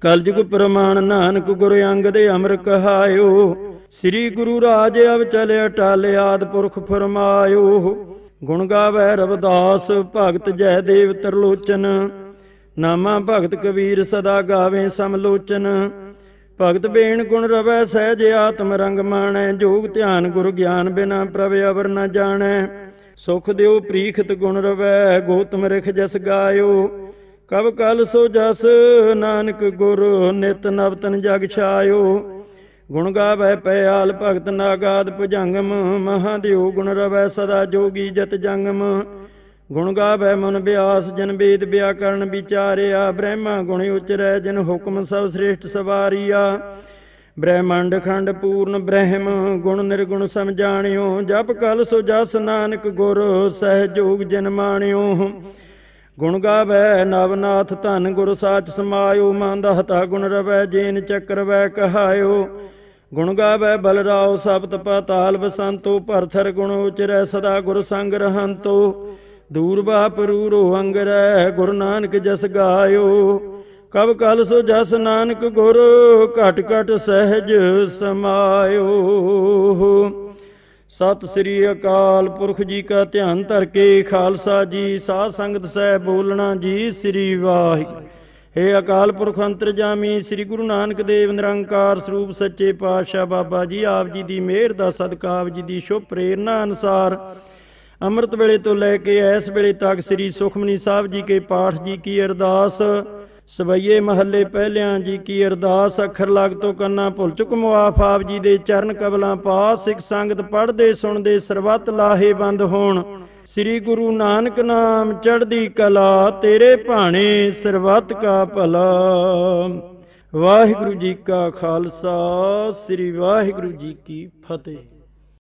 Speaker 1: ਕਲਯੁਗ ਪ੍ਰਮਾਨ ਨਾਨਕ ਗੁਰ ਅੰਗ ਦੇ ਅਮਰ ਕਹਾਇਓ ਸ੍ਰੀ ਗੁਰੂ ਰਾਜ ਅਵ ਚਲ ਅਟਲ ਆਦ ਪੁਰਖ ਫਰਮਾਇਓ ਗੁਣ ਗਾਵੈ ਰਵਦਾਸ ਭਗਤ ਜੈ ਦੇਵ ਤਰਲੋਚਨ ਨਾਮਾ ਭਗਤ ਕਬੀਰ ਸਦਾ ਗਾਵੇ ਸਮਲੋਚਨ ਭਗਤ ਬੇਣ ਗੁਣ ਰਵੈ ਸਹਿਜ ਆਤਮ ਰੰਗ ਮਾਣੈ ਜੋਗ ਧਿਆਨ ਗੁਰ ਗਿਆਨ ਬਿਨਾ ਪ੍ਰਭ ਅਵਰ ਨ ਜਾਣੈ ਸੁਖ ਦਿਓ ਪ੍ਰੀਖਤ ਗੁਣ ਰਵੈ ਗੋਤਮ ਰਖ ਜਸ ਗਾਇਓ ਕਬ ਕਲ ਸੋ ਜਸ ਨਾਨਕ ਗੁਰ ਨਿਤ ਨਵਤਨ ਜਗ ਛਾਇਓ ਗੁਣ ਗਾਵੇ ਪਿਆਲ ਭਗਤ ਨਾਗਾਦ ਭੁਜੰਗਮ ਮਹਾਦੇਵ ਗੁਣ ਰਵੈ ਸਦਾ ਜੋਗੀ ਜਤ ਜੰਗਮ ਗੁਣ ਗਾਵੇ ਮਨ ਬਿਆਸ ਜਨ ਬੀਤ ਵਿਆਕਰਨ ਵਿਚਾਰਿਆ ਬ੍ਰਹਮਾ ਗੁਣ ਉਚਰੈ ਜਿਨ ਹੁਕਮ ਸਭ ਸ੍ਰੇਸ਼ਟ ਸਵਾਰੀਆ ਬ੍ਰਹਮੰਡ ਖੰਡ ਪੂਰਨ ਬ੍ਰਹਮ ਗੁਣ ਨਿਰਗੁਣ ਸਮਝਾਣਿਓ ਜਪ ਕਲ ਸੋ ਜਸ ਨਾਨਕ ਗੁਰ ਸਹਿਜੋਗ ਜਨ ਮਾਣਿਓ ਗੁਣ ਗਾਵੇ ਨਵਨਾਥ ਧਨ ਗੁਰ ਸਾਚ ਸਮਾਇਓ ਮਨ ਦਾ ਹਤਾ ਗੁਣ ਰਵੈ ਜੀਨ ਚੱਕਰ ਵੈ ਕਹਾਇਓ ਗੁਣ ਗਾਵੇ ਬਲਰਾਓ ਸਬਤ ਪਤਾਲ ਬਸੰਤੋ ਪਰਥਰ ਗੁਣ ਉਚਰੈ ਸਦਾ ਗੁਰ ਸੰਗ ਰਹੰਤੋ ਦੂਰਬਾ ਪਰੂਰੋ ਅੰਗਰੈ ਗੁਰੂ ਨਾਨਕ ਜਸ ਗਾਇਓ ਕਬ ਕਲ ਸੋ ਜਸ ਨਾਨਕ ਗੁਰ ਘਟ ਘਟ ਸਹਿਜ ਸਮਾਇਓ ਸਤਿ ਸ੍ਰੀ ਅਕਾਲ ਪੁਰਖ ਜੀ ਕਾ ਧਿਆਨ ਧਰ ਕੇ ਖਾਲਸਾ ਜੀ ਸਾਧ ਸੰਗਤ ਸਹਿ ਬੋਲਣਾ ਜੀ ਸ੍ਰੀ ਵਾਹਿਗੁਰੂ हे ਅਕਾਲ ਪੁਰਖ ਅੰਤਰਜਾਮੀ ਸ੍ਰੀ ਗੁਰੂ ਨਾਨਕ ਦੇਵ ਨਿਰੰਕਾਰ ਸਰੂਪ ਸੱਚੇ ਪਾਤਸ਼ਾਹ ਬਾਬਾ ਜੀ ਆਪ ਜੀ ਦੀ ਮਿਹਰ ਦਾ ਸਦਕਾ ਆਪ ਜੀ ਦੀ ਸ਼ੁਭ ਪ੍ਰੇਰਣਾ ਅਨਸਾਰ ਅੰਮ੍ਰਿਤ ਵੇਲੇ ਤੋਂ ਲੈ ਕੇ ਐਸ ਵੇਲੇ ਤੱਕ ਸ੍ਰੀ ਸੁਖਮਨੀ ਸਾਹਿਬ ਜੀ ਕੇ ਪਾਠ ਜੀ ਕੀ ਅਰਦਾਸ ਸਵਈਏ ਮਹੱਲੇ ਪਹਿਲਿਆਂ ਜੀ ਕੀ ਅਰਦਾਸ ਅਖਰ ਲਾਗ ਤੋਂ ਕੰਨਾ ਭੁੱਲ ਚੁੱਕ ਮੁਆਫ ਆਪ ਜੀ ਦੇ ਚਰਨ ਕਬਲਾਂ ਪਾਸ ਸਿੱਖ ਸੰਗਤ ਪੜਦੇ ਸੁਣਦੇ ਸਰਬੱਤ ਲਾਹੇ ਬੰਦ ਹੋਣ ਸ੍ਰੀ ਗੁਰੂ ਨਾਨਕ ਨਾਮ ਚੜ੍ਹਦੀ ਕਲਾ ਤੇਰੇ ਭਾਣੇ ਸਰਬੱਤ ਕਾ ਭਲਾ ਵਾਹਿਗੁਰੂ ਜੀ ਕਾ ਖਾਲਸਾ ਸ੍ਰੀ ਵਾਹਿਗੁਰੂ ਜੀ ਕੀ ਫਤਿਹ